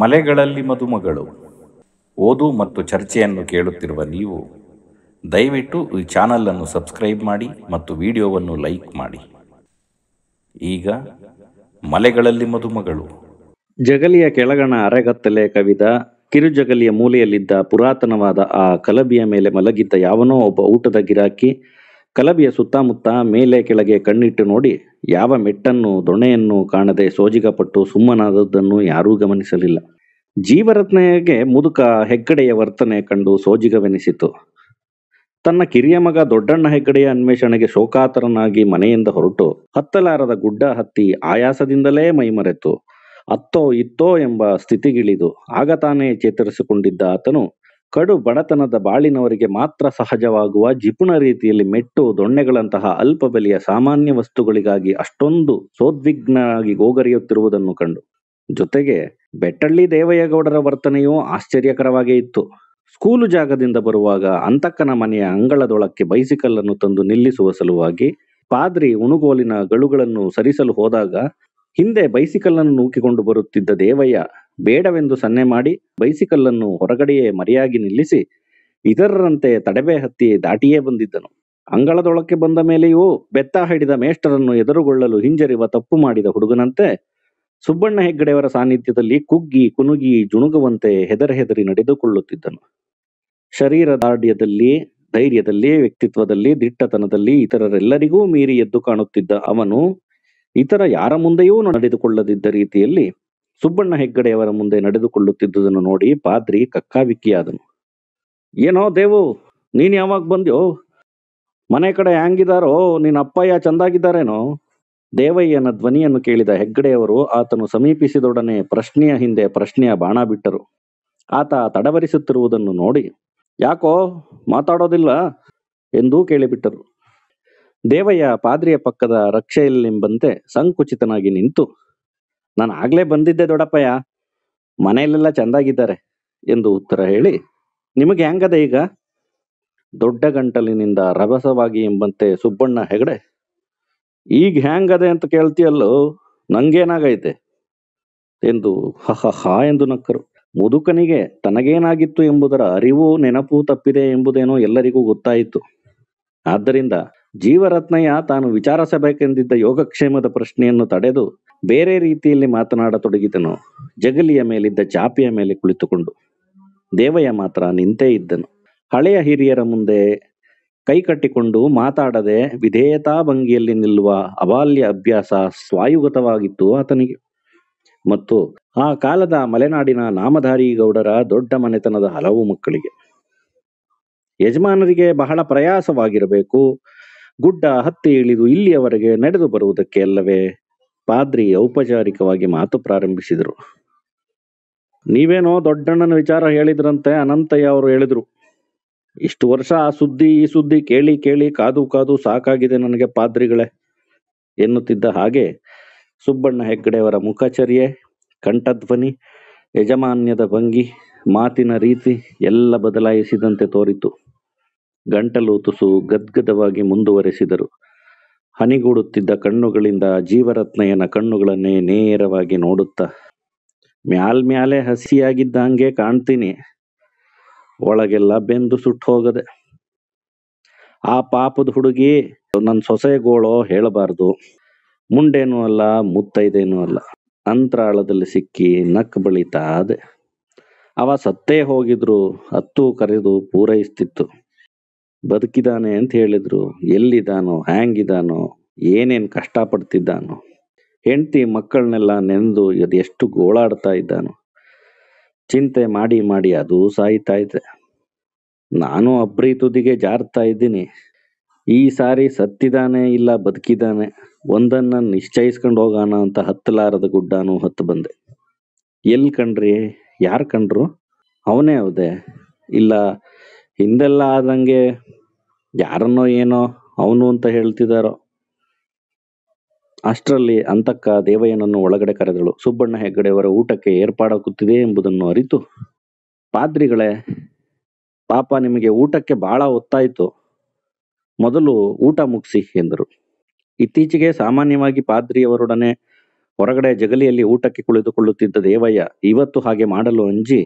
ಮಲೆಗಳಲ್ಲಿ ಮದುಮಗಳು ಓದು ಮತ್ತು ಚರ್ಚೆಯನ್ನು ಕೇಳುತ್ತಿರುವ ನೀವು ದಯವಿಟ್ಟು ಈ ಚಾನಲನ್ನು ಸಬ್ಸ್ಕ್ರೈಬ್ ಮಾಡಿ ಮತ್ತು ವಿಡಿಯೋವನ್ನು ಲೈಕ್ ಮಾಡಿ ಈಗ ಮಲೆಗಳಲ್ಲಿ ಮದುಮಗಳು ಜಗಲಿಯ ಕೆಳಗಣ ಅರೆಗತ್ತಲೆ ಕವಿದ ಕಿರುಜಗಲಿಯ ಮೂಲೆಯಲ್ಲಿದ್ದ ಪುರಾತನವಾದ ಆ ಕಲಬಿಯ ಮೇಲೆ ಮಲಗಿದ್ದ ಯಾವನೋ ಒಬ್ಬ ಊಟದ ಗಿರಾಕಿ ಕಲಬಿಯ ಸುತ್ತಮುತ್ತ ಮೇಲೆ ಕೆಳಗೆ ಕಣ್ಣಿಟ್ಟು ನೋಡಿ ಯಾವ ಮೆಟ್ಟನ್ನು ದೊಣೆಯನ್ನು ಕಾಣದೆ ಸೋಜಿಗಪಟ್ಟು ಸುಮ್ಮನಾದದ್ದನ್ನು ಯಾರೂ ಗಮನಿಸಲಿಲ್ಲ ಜೀವರತ್ನೆಗೆ ಮುದುಕ ಹೆಗ್ಗಡೆಯ ವರ್ತನೆ ಕಂಡು ಸೋಜಿಗವೆನಿಸಿತು ತನ್ನ ಕಿರಿಯ ಮಗ ದೊಡ್ಡಣ್ಣ ಹೆಗ್ಗಡೆಯ ಅನ್ವೇಷಣೆಗೆ ಶೋಕಾತರನಾಗಿ ಮನೆಯಿಂದ ಹೊರಟು ಹತ್ತಲಾರದ ಗುಡ್ಡ ಹತ್ತಿ ಆಯಾಸದಿಂದಲೇ ಮೈಮರೆತು ಅತ್ತೋ ಇತ್ತೋ ಎಂಬ ಸ್ಥಿತಿಗಿಳಿದು ಆಗ ತಾನೇ ಚೇತರಿಸಿಕೊಂಡಿದ್ದ ಆತನು ಕಡು ಬಡತನದ ಬಾಳಿನವರಿಗೆ ಮಾತ್ರ ಸಹಜವಾಗುವ ಜಿಪುಣ ರೀತಿಯಲ್ಲಿ ಮೆಟ್ಟು ದೊಣ್ಣೆಗಳಂತಹ ಅಲ್ಪ ಬೆಲೆಯ ಸಾಮಾನ್ಯ ವಸ್ತುಗಳಿಗಾಗಿ ಅಷ್ಟೊಂದು ಸೋದ್ವಿಗ್ನಾಗಿ ಗೋಗರಿಯುತ್ತಿರುವುದನ್ನು ಕಂಡು ಜೊತೆಗೆ ಬೆಟ್ಟಳ್ಳಿ ದೇವಯ್ಯಗೌಡರ ವರ್ತನೆಯೂ ಆಶ್ಚರ್ಯಕರವಾಗೇ ಇತ್ತು ಸ್ಕೂಲು ಜಾಗದಿಂದ ಬರುವಾಗ ಅಂತಕ್ಕನ ಮನೆಯ ಅಂಗಳದೊಳಕ್ಕೆ ಬೈಸಿಕಲ್ ಅನ್ನು ತಂದು ನಿಲ್ಲಿಸುವ ಸಲುವಾಗಿ ಪಾದ್ರಿ ಉಣುಗೋಲಿನ ಗಳುಗಳನ್ನು ಸರಿಸಲು ಹೋದಾಗ ಹಿಂದೆ ಬೈಸಿಕಲ್ ಅನ್ನು ನೂಕಿಕೊಂಡು ಬರುತ್ತಿದ್ದ ದೇವಯ್ಯ ಬೇಡವೆಂದು ಸನ್ನೆ ಮಾಡಿ ಬೈಸಿಕಲ್ ಅನ್ನು ಹೊರಗಡೆಯೇ ಮರೆಯಾಗಿ ನಿಲ್ಲಿಸಿ ಇತರರಂತೆ ತಡವೆ ಹತ್ತಿ ದಾಟಿಯೇ ಬಂದಿದ್ದನು ಅಂಗಳದೊಳಕ್ಕೆ ಬಂದ ಮೇಲೆಯೂ ಬೆತ್ತ ಹಿಡಿದ ಮೇಷ್ಟರನ್ನು ಎದುರುಗೊಳ್ಳಲು ಹಿಂಜರಿವ ತಪ್ಪು ಮಾಡಿದ ಹುಡುಗನಂತೆ ಸುಬ್ಬಣ್ಣ ಹೆಗ್ಗಡೆಯವರ ಸಾನ್ನಿಧ್ಯದಲ್ಲಿ ಕುಗ್ಗಿ ಕುನುಗಿ ಜುಣುಗುವಂತೆ ಹೆದರ ಹೆದರಿ ನಡೆದುಕೊಳ್ಳುತ್ತಿದ್ದನು ಶರೀರ ಧೈರ್ಯದಲ್ಲಿ ವ್ಯಕ್ತಿತ್ವದಲ್ಲಿ ದಿಟ್ಟತನದಲ್ಲಿ ಇತರರೆಲ್ಲರಿಗೂ ಮೀರಿ ಎದ್ದು ಕಾಣುತ್ತಿದ್ದ ಅವನು ಇತರ ಯಾರ ಮುಂದೆಯೂ ನಡೆದುಕೊಳ್ಳದಿದ್ದ ರೀತಿಯಲ್ಲಿ ಸುಬ್ಬಣ್ಣ ಹೆಗ್ಗಡೆಯವರ ಮುಂದೆ ನಡೆದುಕೊಳ್ಳುತ್ತಿದ್ದುದನ್ನು ನೋಡಿ ಪಾದ್ರಿ ಕಕ್ಕಾವಿಕ್ಕಿಯಾದನು ಏನೋ ದೇವು ನೀನು ಯಾವಾಗ ಬಂದ್ಯೋ ಮನೆ ಕಡೆ ಹ್ಯಾಂಗಿದಾರೋ ನಿನ್ನ ಅಪ್ಪಯ್ಯ ಚಂದಾಗಿದ್ದಾರೇನೋ ದೇವಯ್ಯನ ಧ್ವನಿಯನ್ನು ಕೇಳಿದ ಹೆಗ್ಗಡೆಯವರು ಆತನು ಸಮೀಪಿಸಿದೊಡನೆ ಪ್ರಶ್ನೆಯ ಹಿಂದೆ ಪ್ರಶ್ನೆಯ ಬಾಣ ಬಿಟ್ಟರು ಆತ ತಡವರಿಸುತ್ತಿರುವುದನ್ನು ನೋಡಿ ಯಾಕೋ ಮಾತಾಡೋದಿಲ್ಲ ಎಂದೂ ಕೇಳಿಬಿಟ್ಟರು ದೇವಯ್ಯ ಪಾದ್ರಿಯ ಪಕ್ಕದ ರಕ್ಷೆಯಲ್ಲಿಂಬಂತೆ ಸಂಕುಚಿತನಾಗಿ ನಿಂತು ನಾನು ಆಗ್ಲೇ ಬಂದಿದ್ದೆ ದೊಡ್ಡಪ್ಪಯ್ಯ ಮನೆಯಲ್ಲೆಲ್ಲ ಚೆಂದಾಗಿದ್ದಾರೆ ಎಂದು ಉತ್ತರ ಹೇಳಿ ನಿಮಗೆ ಹೆಂಗದೆ ಈಗ ದೊಡ್ಡ ಗಂಟಲಿನಿಂದ ರಭಸವಾಗಿ ಎಂಬಂತೆ ಸುಬ್ಬಣ್ಣ ಹೆಗಡೆ ಈಗ ಹೆಂಗದೆ ಅಂತ ಕೇಳ್ತೀಯಲ್ಲೋ ನಂಗೇನಾಗೈತೆ ಎಂದು ಹ ಹಾ ಎಂದು ನಕ್ಕರು ಮುದುಕನಿಗೆ ತನಗೇನಾಗಿತ್ತು ಎಂಬುದರ ಅರಿವು ನೆನಪು ತಪ್ಪಿದೆ ಎಂಬುದೇನೋ ಎಲ್ಲರಿಗೂ ಗೊತ್ತಾಯಿತು ಆದ್ದರಿಂದ ಜೀವರತ್ನಯ್ಯ ತಾನು ವಿಚಾರಿಸಬೇಕೆಂದಿದ್ದ ಯೋಗಕ್ಷೇಮದ ಪ್ರಶ್ನೆಯನ್ನು ತಡೆದು ಬೇರೆ ರೀತಿಯಲ್ಲಿ ಮಾತನಾಡತೊಡಗಿದನು ಜಗಲಿಯ ಮೇಲಿದ್ದ ಚಾಪಿಯ ಮೇಲೆ ಕುಳಿತುಕೊಂಡು ದೇವಯ್ಯ ಮಾತ್ರ ನಿಂತೇ ಇದ್ದನು ಹಳೆಯ ಹಿರಿಯರ ಮುಂದೆ ಕೈ ಕಟ್ಟಿಕೊಂಡು ಮಾತಾಡದೆ ವಿಧೇಯತಾ ಭಂಗಿಯಲ್ಲಿ ನಿಲ್ಲುವ ಅಬಾಲ್ಯ ಅಭ್ಯಾಸ ಸ್ವಾಯುಗತವಾಗಿತ್ತು ಆತನಿಗೆ ಮತ್ತು ಆ ಕಾಲದ ಮಲೆನಾಡಿನ ನಾಮಧಾರಿ ಗೌಡರ ದೊಡ್ಡ ಮನೆತನದ ಹಲವು ಮಕ್ಕಳಿಗೆ ಯಜಮಾನರಿಗೆ ಬಹಳ ಪ್ರಯಾಸವಾಗಿರಬೇಕು ಗುಡ್ಡ ಹತ್ತಿ ಇಳಿದು ಇಲ್ಲಿಯವರೆಗೆ ನಡೆದು ಬರುವುದಕ್ಕೆ ಅಲ್ಲವೇ ಪಾದ್ರಿ ಔಪಚಾರಿಕವಾಗಿ ಮಾತು ಪ್ರಾರಂಭಿಸಿದರು ನೀವೇನೋ ದೊಡ್ಡಣ್ಣನ ವಿಚಾರ ಹೇಳಿದ್ರಂತೆ ಅನಂತಯ್ಯ ಅವರು ಹೇಳಿದ್ರು ಇಷ್ಟು ವರ್ಷ ಆ ಸುದ್ದಿ ಈ ಸುದ್ದಿ ಕೇಳಿ ಕೇಳಿ ಕಾದು ಕಾದು ಸಾಕಾಗಿದೆ ನನಗೆ ಪಾದ್ರಿಗಳೇ ಎನ್ನುತ್ತಿದ್ದ ಹಾಗೆ ಸುಬ್ಬಣ್ಣ ಹೆಗ್ಗಡೆಯವರ ಮುಖಚರ್ಯೆ ಕಂಠಧ್ವನಿ ಯಜಮಾನ್ಯದ ಭಂಗಿ ಮಾತಿನ ರೀತಿ ಎಲ್ಲ ಬದಲಾಯಿಸಿದಂತೆ ತೋರಿತು ಗಂಟಲು ತುಸು ಗದ್ಗದವಾಗಿ ಮುಂದುವರೆಸಿದರು ಹನಿಗೂಡುತ್ತಿದ್ದ ಕಣ್ಣುಗಳಿಂದ ಜೀವರತ್ನಯನ ಕಣ್ಣುಗಳನ್ನೇ ನೇರವಾಗಿ ನೋಡುತ್ತ ಮ್ಯಾಲ್ ಮ್ಯಾಲೆ ಹಂಗೆ ಕಾಣ್ತೀನಿ ಒಳಗೆಲ್ಲ ಬೆಂದು ಸುಟ್ಟು ಹೋಗದೆ ಆ ಪಾಪದ ಹುಡುಗಿ ನನ್ನ ಸೊಸೆಗೋಳೋ ಹೇಳಬಾರ್ದು ಮುಂಡೇನೂ ಅಲ್ಲ ಮುತ್ತೈದೇನು ಅಲ್ಲ ಅಂತರಾಳದಲ್ಲಿ ಸಿಕ್ಕಿ ನಕ್ ಅದೆ ಅವ ಸತ್ತೇ ಹೋಗಿದ್ರು ಅತ್ತೂ ಕರೆದು ಪೂರೈಸ್ತಿತ್ತು ಬದುಕಿದಾನೆ ಅಂತ ಹೇಳಿದ್ರು ಎಲ್ಲಿದ್ದಾನೋ ಹ್ಯಾಂಗಿದಾನೋ ಏನೇನು ಕಷ್ಟ ಪಡ್ತಿದ್ದಾನೋ ಹೆಂಡತಿ ಮಕ್ಕಳನ್ನೆಲ್ಲ ನೆಂದು ಎಷ್ಟು ಗೋಳಾಡ್ತಾ ಇದ್ದಾನೋ ಚಿಂತೆ ಮಾಡಿ ಮಾಡಿ ಅದು ಸಾಯ್ತಾ ಇದೆ ನಾನು ಅಬ್ರಿ ತುದಿಗೆ ಜಾರ್ತಾ ಇದ್ದೀನಿ ಈ ಸಾರಿ ಸತ್ತಿದಾನೆ ಇಲ್ಲ ಬದುಕಿದ್ದಾನೆ ಒಂದನ್ನ ನಿಶ್ಚಯಿಸ್ಕೊಂಡು ಹೋಗೋಣ ಅಂತ ಹತ್ತಲಾರದ ಗುಡ್ಡಾನು ಹತ್ತು ಬಂದೆ ಎಲ್ಲಿ ಕಂಡ್ರಿ ಯಾರು ಕಂಡ್ರು ಅವನೇ ಹೌದೆ ಇಲ್ಲ ಹಿಂದೆಲ್ಲ ಆದಂಗೆ ಯಾರನ್ನೋ ಏನೋ ಅವನು ಅಂತ ಹೇಳ್ತಿದಾರೋ ಅಷ್ಟರಲ್ಲಿ ಅಂತಕ್ಕ ದೇವಯ್ಯನನ್ನು ಒಳಗಡೆ ಕರೆದಳು ಸುಬ್ಬಣ್ಣ ಹೆಗ್ಗಡೆಯವರ ಊಟಕ್ಕೆ ಏರ್ಪಾಡಾಗುತ್ತಿದೆ ಎಂಬುದನ್ನು ಅರಿತು ಪಾದ್ರಿಗಳೇ ಪಾಪ ನಿಮಗೆ ಊಟಕ್ಕೆ ಬಹಳ ಒತ್ತಾಯಿತು ಮೊದಲು ಊಟ ಮುಗಿಸಿ ಎಂದರು ಇತ್ತೀಚೆಗೆ ಸಾಮಾನ್ಯವಾಗಿ ಪಾದ್ರಿಯವರೊಡನೆ ಹೊರಗಡೆ ಜಗಲಿಯಲ್ಲಿ ಊಟಕ್ಕೆ ಕುಳಿತುಕೊಳ್ಳುತ್ತಿದ್ದ ದೇವಯ್ಯ ಇವತ್ತು ಹಾಗೆ ಮಾಡಲು ಅಂಜಿ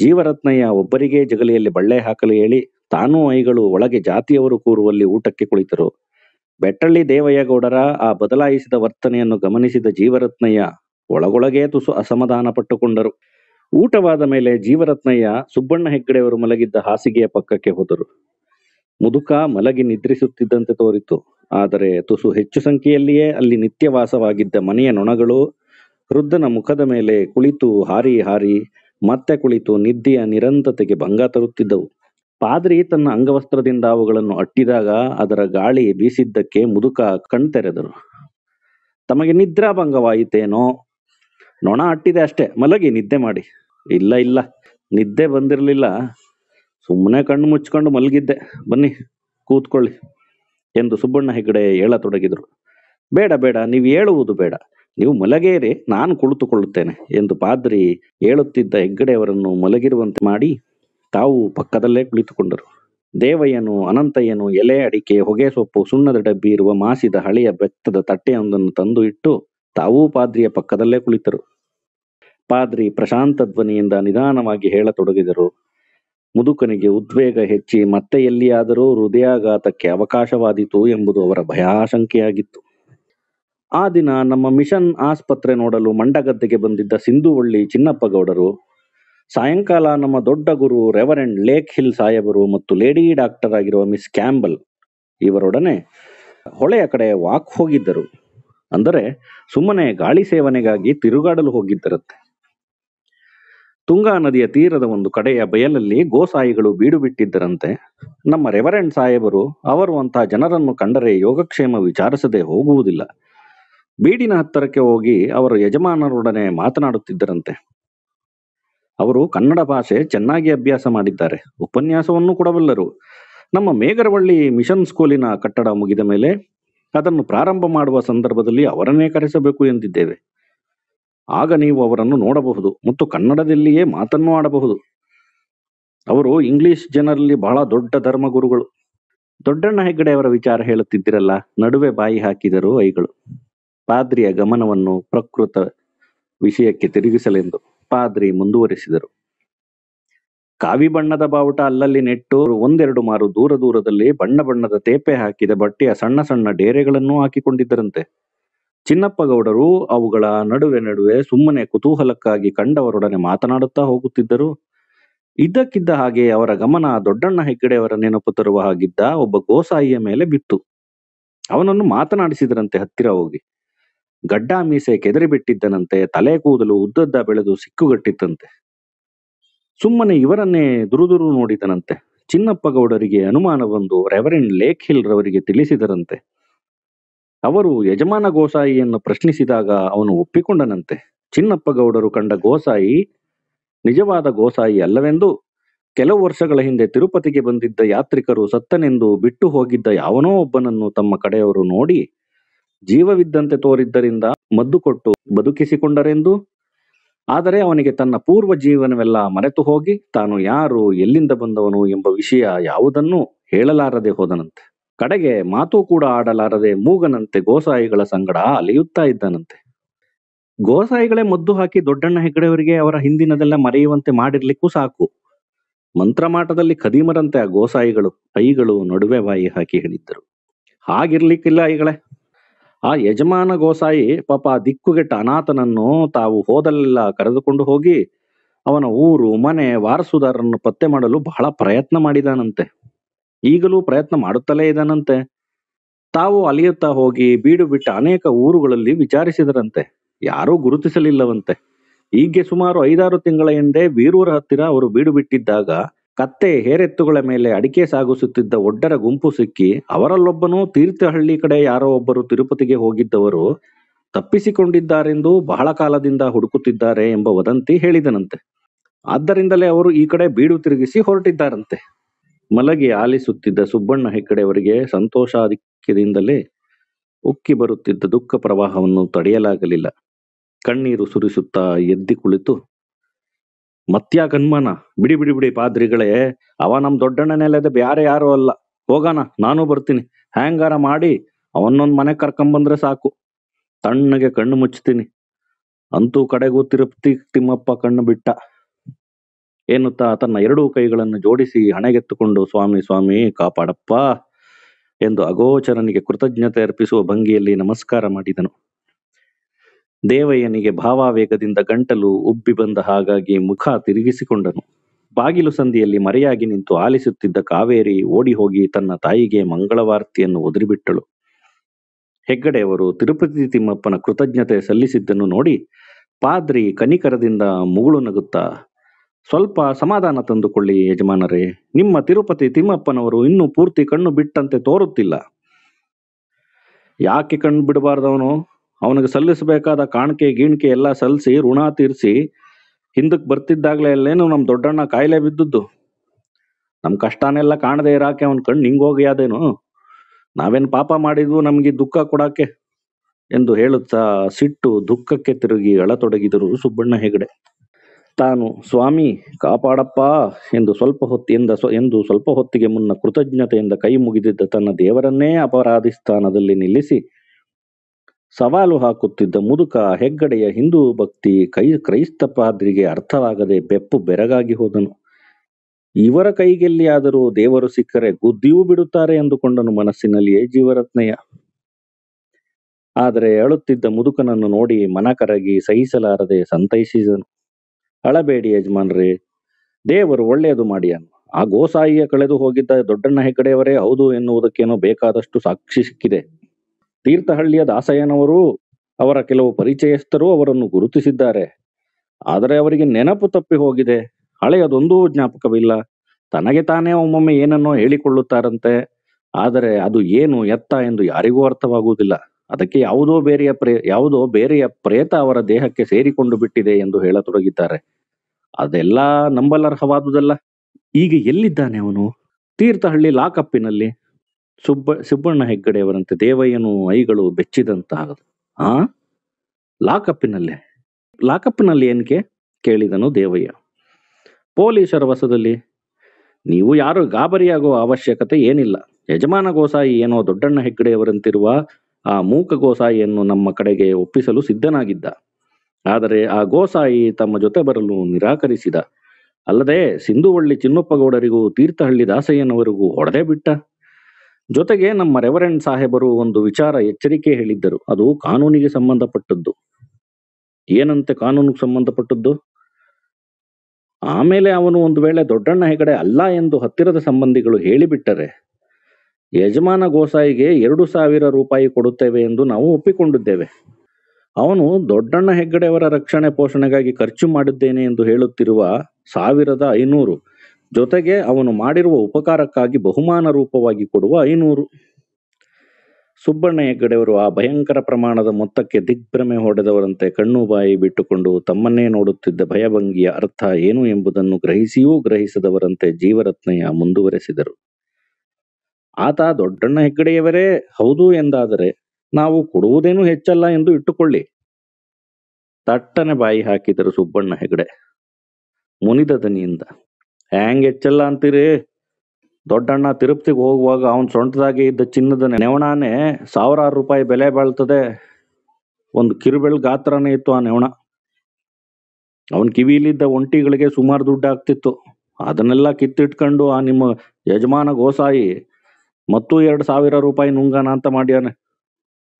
ಜೀವರತ್ನಯ್ಯ ಒಬ್ಬರಿಗೇ ಜಗಲಿಯಲ್ಲಿ ಬಳ್ಳೆ ಹಾಕಲು ಹೇಳಿ ತಾನೂ ಐಗಳು ಒಳಗೆ ಜಾತಿಯವರು ಕೂರುವಲ್ಲಿ ಊಟಕ್ಕೆ ಕುಳಿತರು ಬೆಟ್ಟಳ್ಳಿ ದೇವಯ್ಯಗೌಡರ ಆ ಬದಲಾಯಿಸಿದ ವರ್ತನೆಯನ್ನು ಗಮನಿಸಿದ ಜೀವರತ್ನಯ್ಯ ಒಳಗೊಳಗೇ ತುಸು ಅಸಮಾಧಾನ ಪಟ್ಟುಕೊಂಡರು ಊಟವಾದ ಮೇಲೆ ಜೀವರತ್ನಯ್ಯ ಸುಬ್ಬಣ್ಣ ಹೆಗ್ಗಡೆಯವರು ಮಲಗಿದ್ದ ಹಾಸಿಗೆಯ ಪಕ್ಕಕ್ಕೆ ಹೋದರು ಮುದುಕ ಮಲಗಿ ನಿದ್ರಿಸುತ್ತಿದ್ದಂತೆ ತೋರಿತು ಆದರೆ ತುಸು ಹೆಚ್ಚು ಸಂಖ್ಯೆಯಲ್ಲಿಯೇ ಅಲ್ಲಿ ನಿತ್ಯವಾಸವಾಗಿದ್ದ ಮನೆಯ ನೊಣಗಳು ವೃದ್ಧನ ಮುಖದ ಮೇಲೆ ಕುಳಿತು ಹಾರಿ ಹಾರಿ ಮತ್ತೆ ಕುಳಿತು ನಿದ್ದೆಯ ನಿರಂತತೆಗೆ ಭಂಗ ತರುತ್ತಿದ್ದವು ಪಾದ್ರಿ ತನ್ನ ಅಂಗವಸ್ತ್ರದಿಂದ ಅವುಗಳನ್ನು ಅಟ್ಟಿದಾಗ ಅದರ ಗಾಳಿ ಬೀಸಿದ್ದಕ್ಕೆ ಮುದುಕ ಕಣ್ತೆರೆದರು ತಮಗೆ ಭಂಗವಾಯಿತೇನೋ ನೊಣ ಅಟ್ಟಿದೆ ಅಷ್ಟೇ ಮಲಗಿ ನಿದ್ದೆ ಮಾಡಿ ಇಲ್ಲ ಇಲ್ಲ ನಿದ್ದೆ ಬಂದಿರಲಿಲ್ಲ ಸುಮ್ಮನೆ ಕಣ್ಣು ಮುಚ್ಕೊಂಡು ಮಲಗಿದ್ದೆ ಬನ್ನಿ ಕೂತ್ಕೊಳ್ಳಿ ಎಂದು ಸುಬ್ಬಣ್ಣ ಹೆಗಡೆ ಹೇಳತೊಡಗಿದರು ಬೇಡ ಬೇಡ ನೀವು ಹೇಳುವುದು ಬೇಡ ನೀವು ಮಲಗೇರಿ ನಾನು ಕುಳಿತುಕೊಳ್ಳುತ್ತೇನೆ ಎಂದು ಪಾದ್ರಿ ಹೇಳುತ್ತಿದ್ದ ಹೆಗ್ಗಡೆಯವರನ್ನು ಮಲಗಿರುವಂತೆ ಮಾಡಿ ತಾವು ಪಕ್ಕದಲ್ಲೇ ಕುಳಿತುಕೊಂಡರು ದೇವಯ್ಯನು ಅನಂತಯ್ಯನು ಎಲೆ ಅಡಿಕೆ ಹೊಗೆ ಸೊಪ್ಪು ಸುಣ್ಣದ ಡಬ್ಬಿ ಇರುವ ಮಾಸಿದ ಹಳೆಯ ಬೆತ್ತದ ತಟ್ಟೆಯೊಂದನ್ನು ತಂದು ಇಟ್ಟು ತಾವೂ ಪಾದ್ರಿಯ ಪಕ್ಕದಲ್ಲೇ ಕುಳಿತರು ಪಾದ್ರಿ ಪ್ರಶಾಂತ ಧ್ವನಿಯಿಂದ ನಿಧಾನವಾಗಿ ಹೇಳತೊಡಗಿದರು ಮುದುಕನಿಗೆ ಉದ್ವೇಗ ಹೆಚ್ಚಿ ಮತ್ತೆ ಎಲ್ಲಿಯಾದರೂ ಹೃದಯಾಘಾತಕ್ಕೆ ಅವಕಾಶವಾದೀತು ಎಂಬುದು ಅವರ ಭಯಾಶಂಕೆಯಾಗಿತ್ತು ಆ ದಿನ ನಮ್ಮ ಮಿಷನ್ ಆಸ್ಪತ್ರೆ ನೋಡಲು ಮಂಡಗದ್ದೆಗೆ ಬಂದಿದ್ದ ಸಿಂಧುವಳ್ಳಿ ಚಿನ್ನಪ್ಪಗೌಡರು ಸಾಯಂಕಾಲ ನಮ್ಮ ದೊಡ್ಡ ಗುರು ರೆವರೆಂಡ್ ಲೇಕ್ ಹಿಲ್ ಸಾಹೇಬರು ಮತ್ತು ಲೇಡಿ ಡಾಕ್ಟರ್ ಆಗಿರುವ ಮಿಸ್ ಕ್ಯಾಂಬಲ್ ಇವರೊಡನೆ ಹೊಳೆಯ ಕಡೆ ವಾಕ್ ಹೋಗಿದ್ದರು ಅಂದರೆ ಸುಮ್ಮನೆ ಗಾಳಿ ಸೇವನೆಗಾಗಿ ತಿರುಗಾಡಲು ಹೋಗಿದ್ದರಂತೆ ತುಂಗಾ ನದಿಯ ತೀರದ ಒಂದು ಕಡೆಯ ಬಯಲಲ್ಲಿ ಗೋಸಾಯಿಗಳು ಬೀಡು ಬಿಟ್ಟಿದ್ದರಂತೆ ನಮ್ಮ ರೆವರೆಂಡ್ ಸಾಹೇಬರು ಅವರು ಅಂತಹ ಜನರನ್ನು ಕಂಡರೆ ಯೋಗಕ್ಷೇಮ ವಿಚಾರಿಸದೆ ಹೋಗುವುದಿಲ್ಲ ಬೀಡಿನ ಹತ್ತಿರಕ್ಕೆ ಹೋಗಿ ಅವರು ಯಜಮಾನರೊಡನೆ ಮಾತನಾಡುತ್ತಿದ್ದರಂತೆ ಅವರು ಕನ್ನಡ ಭಾಷೆ ಚೆನ್ನಾಗಿ ಅಭ್ಯಾಸ ಮಾಡಿದ್ದಾರೆ ಉಪನ್ಯಾಸವನ್ನು ಕೊಡಬಲ್ಲರು ನಮ್ಮ ಮೇಘರವಳ್ಳಿ ಮಿಷನ್ ಸ್ಕೂಲಿನ ಕಟ್ಟಡ ಮುಗಿದ ಮೇಲೆ ಅದನ್ನು ಪ್ರಾರಂಭ ಮಾಡುವ ಸಂದರ್ಭದಲ್ಲಿ ಅವರನ್ನೇ ಕರೆಸಬೇಕು ಎಂದಿದ್ದೇವೆ ಆಗ ನೀವು ಅವರನ್ನು ನೋಡಬಹುದು ಮತ್ತು ಕನ್ನಡದಲ್ಲಿಯೇ ಮಾತನ್ನು ಆಡಬಹುದು ಅವರು ಇಂಗ್ಲಿಷ್ ಜನರಲ್ಲಿ ಬಹಳ ದೊಡ್ಡ ಧರ್ಮಗುರುಗಳು ದೊಡ್ಡಣ್ಣ ಹೆಗ್ಗಡೆಯವರ ವಿಚಾರ ಹೇಳುತ್ತಿದ್ದಿರಲ್ಲ ನಡುವೆ ಬಾಯಿ ಹಾಕಿದರು ಐಗಳು ಪಾದ್ರಿಯ ಗಮನವನ್ನು ಪ್ರಕೃತ ವಿಷಯಕ್ಕೆ ತಿರುಗಿಸಲೆಂದು ಪಾದ್ರಿ ಮುಂದುವರೆಸಿದರು ಕಾವಿ ಬಣ್ಣದ ಬಾವುಟ ಅಲ್ಲಲ್ಲಿ ನೆಟ್ಟು ಒಂದೆರಡು ಮಾರು ದೂರ ದೂರದಲ್ಲಿ ಬಣ್ಣ ಬಣ್ಣದ ತೇಪೆ ಹಾಕಿದ ಬಟ್ಟೆಯ ಸಣ್ಣ ಸಣ್ಣ ಡೇರೆಗಳನ್ನೂ ಹಾಕಿಕೊಂಡಿದ್ದರಂತೆ ಚಿನ್ನಪ್ಪಗೌಡರು ಅವುಗಳ ನಡುವೆ ನಡುವೆ ಸುಮ್ಮನೆ ಕುತೂಹಲಕ್ಕಾಗಿ ಕಂಡವರೊಡನೆ ಮಾತನಾಡುತ್ತಾ ಹೋಗುತ್ತಿದ್ದರು ಇದ್ದಕ್ಕಿದ್ದ ಹಾಗೆ ಅವರ ಗಮನ ದೊಡ್ಡಣ್ಣ ಹೆಗ್ಗಡೆಯವರ ನೆನಪು ತರುವ ಹಾಗಿದ್ದ ಒಬ್ಬ ಗೋಸಾಯಿಯ ಮೇಲೆ ಬಿತ್ತು ಅವನನ್ನು ಮಾತನಾಡಿಸಿದರಂತೆ ಹತ್ತಿರ ಹೋಗಿ ಗಡ್ಡ ಮೀಸೆ ಕೆದರಿಬಿಟ್ಟಿದ್ದನಂತೆ ತಲೆ ಕೂದಲು ಉದ್ದದ್ದ ಬೆಳೆದು ಸಿಕ್ಕುಗಟ್ಟಿತ್ತಂತೆ ಸುಮ್ಮನೆ ಇವರನ್ನೇ ದುರುದುರು ನೋಡಿದನಂತೆ ಚಿನ್ನಪ್ಪಗೌಡರಿಗೆ ಅನುಮಾನ ಬಂದು ರೆವರೆಂಡ್ ಲೇಖ್ ಹಿಲ್ ರವರಿಗೆ ತಿಳಿಸಿದರಂತೆ ಅವರು ಯಜಮಾನ ಗೋಸಾಯಿಯನ್ನು ಪ್ರಶ್ನಿಸಿದಾಗ ಅವನು ಒಪ್ಪಿಕೊಂಡನಂತೆ ಚಿನ್ನಪ್ಪಗೌಡರು ಕಂಡ ಗೋಸಾಯಿ ನಿಜವಾದ ಗೋಸಾಯಿ ಅಲ್ಲವೆಂದು ಕೆಲವು ವರ್ಷಗಳ ಹಿಂದೆ ತಿರುಪತಿಗೆ ಬಂದಿದ್ದ ಯಾತ್ರಿಕರು ಸತ್ತನೆಂದು ಬಿಟ್ಟು ಹೋಗಿದ್ದ ಯಾವನೋ ಒಬ್ಬನನ್ನು ತಮ್ಮ ಕಡೆಯವರು ನೋಡಿ ಜೀವವಿದ್ದಂತೆ ತೋರಿದ್ದರಿಂದ ಮದ್ದು ಕೊಟ್ಟು ಬದುಕಿಸಿಕೊಂಡರೆಂದು ಆದರೆ ಅವನಿಗೆ ತನ್ನ ಪೂರ್ವ ಜೀವನವೆಲ್ಲ ಮರೆತು ಹೋಗಿ ತಾನು ಯಾರು ಎಲ್ಲಿಂದ ಬಂದವನು ಎಂಬ ವಿಷಯ ಯಾವುದನ್ನೂ ಹೇಳಲಾರದೆ ಹೋದನಂತೆ ಕಡೆಗೆ ಮಾತು ಕೂಡ ಆಡಲಾರದೆ ಮೂಗನಂತೆ ಗೋಸಾಯಿಗಳ ಸಂಗಡ ಅಲಿಯುತ್ತಾ ಇದ್ದನಂತೆ ಗೋಸಾಯಿಗಳೇ ಮದ್ದು ಹಾಕಿ ದೊಡ್ಡಣ್ಣ ಹೆಗ್ಗಡೆಯವರಿಗೆ ಅವರ ಹಿಂದಿನದೆಲ್ಲ ಮರೆಯುವಂತೆ ಮಾಡಿರ್ಲಿಕ್ಕೂ ಸಾಕು ಮಂತ್ರಮಾಟದಲ್ಲಿ ಖದೀಮರಂತೆ ಆ ಗೋಸಾಯಿಗಳು ಕೈಗಳು ನಡುವೆ ಬಾಯಿ ಹಾಕಿ ಹೇಳಿದ್ದರು ಹಾಗಿರ್ಲಿಕ್ಕಿಲ್ಲ ಈಗಳೇ ಆ ಯಜಮಾನ ಗೋಸಾಯಿ ಪಾಪ ದಿಕ್ಕುಗೆಟ್ಟ ಅನಾಥನನ್ನು ತಾವು ಹೋದಲ್ಲೆಲ್ಲ ಕರೆದುಕೊಂಡು ಹೋಗಿ ಅವನ ಊರು ಮನೆ ವಾರಸುದಾರರನ್ನು ಪತ್ತೆ ಮಾಡಲು ಬಹಳ ಪ್ರಯತ್ನ ಮಾಡಿದಾನಂತೆ ಈಗಲೂ ಪ್ರಯತ್ನ ಮಾಡುತ್ತಲೇ ಇದ್ದಾನಂತೆ ತಾವು ಅಲಿಯುತ್ತಾ ಹೋಗಿ ಬೀಡು ಬಿಟ್ಟ ಅನೇಕ ಊರುಗಳಲ್ಲಿ ವಿಚಾರಿಸಿದರಂತೆ ಯಾರೂ ಗುರುತಿಸಲಿಲ್ಲವಂತೆ ಹೀಗೆ ಸುಮಾರು ಐದಾರು ತಿಂಗಳ ಹಿಂದೆ ಬೀರೂರ ಹತ್ತಿರ ಅವರು ಬೀಡು ಬಿಟ್ಟಿದ್ದಾಗ ಕತ್ತೆ ಹೇರೆತ್ತುಗಳ ಮೇಲೆ ಅಡಿಕೆ ಸಾಗಿಸುತ್ತಿದ್ದ ಒಡ್ಡರ ಗುಂಪು ಸಿಕ್ಕಿ ಅವರಲ್ಲೊಬ್ಬನು ತೀರ್ಥಹಳ್ಳಿ ಕಡೆ ಯಾರೋ ಒಬ್ಬರು ತಿರುಪತಿಗೆ ಹೋಗಿದ್ದವರು ತಪ್ಪಿಸಿಕೊಂಡಿದ್ದಾರೆಂದು ಬಹಳ ಕಾಲದಿಂದ ಹುಡುಕುತ್ತಿದ್ದಾರೆ ಎಂಬ ವದಂತಿ ಹೇಳಿದನಂತೆ ಆದ್ದರಿಂದಲೇ ಅವರು ಈ ಕಡೆ ಬೀಡು ತಿರುಗಿಸಿ ಹೊರಟಿದ್ದಾರಂತೆ ಮಲಗಿ ಆಲಿಸುತ್ತಿದ್ದ ಸುಬ್ಬಣ್ಣ ಹೆಗ್ಗಡೆಯವರಿಗೆ ಸಂತೋಷಾಧಿಕ್ಯದಿಂದಲೇ ಉಕ್ಕಿ ಬರುತ್ತಿದ್ದ ದುಃಖ ಪ್ರವಾಹವನ್ನು ತಡೆಯಲಾಗಲಿಲ್ಲ ಕಣ್ಣೀರು ಸುರಿಸುತ್ತಾ ಎದ್ದಿ ಕುಳಿತು ಮತ್ಯ ಕನ್ಮಾನ ಬಿಡಿ ಬಿಡಿ ಬಿಡಿ ಪಾದ್ರಿಗಳೇ ಅವ ನಮ್ ದೊಡ್ಡಣ್ಣನೇ ಬ್ಯಾರೆ ಯಾರು ಅಲ್ಲ ಹೋಗಾನ ನಾನು ಬರ್ತೀನಿ ಹ್ಯಾಂಗಾರ ಮಾಡಿ ಅವನ್ನೊಂದ್ ಮನೆ ಕರ್ಕೊಂಬಂದ್ರೆ ಸಾಕು ತಣ್ಣಗೆ ಕಣ್ಣು ಮುಚ್ಚತೀನಿ ಅಂತೂ ಕಡೆಗೂ ತಿರುಪ್ತಿ ತಿಮ್ಮಪ್ಪ ಕಣ್ಣು ಬಿಟ್ಟ ಏನುತ್ತಾ ತನ್ನ ಎರಡೂ ಕೈಗಳನ್ನು ಜೋಡಿಸಿ ಹಣೆಗೆತ್ತುಕೊಂಡು ಸ್ವಾಮಿ ಸ್ವಾಮಿ ಕಾಪಾಡಪ್ಪ ಎಂದು ಅಗೋಚರನಿಗೆ ಕೃತಜ್ಞತೆ ಅರ್ಪಿಸುವ ಭಂಗಿಯಲ್ಲಿ ನಮಸ್ಕಾರ ಮಾಡಿದನು ದೇವಯ್ಯನಿಗೆ ಭಾವಾವೇಗದಿಂದ ಗಂಟಲು ಉಬ್ಬಿ ಬಂದ ಹಾಗಾಗಿ ಮುಖ ತಿರುಗಿಸಿಕೊಂಡನು ಬಾಗಿಲು ಸಂದಿಯಲ್ಲಿ ಮರೆಯಾಗಿ ನಿಂತು ಆಲಿಸುತ್ತಿದ್ದ ಕಾವೇರಿ ಓಡಿ ಹೋಗಿ ತನ್ನ ತಾಯಿಗೆ ಮಂಗಳವಾರ್ತಿಯನ್ನು ಒದರಿಬಿಟ್ಟಳು ಹೆಗ್ಗಡೆಯವರು ತಿರುಪತಿ ತಿಮ್ಮಪ್ಪನ ಕೃತಜ್ಞತೆ ಸಲ್ಲಿಸಿದ್ದನ್ನು ನೋಡಿ ಪಾದ್ರಿ ಕನಿಕರದಿಂದ ಮುಗುಳು ನಗುತ್ತಾ ಸ್ವಲ್ಪ ಸಮಾಧಾನ ತಂದುಕೊಳ್ಳಿ ಯಜಮಾನರೇ ನಿಮ್ಮ ತಿರುಪತಿ ತಿಮ್ಮಪ್ಪನವರು ಇನ್ನೂ ಪೂರ್ತಿ ಕಣ್ಣು ಬಿಟ್ಟಂತೆ ತೋರುತ್ತಿಲ್ಲ ಯಾಕೆ ಕಣ್ಣು ಬಿಡಬಾರ್ದವನು ಅವನಿಗೆ ಸಲ್ಲಿಸಬೇಕಾದ ಕಾಣಿಕೆ ಗೀಣಿಕೆ ಎಲ್ಲ ಸಲ್ಲಿಸಿ ಋಣ ತೀರಿಸಿ ಹಿಂದಕ್ಕೆ ಬರ್ತಿದ್ದಾಗಲೇ ಅಲ್ಲೇನು ನಮ್ಮ ದೊಡ್ಡಣ್ಣ ಕಾಯಿಲೆ ಬಿದ್ದದ್ದು ನಮ್ಮ ಕಷ್ಟನೆಲ್ಲ ಕಾಣದೇ ಇರಾಕೆ ಅವನ ಕಣ್ಣು ಹಿಂಗೋಗಿ ಅದೇನು ನಾವೇನು ಪಾಪ ಮಾಡಿದ್ವು ನಮಗೆ ದುಃಖ ಕೊಡಕ್ಕೆ ಎಂದು ಹೇಳುತ್ತಾ ಸಿಟ್ಟು ದುಃಖಕ್ಕೆ ತಿರುಗಿ ಅಳತೊಡಗಿದರು ಸುಬ್ಬಣ್ಣ ಹೆಗಡೆ ತಾನು ಸ್ವಾಮಿ ಕಾಪಾಡಪ್ಪ ಎಂದು ಸ್ವಲ್ಪ ಹೊತ್ತಿಯಿಂದ ಎಂದು ಸ್ವಲ್ಪ ಹೊತ್ತಿಗೆ ಮುನ್ನ ಕೃತಜ್ಞತೆಯಿಂದ ಕೈ ಮುಗಿದಿದ್ದ ತನ್ನ ದೇವರನ್ನೇ ಅಪರಾಧಿ ಸ್ಥಾನದಲ್ಲಿ ನಿಲ್ಲಿಸಿ ಸವಾಲು ಹಾಕುತ್ತಿದ್ದ ಮುದುಕ ಹೆಗ್ಗಡೆಯ ಹಿಂದೂ ಭಕ್ತಿ ಕೈ ಕ್ರೈಸ್ತ ಪಾದ್ರಿಗೆ ಅರ್ಥವಾಗದೆ ಬೆಪ್ಪು ಬೆರಗಾಗಿ ಹೋದನು ಇವರ ಕೈಗೆಲ್ಲಿಯಾದರೂ ದೇವರು ಸಿಕ್ಕರೆ ಗುದ್ದಿಯೂ ಬಿಡುತ್ತಾರೆ ಎಂದುಕೊಂಡನು ಮನಸ್ಸಿನಲ್ಲಿಯೇ ಜೀವರತ್ನಯ್ಯ ಆದರೆ ಅಳುತ್ತಿದ್ದ ಮುದುಕನನ್ನು ನೋಡಿ ಮನ ಕರಗಿ ಸಹಿಸಲಾರದೆ ಸಂತೈಸಿದನು ಅಳಬೇಡಿ ಯಜಮಾನ್ರೇ ದೇವರು ಒಳ್ಳೆಯದು ಮಾಡಿಯನು ಆ ಗೋಸಾಯಿಯ ಕಳೆದು ಹೋಗಿದ್ದ ದೊಡ್ಡಣ್ಣ ಹೆಗ್ಗಡೆಯವರೇ ಹೌದು ಎನ್ನುವುದಕ್ಕೇನೋ ಬೇಕಾದಷ್ಟು ಸಾಕ್ಷಿ ಸಿಕ್ಕಿದೆ ತೀರ್ಥಹಳ್ಳಿಯ ದಾಸಯ್ಯನವರು ಅವರ ಕೆಲವು ಪರಿಚಯಸ್ಥರು ಅವರನ್ನು ಗುರುತಿಸಿದ್ದಾರೆ ಆದರೆ ಅವರಿಗೆ ನೆನಪು ತಪ್ಪಿ ಹೋಗಿದೆ ಹಳೆಯದೊಂದೂ ಜ್ಞಾಪಕವಿಲ್ಲ ತನಗೆ ತಾನೇ ಒಮ್ಮೊಮ್ಮೆ ಏನನ್ನೋ ಹೇಳಿಕೊಳ್ಳುತ್ತಾರಂತೆ ಆದರೆ ಅದು ಏನು ಎತ್ತ ಎಂದು ಯಾರಿಗೂ ಅರ್ಥವಾಗುವುದಿಲ್ಲ ಅದಕ್ಕೆ ಯಾವುದೋ ಬೇರೆಯ ಪ್ರೇ ಯಾವುದೋ ಬೇರೆಯ ಪ್ರೇತ ಅವರ ದೇಹಕ್ಕೆ ಸೇರಿಕೊಂಡು ಬಿಟ್ಟಿದೆ ಎಂದು ಹೇಳತೊಡಗಿದ್ದಾರೆ ಅದೆಲ್ಲ ನಂಬಲರ್ಹವಾದುದಲ್ಲ ಈಗ ಎಲ್ಲಿದ್ದಾನೆ ಅವನು ತೀರ್ಥಹಳ್ಳಿ ಲಾಕಪ್ಪಿನಲ್ಲಿ ಸುಬ್ಬ ಸುಬ್ಬಣ್ಣ ಹೆಗ್ಗಡೆಯವರಂತೆ ದೇವಯ್ಯನು ಐಗಳು ಬೆಚ್ಚಿದಂತಾಗದು ಆ ಲಾಕಪ್ಪಿನಲ್ಲೇ ಲಾಕಪ್ಪಿನಲ್ಲಿ ಏನಕ್ಕೆ ಕೇಳಿದನು ದೇವಯ್ಯ ಪೊಲೀಸರ ವಸದಲ್ಲಿ ನೀವು ಯಾರು ಗಾಬರಿಯಾಗುವ ಅವಶ್ಯಕತೆ ಏನಿಲ್ಲ ಯಜಮಾನ ಗೋಸಾಯಿ ಏನೋ ದೊಡ್ಡಣ್ಣ ಹೆಗ್ಗಡೆಯವರಂತಿರುವ ಆ ಮೂಕ ಗೋಸಾಯಿಯನ್ನು ನಮ್ಮ ಕಡೆಗೆ ಒಪ್ಪಿಸಲು ಸಿದ್ಧನಾಗಿದ್ದ ಆದರೆ ಆ ಗೋಸಾಯಿ ತಮ್ಮ ಜೊತೆ ಬರಲು ನಿರಾಕರಿಸಿದ ಅಲ್ಲದೆ ಸಿಂಧುವಳ್ಳಿ ಚಿನ್ನಪ್ಪಗೌಡರಿಗೂ ತೀರ್ಥಹಳ್ಳಿ ದಾಸಯ್ಯನವರಿಗೂ ಹೊಡೆದೇ ಬಿಟ್ಟ ಜೊತೆಗೆ ನಮ್ಮ ರೆವರೆಂಡ್ ಸಾಹೇಬರು ಒಂದು ವಿಚಾರ ಎಚ್ಚರಿಕೆ ಹೇಳಿದ್ದರು ಅದು ಕಾನೂನಿಗೆ ಸಂಬಂಧಪಟ್ಟದ್ದು ಏನಂತೆ ಕಾನೂನಿಗೆ ಸಂಬಂಧಪಟ್ಟದ್ದು ಆಮೇಲೆ ಅವನು ಒಂದು ವೇಳೆ ದೊಡ್ಡಣ್ಣ ಹೆಗಡೆ ಅಲ್ಲ ಎಂದು ಹತ್ತಿರದ ಸಂಬಂಧಿಗಳು ಹೇಳಿಬಿಟ್ಟರೆ ಯಜಮಾನ ಗೋಸಾಯಿಗೆ ಎರಡು ಸಾವಿರ ರೂಪಾಯಿ ಕೊಡುತ್ತೇವೆ ಎಂದು ನಾವು ಒಪ್ಪಿಕೊಂಡಿದ್ದೇವೆ ಅವನು ದೊಡ್ಡಣ್ಣ ಹೆಗ್ಗಡೆಯವರ ರಕ್ಷಣೆ ಪೋಷಣೆಗಾಗಿ ಖರ್ಚು ಮಾಡಿದ್ದೇನೆ ಎಂದು ಹೇಳುತ್ತಿರುವ ಸಾವಿರದ ಐನೂರು ಜೊತೆಗೆ ಅವನು ಮಾಡಿರುವ ಉಪಕಾರಕ್ಕಾಗಿ ಬಹುಮಾನ ರೂಪವಾಗಿ ಕೊಡುವ ಐನೂರು ಸುಬ್ಬಣ್ಣ ಹೆಗ್ಗಡೆಯವರು ಆ ಭಯಂಕರ ಪ್ರಮಾಣದ ಮೊತ್ತಕ್ಕೆ ದಿಗ್ಭ್ರಮೆ ಹೊಡೆದವರಂತೆ ಕಣ್ಣು ಬಾಯಿ ಬಿಟ್ಟುಕೊಂಡು ತಮ್ಮನ್ನೇ ನೋಡುತ್ತಿದ್ದ ಭಯಭಂಗಿಯ ಅರ್ಥ ಏನು ಎಂಬುದನ್ನು ಗ್ರಹಿಸಿಯೂ ಗ್ರಹಿಸದವರಂತೆ ಜೀವರತ್ನಯ್ಯ ಮುಂದುವರೆಸಿದರು ಆತ ದೊಡ್ಡಣ್ಣ ಹೆಗ್ಗಡೆಯವರೇ ಹೌದು ಎಂದಾದರೆ ನಾವು ಕೊಡುವುದೇನೂ ಹೆಚ್ಚಲ್ಲ ಎಂದು ಇಟ್ಟುಕೊಳ್ಳಿ ತಟ್ಟನೆ ಬಾಯಿ ಹಾಕಿದರು ಸುಬ್ಬಣ್ಣ ಹೆಗಡೆ ಮುನಿದ ದನಿಯಿಂದ ಹ್ಯಾಂಗ್ ಹೆಚ್ಚಲ್ಲ ಅಂತೀರಿ ದೊಡ್ಡಣ್ಣ ತಿರುಪ್ತಿಗೆ ಹೋಗುವಾಗ ಅವನ್ ಸೊಂಟದಾಗೆ ಇದ್ದ ಚಿನ್ನದ ನೆವಣಾನೆ ಸಾವಿರಾರು ರೂಪಾಯಿ ಬೆಲೆ ಬಾಳ್ತದೆ ಒಂದು ಕಿರುಬೆಳ್ ಗಾತ್ರನೇ ಇತ್ತು ಆ ನೆವಣ ಅವನ್ ಕಿವಿಲಿದ್ದ ಒಂಟಿಗಳಿಗೆ ಸುಮಾರು ದುಡ್ಡು ಆಗ್ತಿತ್ತು ಅದನ್ನೆಲ್ಲ ಕಿತ್ತಿಟ್ಕೊಂಡು ಆ ನಿಮ್ಮ ಯಜಮಾನ ಗೋಸಾಯಿ ಮತ್ತು ಎರಡು ಸಾವಿರ ರೂಪಾಯಿ ನುಂಗಾನ ಅಂತ ಮಾಡ್ಯಾನೆ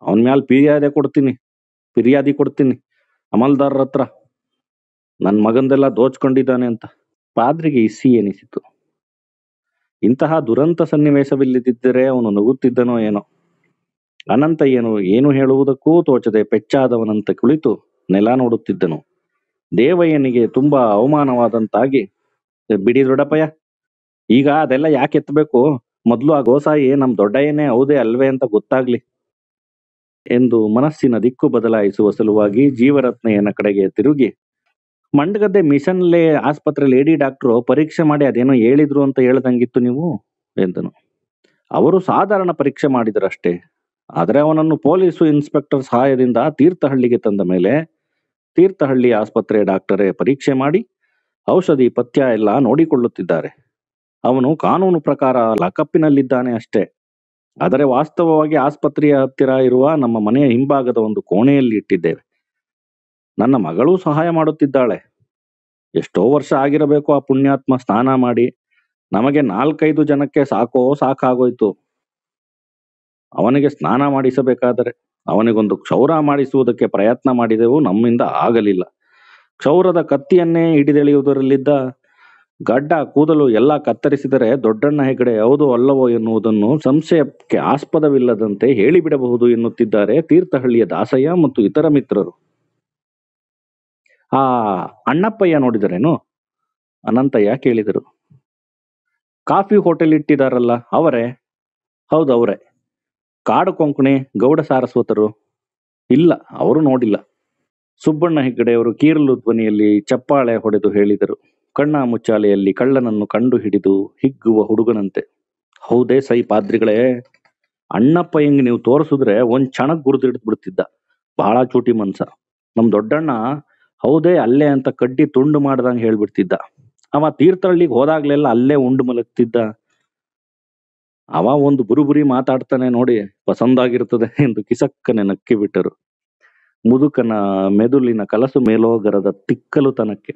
ಅವನ ಮ್ಯಾಲ ಪಿರಿಯಾದೆ ಕೊಡ್ತೀನಿ ಫಿರ್ಯಾದಿ ಕೊಡ್ತೀನಿ ಅಮಲ್ದಾರ್ರ ಹತ್ರ ನನ್ನ ಮಗಂದೆಲ್ಲ ದೋಚ್ಕೊಂಡಿದ್ದಾನೆ ಅಂತ ಪಾದ್ರಿಗೆ ಇಸಿ ಎನಿಸಿತು ಇಂತಹ ದುರಂತ ಸನ್ನಿವೇಶವಿಲ್ಲದಿದ್ದರೆ ಅವನು ನಗುತ್ತಿದ್ದನೋ ಏನೋ ಅನಂತ ಏನು ಏನು ಹೇಳುವುದಕ್ಕೂ ತೋಚದೆ ಪೆಚ್ಚಾದವನಂತ ಕುಳಿತು ನೆಲ ನೋಡುತ್ತಿದ್ದನು ದೇವಯ್ಯನಿಗೆ ತುಂಬಾ ಅವಮಾನವಾದಂತಾಗಿ ಬಿಡಿ ದೊಡ್ಡಪ್ಪಯ್ಯ ಈಗ ಅದೆಲ್ಲ ಯಾಕೆ ಎತ್ತಬೇಕು ಮೊದಲು ಆ ಗೋಸಾಯಿ ನಮ್ ದೊಡ್ಡಯ್ಯನೇ ಹೌದೇ ಅಲ್ವೇ ಅಂತ ಗೊತ್ತಾಗ್ಲಿ ಎಂದು ಮನಸ್ಸಿನ ದಿಕ್ಕು ಬದಲಾಯಿಸುವ ಸಲುವಾಗಿ ಜೀವರತ್ನೆಯನ್ನ ಕಡೆಗೆ ತಿರುಗಿ ಮಂಡಗದ್ದೆ ಮಿಷನ್ ಲೇ ಆಸ್ಪತ್ರೆ ಲೇಡಿ ಡಾಕ್ಟ್ರು ಪರೀಕ್ಷೆ ಮಾಡಿ ಅದೇನೋ ಹೇಳಿದ್ರು ಅಂತ ಹೇಳ್ದಂಗಿತ್ತು ನೀವು ಎಂದನು ಅವರು ಸಾಧಾರಣ ಪರೀಕ್ಷೆ ಮಾಡಿದ್ರಷ್ಟೇ ಆದರೆ ಅವನನ್ನು ಪೊಲೀಸು ಇನ್ಸ್ಪೆಕ್ಟರ್ ಸಹಾಯದಿಂದ ತೀರ್ಥಹಳ್ಳಿಗೆ ತಂದ ಮೇಲೆ ತೀರ್ಥಹಳ್ಳಿ ಆಸ್ಪತ್ರೆ ಡಾಕ್ಟರೇ ಪರೀಕ್ಷೆ ಮಾಡಿ ಔಷಧಿ ಪಥ್ಯ ಎಲ್ಲ ನೋಡಿಕೊಳ್ಳುತ್ತಿದ್ದಾರೆ ಅವನು ಕಾನೂನು ಪ್ರಕಾರ ಲಾಕಪ್ಪಿನಲ್ಲಿದ್ದಾನೆ ಅಷ್ಟೇ ಆದರೆ ವಾಸ್ತವವಾಗಿ ಆಸ್ಪತ್ರೆಯ ಹತ್ತಿರ ಇರುವ ನಮ್ಮ ಮನೆಯ ಹಿಂಭಾಗದ ಒಂದು ಕೋಣೆಯಲ್ಲಿ ಇಟ್ಟಿದ್ದೇವೆ ನನ್ನ ಮಗಳೂ ಸಹಾಯ ಮಾಡುತ್ತಿದ್ದಾಳೆ ಎಷ್ಟೋ ವರ್ಷ ಆಗಿರಬೇಕು ಆ ಪುಣ್ಯಾತ್ಮ ಸ್ನಾನ ಮಾಡಿ ನಮಗೆ ನಾಲ್ಕೈದು ಜನಕ್ಕೆ ಸಾಕೋ ಸಾಕಾಗೋಯ್ತು ಅವನಿಗೆ ಸ್ನಾನ ಮಾಡಿಸಬೇಕಾದರೆ ಅವನಿಗೊಂದು ಕ್ಷೌರ ಮಾಡಿಸುವುದಕ್ಕೆ ಪ್ರಯತ್ನ ಮಾಡಿದೆವು ನಮ್ಮಿಂದ ಆಗಲಿಲ್ಲ ಕ್ಷೌರದ ಕತ್ತಿಯನ್ನೇ ಹಿಡಿದೆಳೆಯುವುದರಲ್ಲಿದ್ದ ಗಡ್ಡ ಕೂದಲು ಎಲ್ಲ ಕತ್ತರಿಸಿದರೆ ದೊಡ್ಡಣ್ಣ ಹೆಗಡೆ ಯಾವುದು ಅಲ್ಲವೋ ಎನ್ನುವುದನ್ನು ಸಂಶಯಕ್ಕೆ ಆಸ್ಪದವಿಲ್ಲದಂತೆ ಹೇಳಿಬಿಡಬಹುದು ಎನ್ನುತ್ತಿದ್ದಾರೆ ತೀರ್ಥಹಳ್ಳಿಯ ದಾಸಯ್ಯ ಮತ್ತು ಇತರ ಮಿತ್ರರು ಆ ಅಣ್ಣಪ್ಪಯ್ಯ ನೋಡಿದರೇನು ಅನಂತಯ್ಯ ಕೇಳಿದರು ಕಾಫಿ ಹೋಟೆಲ್ ಇಟ್ಟಿದಾರಲ್ಲ ಅವರೇ ಹೌದು ಅವರೇ ಕಾಡು ಕೊಂಕಣಿ ಗೌಡ ಸಾರಸ್ವತರು ಇಲ್ಲ ಅವರು ನೋಡಿಲ್ಲ ಸುಬ್ಬಣ್ಣ ಹೆಗ್ಗಡೆಯವರು ಕೀರಲು ಧ್ವನಿಯಲ್ಲಿ ಚಪ್ಪಾಳೆ ಹೊಡೆದು ಹೇಳಿದರು ಕಣ್ಣ ಮುಚ್ಚಾಲೆಯಲ್ಲಿ ಕಳ್ಳನನ್ನು ಕಂಡು ಹಿಡಿದು ಹಿಗ್ಗುವ ಹುಡುಗನಂತೆ ಹೌದೇ ಸೈ ಪಾದ್ರಿಗಳೇ ಹೆಂಗೆ ನೀವು ತೋರಿಸಿದ್ರೆ ಒಂದ್ ಕ್ಷಣಕ್ ಗುರುತು ಬಹಳ ಚೂಟಿ ಮನ್ಸ ನಮ್ ದೊಡ್ಡಣ್ಣ ಹೌದೇ ಅಲ್ಲೇ ಅಂತ ಕಡ್ಡಿ ತುಂಡು ಮಾಡ್ದಂಗ್ ಹೇಳ್ಬಿಡ್ತಿದ್ದ ಅವ ತೀರ್ಥಹಳ್ಳಿಗೆ ಹೋದಾಗ್ಲೆಲ್ಲ ಅಲ್ಲೇ ಉಂಡು ಮಲಗ್ತಿದ್ದ ಅವ ಒಂದು ಬುರುಬುರಿ ಮಾತಾಡ್ತಾನೆ ನೋಡಿ ಪಸಂದಾಗಿರ್ತದೆ ಎಂದು ಕಿಸಕ್ಕನೆ ನಕ್ಕಿ ಬಿಟ್ಟರು ಮುದುಕನ ಮೆದುಳಿನ ಕಲಸು ಮೇಲೋಗರದ ತಿಕ್ಕಲು ತನಕ್ಕೆ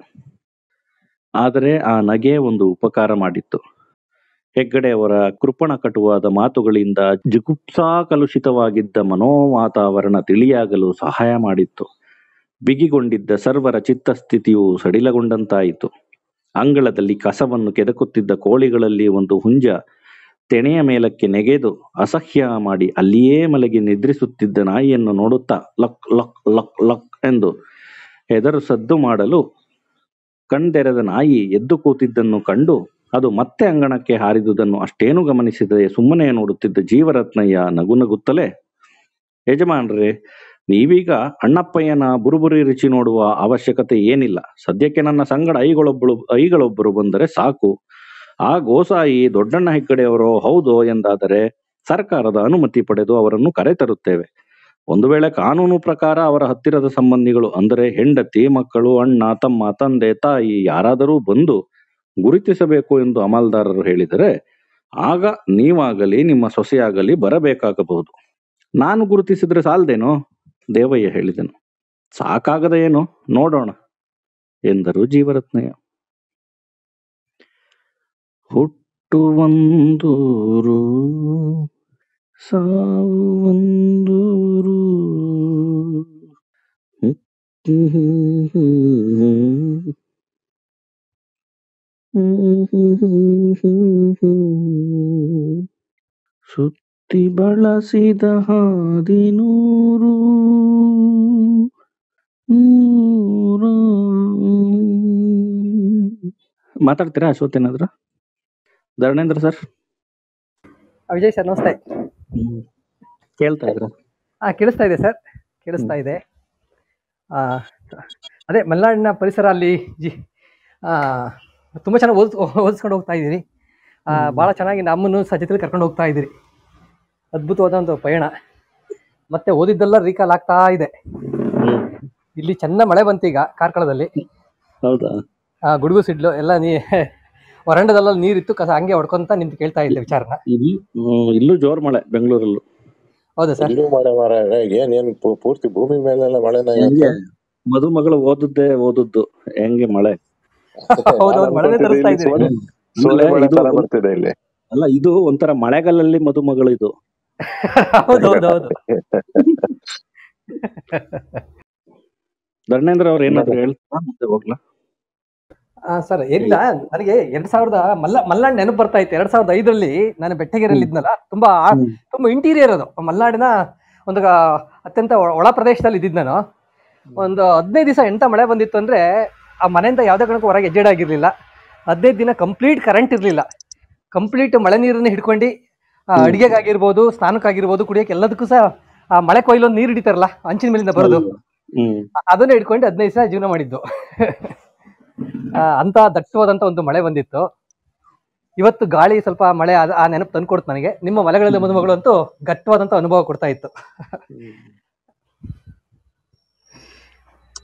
ಆದರೆ ಆ ನಗೆ ಒಂದು ಉಪಕಾರ ಮಾಡಿತ್ತು ಹೆಗ್ಗಡೆಯವರ ಕೃಪಣ ಕಟುವಾದ ಮಾತುಗಳಿಂದ ಜಿಗುಪ್ಸಾ ಕಲುಷಿತವಾಗಿದ್ದ ಮನೋವಾತಾವರಣ ತಿಳಿಯಾಗಲು ಸಹಾಯ ಮಾಡಿತ್ತು ಬಿಗಿಗೊಂಡಿದ್ದ ಸರ್ವರ ಚಿತ್ತಸ್ಥಿತಿಯು ಸಡಿಲಗೊಂಡಂತಾಯಿತು ಅಂಗಳದಲ್ಲಿ ಕಸವನ್ನು ಕೆದಕುತ್ತಿದ್ದ ಕೋಳಿಗಳಲ್ಲಿ ಒಂದು ಹುಂಜ ತೆಣೆಯ ಮೇಲಕ್ಕೆ ನೆಗೆದು ಅಸಹ್ಯ ಮಾಡಿ ಅಲ್ಲಿಯೇ ಮಲಗಿ ನಿದ್ರಿಸುತ್ತಿದ್ದ ನಾಯಿಯನ್ನು ನೋಡುತ್ತಾ ಲಕ್ ಲಕ್ ಲಕ್ ಲಕ್ ಎಂದು ಹೆದರು ಸದ್ದು ಮಾಡಲು ಕಣ್ದೆರೆದ ನಾಯಿ ಎದ್ದು ಕೂತಿದ್ದನ್ನು ಕಂಡು ಅದು ಮತ್ತೆ ಅಂಗಣಕ್ಕೆ ಹಾರಿದುದನ್ನು ಅಷ್ಟೇನು ಗಮನಿಸಿದರೆ ಸುಮ್ಮನೆ ನೋಡುತ್ತಿದ್ದ ಜೀವರತ್ನಯ್ಯ ನಗುನಗುತ್ತಲೇ ಯಜಮಾನ್ರೆ ನೀವೀಗ ಅಣ್ಣಪ್ಪಯ್ಯನ ಬುರುಬುರಿ ರುಚಿ ನೋಡುವ ಅವಶ್ಯಕತೆ ಏನಿಲ್ಲ ಸದ್ಯಕ್ಕೆ ನನ್ನ ಸಂಗಡ ಐಗಳೊಬ್ಬಳು ಐಗಳೊಬ್ಬರು ಬಂದರೆ ಸಾಕು ಆ ಗೋಸಾಯಿ ದೊಡ್ಡಣ್ಣ ಹೆಗ್ಗಡೆಯವರು ಹೌದೋ ಎಂದಾದರೆ ಸರ್ಕಾರದ ಅನುಮತಿ ಪಡೆದು ಅವರನ್ನು ಕರೆತರುತ್ತೇವೆ ಒಂದು ವೇಳೆ ಕಾನೂನು ಪ್ರಕಾರ ಅವರ ಹತ್ತಿರದ ಸಂಬಂಧಿಗಳು ಅಂದರೆ ಹೆಂಡತಿ ಮಕ್ಕಳು ಅಣ್ಣ ತಮ್ಮ ತಂದೆ ತಾಯಿ ಯಾರಾದರೂ ಬಂದು ಗುರುತಿಸಬೇಕು ಎಂದು ಅಮಲ್ದಾರರು ಹೇಳಿದರೆ ಆಗ ನೀವಾಗಲಿ ನಿಮ್ಮ ಸೊಸೆಯಾಗಲಿ ಬರಬೇಕಾಗಬಹುದು ನಾನು ಗುರುತಿಸಿದ್ರೆ ಸಾಲ್ದೇನೋ ದೇವಯ್ಯ ಹೇಳಿದನು ಸಾಕಾಗದ ಏನು ನೋಡೋಣ ಎಂದರು ಜೀವರತ್ನಯ್ಯ ಹುಟ್ಟುವಂದೂರು ಸಾವುವಂದೂರು ಸುತ್ತ ಭಕ್ತಿ ಬಳಸಿದ ಹಾದಿನೂರು ಮಾತಾಡ್ತೀರಾ ಅಶ್ವತ್ ಏನಾದ್ರು ಧರಣೇಂದ್ರ ಸರ್ ವಿಜಯ್ ಸರ್ ನಮಸ್ತೆ ಕೇಳ್ತಾ ಇದ್ರ ಹಾ ಕೇಳಿಸ್ತಾ ಇದೆ ಸರ್ ಕೇಳಿಸ್ತಾ ಇದೆ ಅದೇ ಮಲೆನಾಡಿನ ಪರಿಸರ ಅಲ್ಲಿ ಜಿ ತುಂಬಾ ಚೆನ್ನಾಗಿ ಓದ್ ಓದಿಸ್ಕೊಂಡು ಹೋಗ್ತಾ ಇದ್ದೀರಿ ಬಹಳ ಚೆನ್ನಾಗಿ ನಮ್ಮನ್ನು ಸಹ ಕರ್ಕೊಂಡು ಹೋಗ್ತಾ ಇದ್ದೀರಿ ಅದ್ಭುತವಾದ ಒಂದು ಪಯಣ ಮತ್ತೆ ಓದಿದ್ದೆಲ್ಲ ರೀಕಾಲ್ ಆಗ್ತಾ ಇದೆ ಇಲ್ಲಿ ಚೆನ್ನ ಮಳೆ ಬಂತು ಈಗ ಕಾರ್ಕಳದಲ್ಲಿ ಹೌದಾ ಗುಡುಗು ಸಿಡ್ಲು ಎಲ್ಲ ನೀ ವರಂಡದಲ್ಲ ನೀರಿತ್ತು ಕಸ ಹಂಗೆ ಹೊಡ್ಕೊಂತ ನಿಂತು ಕೇಳ್ತಾ ಇದ್ದೆ ವಿಚಾರನ ಇಲ್ಲೂ ಜೋರ್ ಮಳೆ ಬೆಂಗಳೂರಲ್ಲೂ ಹೌದಾ ಸರ್ ಇಲ್ಲೂ ಮಳೆ ಏನೇನು ಪೂರ್ತಿ ಭೂಮಿ ಮೇಲೆಲ್ಲ ಮದುಮಗಳು ಓದದ್ದೇ ಓದದ್ದು ಹೆಂಗೆ ಮಳೆ ಅಲ್ಲ ಇದು ಒಂಥರ ಮಳೆಗಾಲಲ್ಲಿ ಮದುಮಗಳು ಇದು ಹೌದು ಧರ್ಮೇಂದ್ರ ಅವ್ರು ಏನಾದ್ರು ಮತ್ತೆ ಹೋಗ್ಲಾ ಸರ್ ಇಲ್ಲ ನನಗೆ ಎರಡ್ ಸಾವಿರದ ಮಲ್ಲ ಮಲ್ನಾಡ್ ನೆನಪು ಬರ್ತಾ ಇತ್ತು ಎರಡ್ ಸಾವಿರದ ಐದರಲ್ಲಿ ನಾನು ಬೆಟ್ಟಗೆರೆಯಲ್ಲಿ ಇದ್ನಲ್ಲ ತುಂಬಾ ತುಂಬಾ ಇಂಟೀರಿಯರ್ ಅದು ಮಲ್ನಾಡಿನ ಒಂದು ಅತ್ಯಂತ ಒಳ ಪ್ರದೇಶದಲ್ಲಿ ಇದ್ದಿದ್ದು ನಾನು ಒಂದು ಹದಿನೈದು ದಿವಸ ಎಂತ ಮಳೆ ಬಂದಿತ್ತು ಅಂದ್ರೆ ಆ ಮನೆಯಿಂದ ಯಾವ್ದೇ ಕಾರಣಕ್ಕೂ ಹೊರಗೆ ಎಜ್ಜೆಡಾಗಿರ್ಲಿಲ್ಲ ಹದಿನೈದು ದಿನ ಕಂಪ್ಲೀಟ್ ಕರೆಂಟ್ ಇರಲಿಲ್ಲ ಕಂಪ್ಲೀಟ್ ಮಳೆ ನೀರನ್ನು ಹಿಡ್ಕೊಂಡು ಅಡಿಗೆಗಾಗಿರ್ಬೋದು ಸ್ನಾನಕ್ಕಾಗಿರ್ಬೋದು ಕುಡಿಯಕ್ಕೆ ಎಲ್ಲದಕ್ಕೂ ಸಹ ಆ ಮಳೆ ಕೊಯ್ಲು ನೀರು ಹಿಡಿತಾರಲ್ಲ ಅಂಚಿನ ಮೇಲಿಂದ ಬರೋದು ಅದನ್ನ ಹಿಡ್ಕೊಂಡು ಹದಿನೈದು ಸಹ ಜೀವನ ಮಾಡಿದ್ದು ಅಂತ ದಟ್ಟವಾದಂತ ಒಂದು ಮಳೆ ಬಂದಿತ್ತು ಇವತ್ತು ಗಾಳಿ ಸ್ವಲ್ಪ ಮಳೆ ಆ ನೆನಪು ತಂದ್ಕೊಡ್ತು ನನಗೆ ನಿಮ್ಮ ಮಲೆಗಳಲ್ಲಿ ಮದುಮಗಳು ಅಂತೂ ಗಟ್ಟವಾದಂತ ಅನುಭವ ಕೊಡ್ತಾ ಇತ್ತು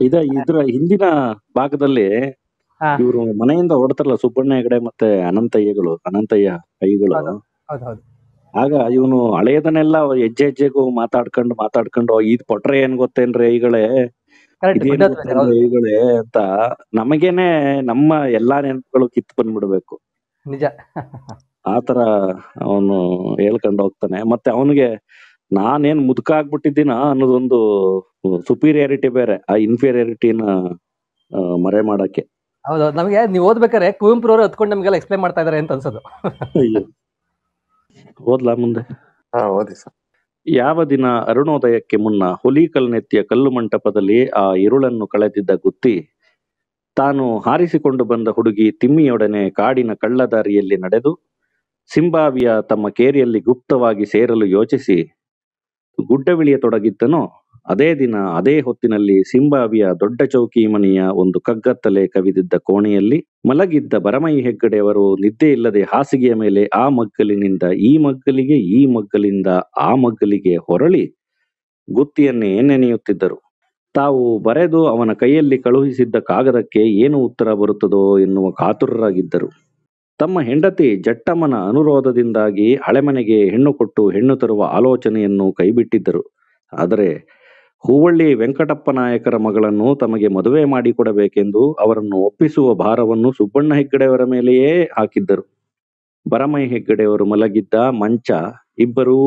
ಇದ ಇದ್ರ ಹಿಂದಿನ ಭಾಗದಲ್ಲಿ ಇವರು ಮನೆಯಿಂದ ಹೊಡ್ತಾರಲ್ಲ ಸುಬ್ಬಣ್ಣ ಹೆಗಡೆ ಮತ್ತೆ ಅನಂತಯ್ಯಗಳು ಅನಂತಯ್ಯ ಐಗಳು ಆಗ ಇವನು ಹಳೆಯದನ್ನೆಲ್ಲ ಹೆಜ್ಜೆ ಹೆಜ್ಜೆಗೂ ಮಾತಾಡ್ಕೊಂಡು ಮಾತಾಡ್ಕೊಂಡು ಇದ್ ಕೊಟ್ರೆ ಏನ್ ಗೊತ್ತೇನ್ರಿ ಈಗಳೇ ಈಗಳೇ ಅಂತ ನಮಗೇನೆ ನಮ್ಮ ಎಲ್ಲಾ ನೆನಪುಗಳು ಕಿತ್ ಬಂದ್ಬಿಡ್ಬೇಕು ನಿಜ ಆತರ ಅವನು ಹೇಳ್ಕೊಂಡು ಹೋಗ್ತಾನೆ ಮತ್ತೆ ಅವನಿಗೆ ನಾನೇನ್ ಮುದುಕ ಆಗ್ಬಿಟ್ಟಿದ್ದೀನ ಅನ್ನೋದೊಂದು ಸುಪೀರಿಯಾರಿಟಿ ಬೇರೆ ಆ ಇನ್ಫೀರಿಯಾರಿಟಿನ ಮರೆ ಮಾಡಕ್ಕೆ ಹೌದೌದು ನಮಗೆ ನೀವು ಓದ್ಬೇಕಾರೆ ಕುವೆಂಪು ಹತ್ಕೊಂಡು ನಮಗೆಲ್ಲ ಎಕ್ಸ್ಪ್ಲೈನ್ ಮಾಡ್ತಾ ಇದಾರೆ ಅಂತ ಅನ್ಸೋದು ಹೋದ್ಲಾ ಮುಂದೆ ಯಾವ ದಿನ ಅರುಣೋದಯಕ್ಕೆ ಮುನ್ನ ಹುಲಿಕಲ್ನೆತ್ತಿಯ ಕಲ್ಲು ಮಂಟಪದಲ್ಲಿ ಆ ಇರುಳನ್ನು ಕಳೆದಿದ್ದ ಗುತ್ತಿ ತಾನು ಹಾರಿಸಿಕೊಂಡು ಬಂದ ಹುಡುಗಿ ತಿಮ್ಮಿಯೊಡನೆ ಕಾಡಿನ ಕಳ್ಳದಾರಿಯಲ್ಲಿ ನಡೆದು ಸಿಂಬಾವಿಯ ತಮ್ಮ ಕೇರಿಯಲ್ಲಿ ಗುಪ್ತವಾಗಿ ಸೇರಲು ಯೋಚಿಸಿ ಗುಡ್ಡವಿಳಿಯತೊಡಗಿದ್ದನೋ ಅದೇ ದಿನ ಅದೇ ಹೊತ್ತಿನಲ್ಲಿ ಸಿಂಬಾವಿಯ ದೊಡ್ಡ ಚೌಕಿ ಮನೆಯ ಒಂದು ಕಗ್ಗತ್ತಲೆ ಕವಿದಿದ್ದ ಕೋಣೆಯಲ್ಲಿ ಮಲಗಿದ್ದ ಬರಮೈ ಹೆಗ್ಗಡೆಯವರು ಇಲ್ಲದೆ ಹಾಸಿಗೆಯ ಮೇಲೆ ಆ ಮಗ್ಗಲಿನಿಂದ ಈ ಮಗ್ಗಲಿಗೆ ಈ ಮಗ್ಗಲಿಂದ ಆ ಮಗ್ಗಲಿಗೆ ಹೊರಳಿ ಗುತ್ತಿಯನ್ನೇ ನೆನೆಯುತ್ತಿದ್ದರು ತಾವು ಬರೆದು ಅವನ ಕೈಯಲ್ಲಿ ಕಳುಹಿಸಿದ್ದ ಕಾಗದಕ್ಕೆ ಏನು ಉತ್ತರ ಬರುತ್ತದೋ ಎನ್ನುವ ಕಾತುರರಾಗಿದ್ದರು ತಮ್ಮ ಹೆಂಡತಿ ಜಟ್ಟಮ್ಮನ ಅನುರೋಧದಿಂದಾಗಿ ಹಳೆಮನೆಗೆ ಹೆಣ್ಣು ಕೊಟ್ಟು ಹೆಣ್ಣು ತರುವ ಆಲೋಚನೆಯನ್ನು ಕೈಬಿಟ್ಟಿದ್ದರು ಆದರೆ ಹೂವಳ್ಳಿ ವೆಂಕಟಪ್ಪ ನಾಯಕರ ಮಗಳನ್ನು ತಮಗೆ ಮದುವೆ ಮಾಡಿಕೊಡಬೇಕೆಂದು ಅವರನ್ನು ಒಪ್ಪಿಸುವ ಭಾರವನ್ನು ಸುಬ್ಬಣ್ಣ ಹೆಗ್ಗಡೆಯವರ ಮೇಲೆಯೇ ಹಾಕಿದ್ದರು ಬರಮೈ ಹೆಗ್ಗಡೆಯವರು ಮಲಗಿದ್ದ ಮಂಚ ಇಬ್ಬರು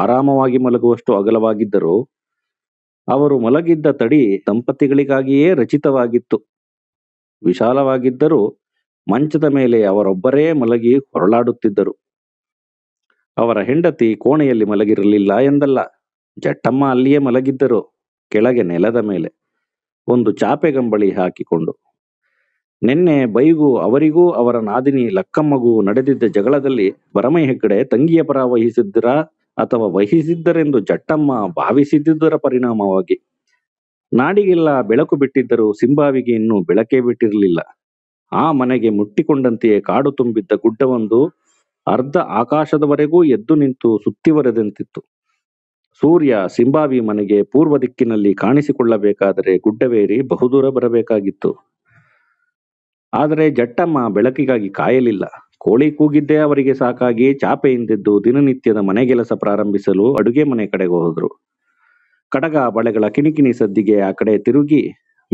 ಆರಾಮವಾಗಿ ಮಲಗುವಷ್ಟು ಅಗಲವಾಗಿದ್ದರು ಅವರು ಮಲಗಿದ್ದ ತಡಿ ದಂಪತಿಗಳಿಗಾಗಿಯೇ ರಚಿತವಾಗಿತ್ತು ವಿಶಾಲವಾಗಿದ್ದರೂ ಮಂಚದ ಮೇಲೆ ಅವರೊಬ್ಬರೇ ಮಲಗಿ ಹೊರಳಾಡುತ್ತಿದ್ದರು ಅವರ ಹೆಂಡತಿ ಕೋಣೆಯಲ್ಲಿ ಮಲಗಿರಲಿಲ್ಲ ಎಂದಲ್ಲ ಜಟ್ಟಮ್ಮ ಅಲ್ಲಿಯೇ ಮಲಗಿದ್ದರು ಕೆಳಗೆ ನೆಲದ ಮೇಲೆ ಒಂದು ಚಾಪೆಗಂಬಳಿ ಹಾಕಿಕೊಂಡು ನಿನ್ನೆ ಬೈಗೂ ಅವರಿಗೂ ಅವರ ನಾದಿನಿ ಲಕ್ಕಮ್ಮಗೂ ನಡೆದಿದ್ದ ಜಗಳದಲ್ಲಿ ಬರಮೈ ಹೆಗ್ಗಡೆ ತಂಗಿಯ ಪರ ವಹಿಸಿದ್ದರ ಅಥವಾ ವಹಿಸಿದ್ದರೆಂದು ಜಟ್ಟಮ್ಮ ಭಾವಿಸಿದ್ದುದರ ಪರಿಣಾಮವಾಗಿ ನಾಡಿಗೆಲ್ಲ ಬೆಳಕು ಬಿಟ್ಟಿದ್ದರೂ ಸಿಂಬಾವಿಗೆ ಇನ್ನೂ ಬೆಳಕೇ ಬಿಟ್ಟಿರಲಿಲ್ಲ ಆ ಮನೆಗೆ ಮುಟ್ಟಿಕೊಂಡಂತೆಯೇ ಕಾಡು ತುಂಬಿದ್ದ ಗುಡ್ಡವೊಂದು ಅರ್ಧ ಆಕಾಶದವರೆಗೂ ಎದ್ದು ನಿಂತು ಸುತ್ತಿವರೆದಂತಿತ್ತು ಸೂರ್ಯ ಸಿಂಬಾವಿ ಮನೆಗೆ ಪೂರ್ವ ದಿಕ್ಕಿನಲ್ಲಿ ಕಾಣಿಸಿಕೊಳ್ಳಬೇಕಾದರೆ ಗುಡ್ಡವೇರಿ ಬಹುದೂರ ಬರಬೇಕಾಗಿತ್ತು ಆದರೆ ಜಟ್ಟಮ್ಮ ಬೆಳಕಿಗಾಗಿ ಕಾಯಲಿಲ್ಲ ಕೋಳಿ ಕೂಗಿದ್ದೇ ಅವರಿಗೆ ಸಾಕಾಗಿ ಚಾಪೆಯಿಂದೆದ್ದು ದಿನನಿತ್ಯದ ಮನೆಗೆಲಸ ಪ್ರಾರಂಭಿಸಲು ಅಡುಗೆ ಮನೆ ಕಡೆಗೆ ಹೋದರು ಕಡಗ ಬಳೆಗಳ ಕಿಣಿಕಿಣಿ ಸದ್ದಿಗೆ ಆ ಕಡೆ ತಿರುಗಿ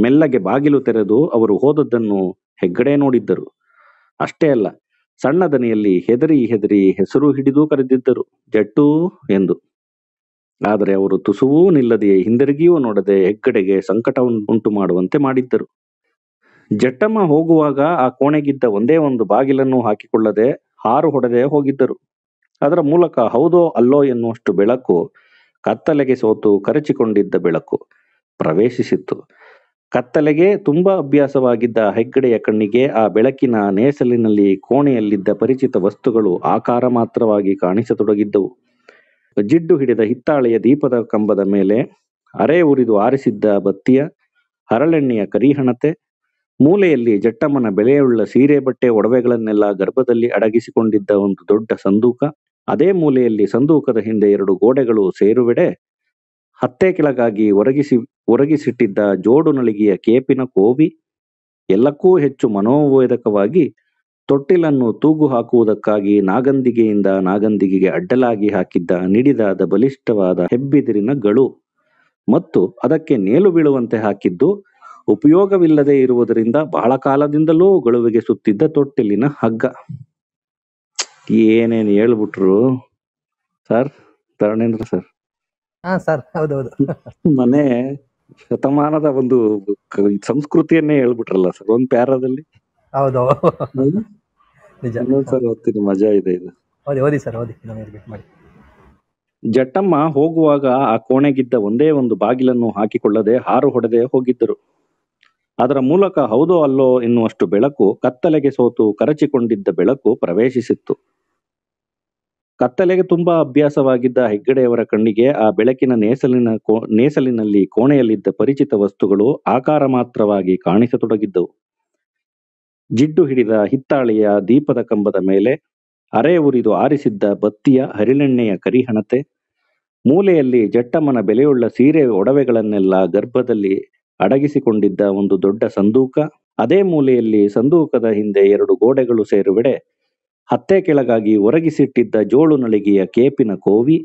ಮೆಲ್ಲಗೆ ಬಾಗಿಲು ತೆರೆದು ಅವರು ಹೋದದ್ದನ್ನು ಹೆಗ್ಗಡೆ ನೋಡಿದ್ದರು ಅಷ್ಟೇ ಅಲ್ಲ ಸಣ್ಣ ದನಿಯಲ್ಲಿ ಹೆದರಿ ಹೆದರಿ ಹೆಸರು ಹಿಡಿದು ಕರೆದಿದ್ದರು ಜಟ್ಟು ಎಂದು ಆದರೆ ಅವರು ತುಸುವೂ ನಿಲ್ಲದೆಯೇ ಹಿಂದಿರುಗಿಯೂ ನೋಡದೆ ಹೆಗ್ಗಡೆಗೆ ಸಂಕಟವನ್ನು ಉಂಟು ಮಾಡುವಂತೆ ಮಾಡಿದ್ದರು ಜಟ್ಟಮ್ಮ ಹೋಗುವಾಗ ಆ ಕೋಣೆಗಿದ್ದ ಒಂದೇ ಒಂದು ಬಾಗಿಲನ್ನು ಹಾಕಿಕೊಳ್ಳದೆ ಹಾರು ಹೊಡೆದೇ ಹೋಗಿದ್ದರು ಅದರ ಮೂಲಕ ಹೌದೋ ಅಲ್ಲೋ ಎನ್ನುವಷ್ಟು ಬೆಳಕು ಕತ್ತಲೆಗೆ ಸೋತು ಕರಚಿಕೊಂಡಿದ್ದ ಬೆಳಕು ಪ್ರವೇಶಿಸಿತ್ತು ಕತ್ತಲೆಗೆ ತುಂಬಾ ಅಭ್ಯಾಸವಾಗಿದ್ದ ಹೆಗ್ಗಡೆಯ ಕಣ್ಣಿಗೆ ಆ ಬೆಳಕಿನ ನೇಸಲಿನಲ್ಲಿ ಕೋಣೆಯಲ್ಲಿದ್ದ ಪರಿಚಿತ ವಸ್ತುಗಳು ಆಕಾರ ಮಾತ್ರವಾಗಿ ಕಾಣಿಸತೊಡಗಿದ್ದವು ಜಿಡ್ಡು ಹಿಡಿದ ಹಿತ್ತಾಳೆಯ ದೀಪದ ಕಂಬದ ಮೇಲೆ ಅರೆ ಉರಿದು ಆರಿಸಿದ್ದ ಬತ್ತಿಯ ಹರಳೆಣ್ಣೆಯ ಕರಿಹಣತೆ ಮೂಲೆಯಲ್ಲಿ ಜಟ್ಟಮ್ಮನ ಬೆಲೆಯುಳ್ಳ ಸೀರೆ ಬಟ್ಟೆ ಒಡವೆಗಳನ್ನೆಲ್ಲ ಗರ್ಭದಲ್ಲಿ ಅಡಗಿಸಿಕೊಂಡಿದ್ದ ಒಂದು ದೊಡ್ಡ ಸಂದೂಕ ಅದೇ ಮೂಲೆಯಲ್ಲಿ ಸಂದೂಕದ ಹಿಂದೆ ಎರಡು ಗೋಡೆಗಳು ಸೇರುವೆಡೆ ಹತ್ತೆ ಕೆಳಗಾಗಿ ಒರಗಿಸಿ ಒರಗಿಸಿಟ್ಟಿದ್ದ ಜೋಡು ನಳಿಗೆಯ ಕೇಪಿನ ಕೋವಿ ಎಲ್ಲಕ್ಕೂ ಹೆಚ್ಚು ಮನೋವೇದಕವಾಗಿ ತೊಟ್ಟಿಲನ್ನು ತೂಗು ಹಾಕುವುದಕ್ಕಾಗಿ ನಾಗಂದಿಗೆಯಿಂದ ನಾಗಂದಿಗೆಗೆ ಅಡ್ಡಲಾಗಿ ಹಾಕಿದ್ದ ನಿಡಿದಾದ ಬಲಿಷ್ಠವಾದ ಹೆಬ್ಬಿದಿರಿನ ಗಳು ಮತ್ತು ಅದಕ್ಕೆ ನೇಲು ಬೀಳುವಂತೆ ಹಾಕಿದ್ದು ಉಪಯೋಗವಿಲ್ಲದೆ ಇರುವುದರಿಂದ ಬಹಳ ಕಾಲದಿಂದಲೂ ಗಳುವಿಗೆ ಸುತ್ತಿದ್ದ ತೊಟ್ಟಿಲಿನ ಹಗ್ಗ ಏನೇನು ಹೇಳ್ಬಿಟ್ರು ಸರ್ ತರಣೇಂದ್ರ ಸರ್ ಹಾ ಸರ್ ಹೌದೌದು ಮನೆ ಶತಮಾನದ ಒಂದು ಸಂಸ್ಕೃತಿಯನ್ನೇ ಹೇಳ್ಬಿಟ್ರಲ್ಲ ಸರ್ ಒಂದ್ ಪ್ಯಾರದಲ್ಲಿ ಹೌದು ನಿಜ ಇದೆ ಇದು ಓದಿ ಓದಿ ಸರ್ ಓದಿ ಮಾಡಿ ಜಟ್ಟಮ್ಮ ಹೋಗುವಾಗ ಆ ಕೋಣೆಗಿದ್ದ ಒಂದೇ ಒಂದು ಬಾಗಿಲನ್ನು ಹಾಕಿಕೊಳ್ಳದೆ ಹಾರು ಹೊಡೆದೇ ಹೋಗಿದ್ದರು ಅದರ ಮೂಲಕ ಹೌದೋ ಅಲ್ಲೋ ಎನ್ನುವಷ್ಟು ಬೆಳಕು ಕತ್ತಲೆಗೆ ಸೋತು ಕರಚಿಕೊಂಡಿದ್ದ ಬೆಳಕು ಪ್ರವೇಶಿಸಿತ್ತು ಕತ್ತಲೆಗೆ ತುಂಬಾ ಅಭ್ಯಾಸವಾಗಿದ್ದ ಹೆಗ್ಗಡೆಯವರ ಕಣ್ಣಿಗೆ ಆ ಬೆಳಕಿನ ನೇಸಲಿನ ನೇಸಲಿನಲ್ಲಿ ಕೋಣೆಯಲ್ಲಿದ್ದ ಪರಿಚಿತ ವಸ್ತುಗಳು ಆಕಾರ ಮಾತ್ರವಾಗಿ ಕಾಣಿಸತೊಡಗಿದ್ದವು ಜಿಡ್ಡು ಹಿಡಿದ ಹಿತ್ತಾಳೆಯ ದೀಪದ ಕಂಬದ ಮೇಲೆ ಅರೆ ಉರಿದು ಆರಿಸಿದ್ದ ಬತ್ತಿಯ ಹರಿಳೆಣ್ಣೆಯ ಕರಿಹಣತೆ ಮೂಲೆಯಲ್ಲಿ ಜಟ್ಟಮ್ಮನ ಬೆಲೆಯುಳ್ಳ ಸೀರೆ ಒಡವೆಗಳನ್ನೆಲ್ಲ ಗರ್ಭದಲ್ಲಿ ಅಡಗಿಸಿಕೊಂಡಿದ್ದ ಒಂದು ದೊಡ್ಡ ಸಂದೂಕ ಅದೇ ಮೂಲೆಯಲ್ಲಿ ಸಂದೂಕದ ಹಿಂದೆ ಎರಡು ಗೋಡೆಗಳು ಸೇರುವೆಡೆ ಹತ್ತೆ ಕೆಳಗಾಗಿ ಒರಗಿಸಿಟ್ಟಿದ್ದ ಜೋಳು ನಳಿಗೆಯ ಕೇಪಿನ ಕೋವಿ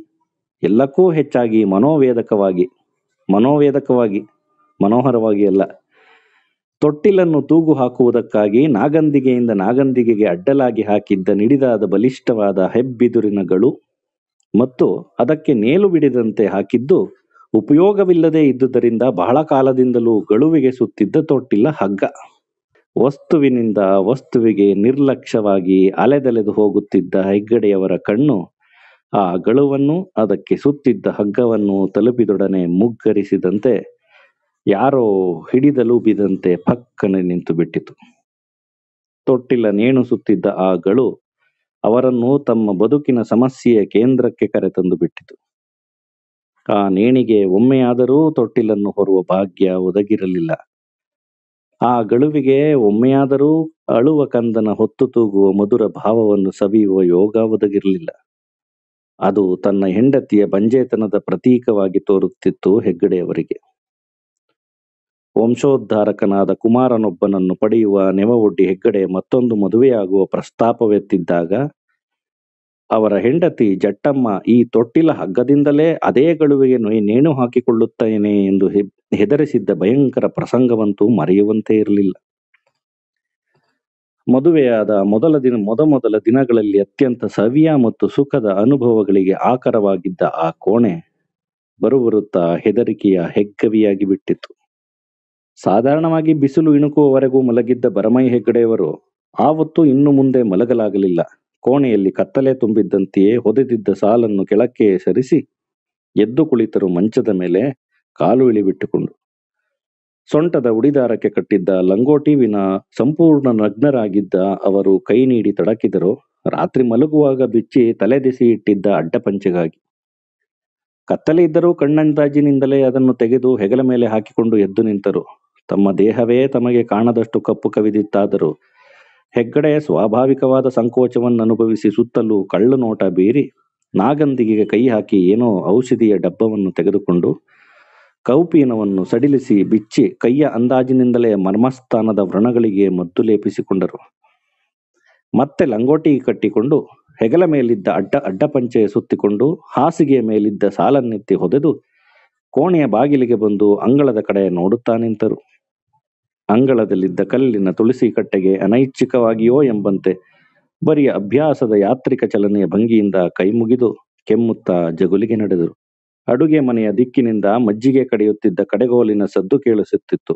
ಎಲ್ಲಕ್ಕೂ ಹೆಚ್ಚಾಗಿ ಮನೋವೇದಕವಾಗಿ ಮನೋವೇದಕವಾಗಿ ಮನೋಹರವಾಗಿ ಅಲ್ಲ ತೊಟ್ಟಿಲನ್ನು ತೂಗು ಹಾಕುವುದಕ್ಕಾಗಿ ನಾಗಂದಿಗೆಯಿಂದ ನಾಗಂದಿಗೆಗೆ ಅಡ್ಡಲಾಗಿ ಹಾಕಿದ್ದ ನಿಡಿದಾದ ಬಲಿಷ್ಠವಾದ ಹೆಬ್ಬಿದುರಿನಗಳು ಮತ್ತು ಅದಕ್ಕೆ ನೇಲು ಬಿಡಿದಂತೆ ಹಾಕಿದ್ದು ಉಪಯೋಗವಿಲ್ಲದೆ ಇದ್ದುದರಿಂದ ಬಹಳ ಕಾಲದಿಂದಲೂ ಗಳುವಿಗೆ ಸುತ್ತಿದ್ದ ತೊಟ್ಟಿಲ ಹಗ್ಗ ವಸ್ತುವಿನಿಂದ ವಸ್ತುವಿಗೆ ನಿರ್ಲಕ್ಷ್ಯವಾಗಿ ಅಲೆದಲೆದು ಹೋಗುತ್ತಿದ್ದ ಹೆಗ್ಗಡೆಯವರ ಕಣ್ಣು ಆ ಗಳುವನ್ನು ಅದಕ್ಕೆ ಸುತ್ತಿದ್ದ ಹಗ್ಗವನ್ನು ತಲುಪಿದೊಡನೆ ಮುಗ್ಗರಿಸಿದಂತೆ ಯಾರೋ ಹಿಡಿದಲು ಬಿದಂತೆ ಪಕ್ಕನೆ ನಿಂತು ಬಿಟ್ಟಿತು ನೇಣು ಸುತ್ತಿದ್ದ ಆಗಳು ಅವರನ್ನು ತಮ್ಮ ಬದುಕಿನ ಸಮಸ್ಯೆಯ ಕೇಂದ್ರಕ್ಕೆ ಕರೆತಂದು ಬಿಟ್ಟಿತು ಆ ನೇಣಿಗೆ ಒಮ್ಮೆಯಾದರೂ ತೊಟ್ಟಿಲನ್ನು ಹೊರುವ ಭಾಗ್ಯ ಒದಗಿರಲಿಲ್ಲ ಆ ಗಳುವಿಗೆ ಒಮ್ಮೆಯಾದರೂ ಅಳುವ ಕಂದನ ಹೊತ್ತು ತೂಗುವ ಮಧುರ ಭಾವವನ್ನು ಸವಿಯುವ ಯೋಗ ಒದಗಿರಲಿಲ್ಲ ಅದು ತನ್ನ ಹೆಂಡತಿಯ ಬಂಜೇತನದ ಪ್ರತೀಕವಾಗಿ ತೋರುತ್ತಿತ್ತು ಹೆಗ್ಗಡೆಯವರಿಗೆ ವಂಶೋದ್ಧಾರಕನಾದ ಕುಮಾರನೊಬ್ಬನನ್ನು ಪಡೆಯುವ ನೆಮವೊಡ್ಡಿ ಹೆಗ್ಗಡೆ ಮತ್ತೊಂದು ಮದುವೆಯಾಗುವ ಪ್ರಸ್ತಾಪವೆತ್ತಿದ್ದಾಗ ಅವರ ಹೆಂಡತಿ ಜಟ್ಟಮ್ಮ ಈ ತೊಟ್ಟಿಲ ಹಗ್ಗದಿಂದಲೇ ಅದೇ ಗಳುವಿಗೆ ನೇಣು ಹಾಕಿಕೊಳ್ಳುತ್ತೇನೆ ಎಂದು ಹೆದರಿಸಿದ್ದ ಭಯಂಕರ ಪ್ರಸಂಗವಂತೂ ಮರೆಯುವಂತೆ ಇರಲಿಲ್ಲ ಮದುವೆಯಾದ ಮೊದಲ ದಿನ ಮೊದಮೊದಲ ದಿನಗಳಲ್ಲಿ ಅತ್ಯಂತ ಸವಿಯ ಮತ್ತು ಸುಖದ ಅನುಭವಗಳಿಗೆ ಆಕರವಾಗಿದ್ದ ಆ ಕೋಣೆ ಬರುಬರುತ್ತಾ ಹೆದರಿಕೆಯ ಹೆಗ್ಗವಿಯಾಗಿ ಬಿಟ್ಟಿತು ಸಾಧಾರಣವಾಗಿ ಬಿಸಿಲು ಇಣುಕುವವರೆಗೂ ಮಲಗಿದ್ದ ಬರಮೈ ಹೆಗ್ಗಡೆಯವರು ಆವತ್ತು ಇನ್ನು ಮುಂದೆ ಮಲಗಲಾಗಲಿಲ್ಲ ಕೋಣೆಯಲ್ಲಿ ಕತ್ತಲೆ ತುಂಬಿದ್ದಂತೆಯೇ ಹೊದೆದಿದ್ದ ಸಾಲನ್ನು ಕೆಳಕ್ಕೆ ಸರಿಸಿ ಎದ್ದು ಕುಳಿತರು ಮಂಚದ ಮೇಲೆ ಕಾಲು ಇಳಿಬಿಟ್ಟುಕೊಂಡು ಸೊಂಟದ ಉಡಿದಾರಕ್ಕೆ ಕಟ್ಟಿದ್ದ ಲಂಗೋಟಿವಿನ ಸಂಪೂರ್ಣ ನಗ್ನರಾಗಿದ್ದ ಅವರು ಕೈ ನೀಡಿ ತಡಕಿದರು ರಾತ್ರಿ ಮಲಗುವಾಗ ಬಿಚ್ಚಿ ತಲೆದಿಸಿ ಇಟ್ಟಿದ್ದ ಅಡ್ಡಪಂಚೆಗಾಗಿ ಕತ್ತಲೆ ಇದ್ದರೂ ಕಣ್ಣಂದಾಜಿನಿಂದಲೇ ಅದನ್ನು ತೆಗೆದು ಹೆಗಲ ಮೇಲೆ ಹಾಕಿಕೊಂಡು ಎದ್ದು ನಿಂತರು ತಮ್ಮ ದೇಹವೇ ತಮಗೆ ಕಾಣದಷ್ಟು ಕಪ್ಪು ಕವಿದಿತ್ತಾದರೂ ಹೆಗ್ಗಡೆಯ ಸ್ವಾಭಾವಿಕವಾದ ಸಂಕೋಚವನ್ನು ಅನುಭವಿಸಿ ಸುತ್ತಲೂ ಕಳ್ಳು ನೋಟ ಬೀರಿ ನಾಗಂದಿಗೆಗೆ ಕೈ ಹಾಕಿ ಏನೋ ಔಷಧಿಯ ಡಬ್ಬವನ್ನು ತೆಗೆದುಕೊಂಡು ಕೌಪೀನವನ್ನು ಸಡಿಲಿಸಿ ಬಿಚ್ಚಿ ಕೈಯ ಅಂದಾಜಿನಿಂದಲೇ ಮರ್ಮಸ್ಥಾನದ ವ್ರಣಗಳಿಗೆ ಮದ್ದು ಲೇಪಿಸಿಕೊಂಡರು ಮತ್ತೆ ಲಂಗೋಟಿ ಕಟ್ಟಿಕೊಂಡು ಹೆಗಲ ಮೇಲಿದ್ದ ಅಡ್ಡ ಅಡ್ಡಪಂಚೆ ಸುತ್ತಿಕೊಂಡು ಹಾಸಿಗೆಯ ಮೇಲಿದ್ದ ಸಾಲನ್ನೆತ್ತಿ ಹೊದೆದು ಕೋಣೆಯ ಬಾಗಿಲಿಗೆ ಬಂದು ಅಂಗಳದ ಕಡೆ ನೋಡುತ್ತಾ ನಿಂತರು ಅಂಗಳದಲ್ಲಿದ್ದ ಕಲ್ಲಿನ ತುಳಸಿ ಕಟ್ಟೆಗೆ ಅನೈಚ್ಛಿಕವಾಗಿಯೋ ಎಂಬಂತೆ ಬರಿಯ ಅಭ್ಯಾಸದ ಯಾತ್ರಿಕ ಚಲನೆಯ ಭಂಗಿಯಿಂದ ಕೈಮುಗಿದು ಕೆಮ್ಮುತ್ತಾ ಜಗುಲಿಗೆ ನಡೆದರು ಅಡುಗೆ ಮನೆಯ ದಿಕ್ಕಿನಿಂದ ಮಜ್ಜಿಗೆ ಕಡೆಯುತ್ತಿದ್ದ ಕಡೆಗೋಲಿನ ಸದ್ದು ಕೇಳಿಸುತ್ತಿತ್ತು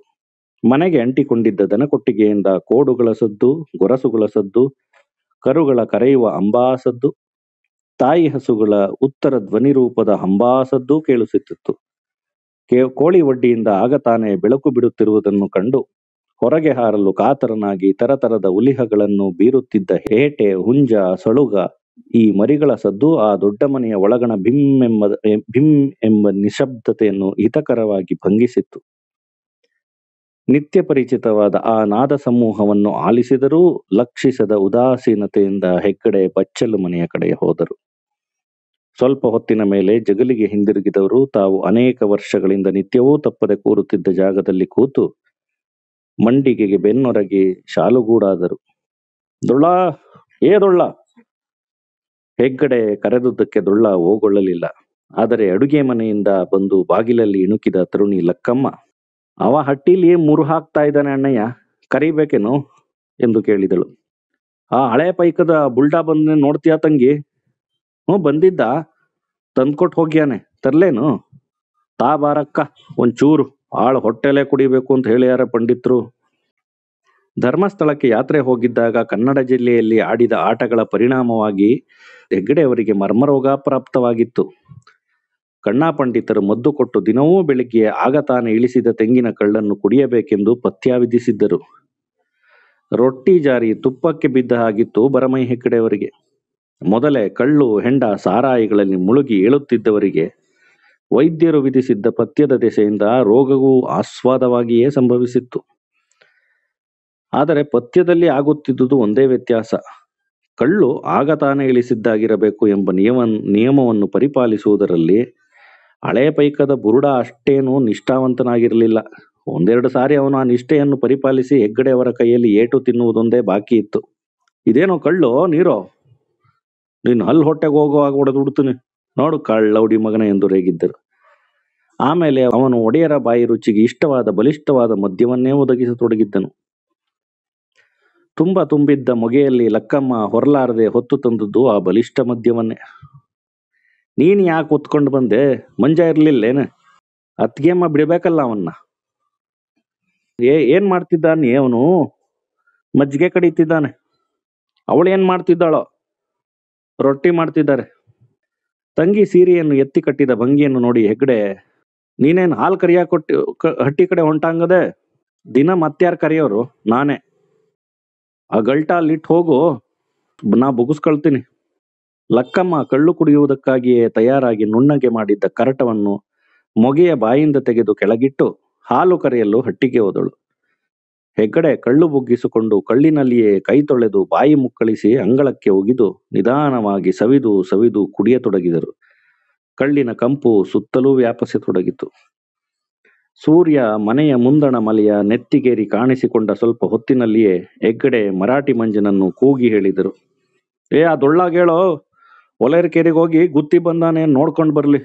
ಮನೆಗೆ ಅಂಟಿಕೊಂಡಿದ್ದ ದನಕೊಟ್ಟಿಗೆಯಿಂದ ಕೋಡುಗಳ ಸದ್ದು ಗೊರಸುಗಳ ಸದ್ದು ಕರುಗಳ ಕರೆಯುವ ಅಂಬಾಸದ್ದು ತಾಯಿ ಹಸುಗಳ ಉತ್ತರ ಧ್ವನಿ ರೂಪದ ಅಂಬಾಸದ್ದು ಕೇಳಿಸುತ್ತಿತ್ತು ಕೋಳಿ ಒಡ್ಡಿಯಿಂದ ಆಗತಾನೆ ಬೆಳಕು ಬಿಡುತ್ತಿರುವುದನ್ನು ಕಂಡು ಹೊರಗೆ ಹಾರಲು ಕಾತರನಾಗಿ ತರತರದ ಉಲಿಹಗಳನ್ನು ಬೀರುತ್ತಿದ್ದ ಹೇಟೆ ಹುಂಜ ಸಳುಗ ಈ ಮರಿಗಳ ಸದ್ದು ಆ ದೊಡ್ಡ ಮನೆಯ ಒಳಗಣ ಭಿಮ್ ಎಂಬ ಭಿಂ ಎಂಬ ನಿಶಬ್ದತೆಯನ್ನು ಹಿತಕರವಾಗಿ ಭಂಗಿಸಿತ್ತು ನಿತ್ಯ ಪರಿಚಿತವಾದ ಆ ನಾದ ಸಮೂಹವನ್ನು ಆಲಿಸಿದರೂ ಲಕ್ಷಿಸದ ಉದಾಸೀನತೆಯಿಂದ ಹೆಗ್ಗಡೆ ಬಚ್ಚಲು ಮನೆಯ ಕಡೆ ಹೋದರು ಸ್ವಲ್ಪ ಹೊತ್ತಿನ ಮೇಲೆ ಜಗಲಿಗೆ ಹಿಂದಿರುಗಿದವರು ತಾವು ಅನೇಕ ವರ್ಷಗಳಿಂದ ನಿತ್ಯವೂ ತಪ್ಪದೆ ಕೂರುತ್ತಿದ್ದ ಜಾಗದಲ್ಲಿ ಕೂತು ಮಂಡಿಗೆಗೆ ಬೆನ್ನೊರಗಿ ಶಾಲುಗೂಡಾದರು ದೊಳ್ಳ ಏ ದೊಳ್ಳ ಹೆಗ್ಗಡೆ ಕರೆದುದಕ್ಕೆ ದೊಳ್ಳ ಹೋಗೊಳ್ಳಲಿಲ್ಲ ಆದರೆ ಅಡುಗೆ ಮನೆಯಿಂದ ಬಂದು ಬಾಗಿಲಲ್ಲಿ ಇಣುಕಿದ ತರುಣಿ ಲಕ್ಕಮ್ಮ ಅವ ಹಟ್ಟಿಲಿ ಮುರು ಹಾಕ್ತಾ ಇದ್ದಾನೆ ಅಣ್ಣಯ್ಯ ಕರಿಬೇಕೇನು ಎಂದು ಕೇಳಿದಳು ಆ ಹಳೆ ಪೈಕದ ಬುಲ್ಡಾ ಬಂದ ನೋಡ್ತೀಯಾ ತಂಗಿ ಹ್ಞೂ ಬಂದಿದ್ದ ತಂದ್ಕೊಟ್ ಹೋಗ್ಯಾನೆ ತರ್ಲೇನು ತಾ ಬಾರಕ್ಕ ಒಂಚೂರು ಆಳ್ ಹೊಟ್ಟೆಲೆ ಕುಡಿಬೇಕು ಅಂತ ಹೇಳ್ಯಾರ ಪಂಡಿತರು ಧರ್ಮಸ್ಥಳಕ್ಕೆ ಯಾತ್ರೆ ಹೋಗಿದ್ದಾಗ ಕನ್ನಡ ಜಿಲ್ಲೆಯಲ್ಲಿ ಆಡಿದ ಆಟಗಳ ಪರಿಣಾಮವಾಗಿ ಹೆಗ್ಗಡೆಯವರಿಗೆ ಮರ್ಮರೋಗ ಪ್ರಾಪ್ತವಾಗಿತ್ತು. ಕಣ್ಣಾ ಪಂಡಿತರು ಮದ್ದು ಕೊಟ್ಟು ದಿನವೂ ಬೆಳಿಗ್ಗೆ ಆಗ ತಾನೇ ಇಳಿಸಿದ ತೆಂಗಿನ ಕಳ್ಳನ್ನು ಕುಡಿಯಬೇಕೆಂದು ಪಥ್ಯ ವಿಧಿಸಿದ್ದರು. ರೊಟ್ಟಿ ಜಾರಿ ತುಪ್ಪಕ್ಕೆ ಬಿದ್ದ ಹಾಗಿತ್ತು ಬರಮೈ ಹೆಗ್ಗಡೆಯವರಿಗೆ. ಮೊದಲೇ ಕಳ್ಳು, ಹೆಂಡ, ಸಾರಾಯಿಗಳಲ್ಲಿ ಮುಳುಗಿ ಏಳುತ್ತಿದ್ದವರಿಗೆ ವೈದ್ಯರು ವಿಧಿಸಿದ್ದ ಪಥ್ಯದ ದೆಸೆಯಿಂದ ರೋಗವು ಆಸ್ವಾದವಾಗಿಯೇ ಸಂಭವಿಸಿತ್ತು ಆದರೆ ಪಥ್ಯದಲ್ಲಿ ಆಗುತ್ತಿದ್ದುದು ಒಂದೇ ವ್ಯತ್ಯಾಸ ಕಳ್ಳು ಆಗ ತಾನೇ ಇಳಿಸಿದ್ದಾಗಿರಬೇಕು ಎಂಬ ನಿಯಮ ನಿಯಮವನ್ನು ಪರಿಪಾಲಿಸುವುದರಲ್ಲಿ ಹಳೆ ಪೈಕದ ಬುರುಡ ಅಷ್ಟೇನೂ ನಿಷ್ಠಾವಂತನಾಗಿರಲಿಲ್ಲ ಒಂದೆರಡು ಸಾರಿ ಅವನು ಆ ನಿಷ್ಠೆಯನ್ನು ಪರಿಪಾಲಿಸಿ ಹೆಗ್ಗಡೆಯವರ ಕೈಯಲ್ಲಿ ಏಟು ತಿನ್ನುವುದೊಂದೇ ಬಾಕಿ ಇತ್ತು ಇದೇನೋ ಕಳ್ಳು ನೀರೋ ನೀನು ಹಲ್ಲು ಹೊಟ್ಟೆಗೆ ಹೋಗುವಾಗ ಹೊಡೆದು ಉಡ್ತೀನಿ ನೋಡು ಲೌಡಿ ಮಗನ ಎಂದು ರೇಗಿದ್ದರು ಆಮೇಲೆ ಅವನು ಒಡೆಯರ ಬಾಯಿ ರುಚಿಗೆ ಇಷ್ಟವಾದ ಬಲಿಷ್ಠವಾದ ಮದ್ಯವನ್ನೇ ಒದಗಿಸತೊಡಗಿದ್ದನು ತುಂಬ ತುಂಬಿದ್ದ ಮೊಗೆಯಲ್ಲಿ ಲಕ್ಕಮ್ಮ ಹೊರಲಾರದೆ ಹೊತ್ತು ತಂದದ್ದು ಆ ಬಲಿಷ್ಠ ಮದ್ಯವನ್ನೇ ನೀನು ಯಾಕೆ ಹೊತ್ಕೊಂಡು ಬಂದೆ ಮಂಜ ಅತ್ತಿಗೆ ಅತ್ತಿಗೆಮ್ಮ ಬಿಡಬೇಕಲ್ಲ ಅವನ್ನ ಏ ಏನ್ ಮಾಡ್ತಿದ್ದಾನೆ ಅವನು ಮಜ್ಜಿಗೆ ಕಡಿತಿದ್ದಾನೆ ಅವಳು ಏನ್ ಮಾಡ್ತಿದ್ದಾಳೋ ರೊಟ್ಟಿ ಮಾಡ್ತಿದ್ದಾರೆ ತಂಗಿ ಸೀರೆಯನ್ನು ಎತ್ತಿ ಕಟ್ಟಿದ ಭಂಗಿಯನ್ನು ನೋಡಿ ಹೆಗ್ಡೆ ನೀನೇನು ಹಾಲು ಕರಿಯಾ ಕೊಟ್ಟು ಹಟ್ಟಿ ಕಡೆ ಹೊಂಟಾಂಗದೆ ದಿನ ಮತ್ಯಾರ್ ಕರೆಯೋರು ನಾನೇ ಆ ಗಲ್ಟ ಅಲ್ಲಿಟ್ಟು ಹೋಗು ನಾ ಬುಗಿಸ್ಕೊಳ್ತೀನಿ ಲಕ್ಕಮ್ಮ ಕಳ್ಳು ಕುಡಿಯುವುದಕ್ಕಾಗಿಯೇ ತಯಾರಾಗಿ ನುಣ್ಣಗೆ ಮಾಡಿದ್ದ ಕರಟವನ್ನು ಮೊಗೆಯ ಬಾಯಿಂದ ತೆಗೆದು ಕೆಳಗಿಟ್ಟು ಹಾಲು ಕರೆಯಲು ಹಟ್ಟಿಗೆ ಹೋದಳು ಹೆಗ್ಗಡೆ ಕಳ್ಳು ಬುಗ್ಗಿಸಿಕೊಂಡು ಕಳ್ಳಿನಲ್ಲಿಯೇ ಕೈ ತೊಳೆದು ಬಾಯಿ ಮುಕ್ಕಳಿಸಿ ಅಂಗಳಕ್ಕೆ ಒಗಿದು ನಿಧಾನವಾಗಿ ಸವಿದು ಸವಿದು ಕುಡಿಯತೊಡಗಿದರು ಕಳ್ಳಿನ ಕಂಪು ಸುತ್ತಲೂ ವ್ಯಾಪಿಸತೊಡಗಿತು ಸೂರ್ಯ ಮನೆಯ ಮುಂದಣ ಮಲೆಯ ನೆತ್ತಿಗೇರಿ ಕಾಣಿಸಿಕೊಂಡ ಸ್ವಲ್ಪ ಹೊತ್ತಿನಲ್ಲಿಯೇ ಹೆಗ್ಗಡೆ ಮರಾಠಿ ಮಂಜನನ್ನು ಕೂಗಿ ಹೇಳಿದರು ಏ ಆ ದೊಳ್ಳಾಗೇಳೋ ಒಲೆರ್ ಹೋಗಿ ಗುತ್ತಿ ಬಂದಾನೆ ನೋಡ್ಕೊಂಡು ಬರಲಿ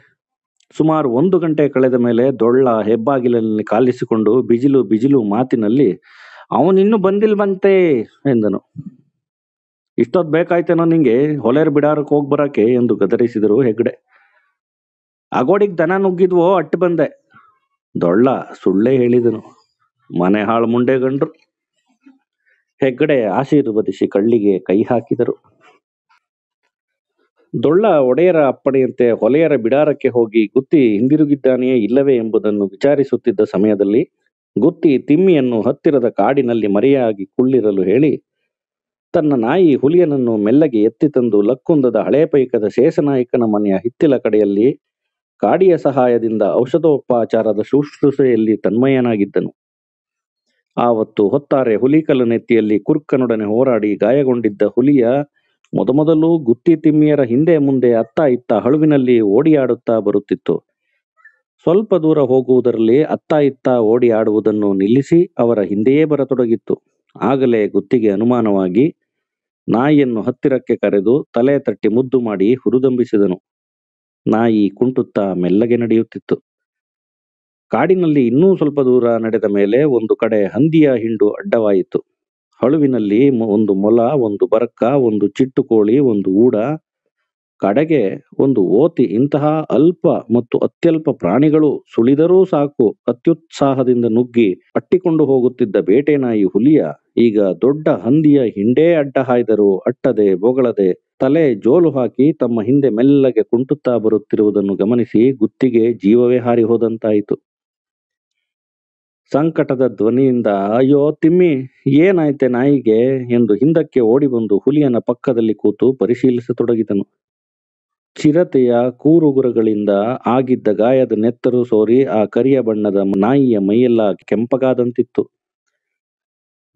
ಸುಮಾರು ಒಂದು ಗಂಟೆ ಕಳೆದ ಮೇಲೆ ದೊಳ್ಳ ಹೆಬ್ಬಾಗಿಲಲ್ಲಿ ಕಾಲಿಸಿಕೊಂಡು ಬಿಜಿಲು ಬಿಜಿಲು ಮಾತಿನಲ್ಲಿ ಅವನಿನ್ನು ಬಂದಿಲ್ವಂತೆ ಎಂದನು ಇಷ್ಟೊತ್ ಬೇಕಾಯ್ತೇನೋ ನಿಂಗೆ ಹೊಲೆರ್ ಬಿಡಾರಕ್ಕೆ ಹೋಗ್ ಬರಕ್ಕೆ ಎಂದು ಗದರಿಸಿದರು ಹೆಗ್ಡೆ ಅಗೋಡಿಗ್ ದನ ನುಗ್ಗಿದ್ವೋ ಅಟ್ಟು ಬಂದೆ ದೊಳ್ಳ ಸುಳ್ಳೇ ಹೇಳಿದನು ಮನೆ ಹಾಳು ಮುಂಡೆ ಗಂಡ್ರು ಹೆಗ್ಗಡೆ ಆಶೀರ್ವದಿಸಿ ಕಳ್ಳಿಗೆ ಕೈ ಹಾಕಿದರು ದೊಳ್ಳ ಒಡೆಯರ ಅಪ್ಪಣೆಯಂತೆ ಹೊಲೆಯರ ಬಿಡಾರಕ್ಕೆ ಹೋಗಿ ಗುತ್ತಿ ಹಿಂದಿರುಗಿದ್ದಾನೆಯೇ ಇಲ್ಲವೇ ಎಂಬುದನ್ನು ವಿಚಾರಿಸುತ್ತಿದ್ದ ಸಮಯದಲ್ಲಿ ಗುತ್ತಿ ತಿಮ್ಮಿಯನ್ನು ಹತ್ತಿರದ ಕಾಡಿನಲ್ಲಿ ಮರೆಯಾಗಿ ಕುಳ್ಳಿರಲು ಹೇಳಿ ತನ್ನ ನಾಯಿ ಹುಲಿಯನನ್ನು ಮೆಲ್ಲಗೆ ಎತ್ತಿ ತಂದು ಲಕ್ಕುಂದದ ಹಳೆ ಪೈಕದ ಶೇಷನಾಯಕನ ಮನೆಯ ಹಿತ್ತಿಲ ಕಡೆಯಲ್ಲಿ ಕಾಡಿಯ ಸಹಾಯದಿಂದ ಔಷಧೋಪಾಚಾರದ ಶುಶ್ರೂಷೆಯಲ್ಲಿ ತನ್ಮಯನಾಗಿದ್ದನು ಆವತ್ತು ಹೊತ್ತಾರೆ ಹುಲಿಕಲ ನೆತ್ತಿಯಲ್ಲಿ ಕುರ್ಕನೊಡನೆ ಹೋರಾಡಿ ಗಾಯಗೊಂಡಿದ್ದ ಹುಲಿಯ ಮೊದಮೊದಲು ಗುತ್ತಿ ತಿಮ್ಮಿಯರ ಹಿಂದೆ ಮುಂದೆ ಅತ್ತ ಇತ್ತ ಹಳುವಿನಲ್ಲಿ ಓಡಿಯಾಡುತ್ತಾ ಬರುತ್ತಿತ್ತು ಸ್ವಲ್ಪ ದೂರ ಹೋಗುವುದರಲ್ಲಿ ಅತ್ತ ಇತ್ತ ಓಡಿ ಆಡುವುದನ್ನು ನಿಲ್ಲಿಸಿ ಅವರ ಹಿಂದೆಯೇ ಬರತೊಡಗಿತ್ತು ಆಗಲೇ ಗುತ್ತಿಗೆ ಅನುಮಾನವಾಗಿ ನಾಯಿಯನ್ನು ಹತ್ತಿರಕ್ಕೆ ಕರೆದು ತಲೆ ತಟ್ಟಿ ಮುದ್ದು ಮಾಡಿ ಹುರಿದಂಬಿಸಿದನು ನಾಯಿ ಕುಂಟುತ್ತಾ ಮೆಲ್ಲಗೆ ನಡೆಯುತ್ತಿತ್ತು ಕಾಡಿನಲ್ಲಿ ಇನ್ನೂ ಸ್ವಲ್ಪ ದೂರ ನಡೆದ ಮೇಲೆ ಒಂದು ಕಡೆ ಹಂದಿಯ ಹಿಂಡು ಅಡ್ಡವಾಯಿತು ಹಳುವಿನಲ್ಲಿ ಒಂದು ಮೊಲ ಒಂದು ಬರಕ್ಕ ಒಂದು ಚಿಟ್ಟು ಕೋಳಿ ಒಂದು ಊಡ ಕಡೆಗೆ ಒಂದು ಓತಿ ಇಂತಹ ಅಲ್ಪ ಮತ್ತು ಅತ್ಯಲ್ಪ ಪ್ರಾಣಿಗಳು ಸುಳಿದರೂ ಸಾಕು ಅತ್ಯುತ್ಸಾಹದಿಂದ ನುಗ್ಗಿ ಅಟ್ಟಿಕೊಂಡು ಹೋಗುತ್ತಿದ್ದ ಬೇಟೆ ನಾಯಿ ಹುಲಿಯ ಈಗ ದೊಡ್ಡ ಹಂದಿಯ ಹಿಂಡೇ ಅಡ್ಡ ಹಾಯ್ದರೂ ಅಟ್ಟದೆ ಬೊಗಳದೆ ತಲೆ ಜೋಲು ಹಾಕಿ ತಮ್ಮ ಹಿಂದೆ ಮೆಲ್ಲಗೆ ಕುಂಟುತ್ತಾ ಬರುತ್ತಿರುವುದನ್ನು ಗಮನಿಸಿ ಗುತ್ತಿಗೆ ಜೀವವೇ ಹಾರಿ ಹೋದಂತಾಯಿತು ಸಂಕಟದ ಧ್ವನಿಯಿಂದ ಅಯ್ಯೋ ತಿಮ್ಮಿ ಏನಾಯ್ತೆ ನಾಯಿಗೆ ಎಂದು ಹಿಂದಕ್ಕೆ ಓಡಿಬಂದು ಹುಲಿಯನ ಪಕ್ಕದಲ್ಲಿ ಕೂತು ಪರಿಶೀಲಿಸತೊಡಗಿದನು ಚಿರತೆಯ ಕೂರುಗುರಗಳಿಂದ ಆಗಿದ್ದ ಗಾಯದ ನೆತ್ತರು ಸೋರಿ ಆ ಕರಿಯ ಬಣ್ಣದ ನಾಯಿಯ ಮೈಯೆಲ್ಲ ಕೆಂಪಗಾದಂತಿತ್ತು.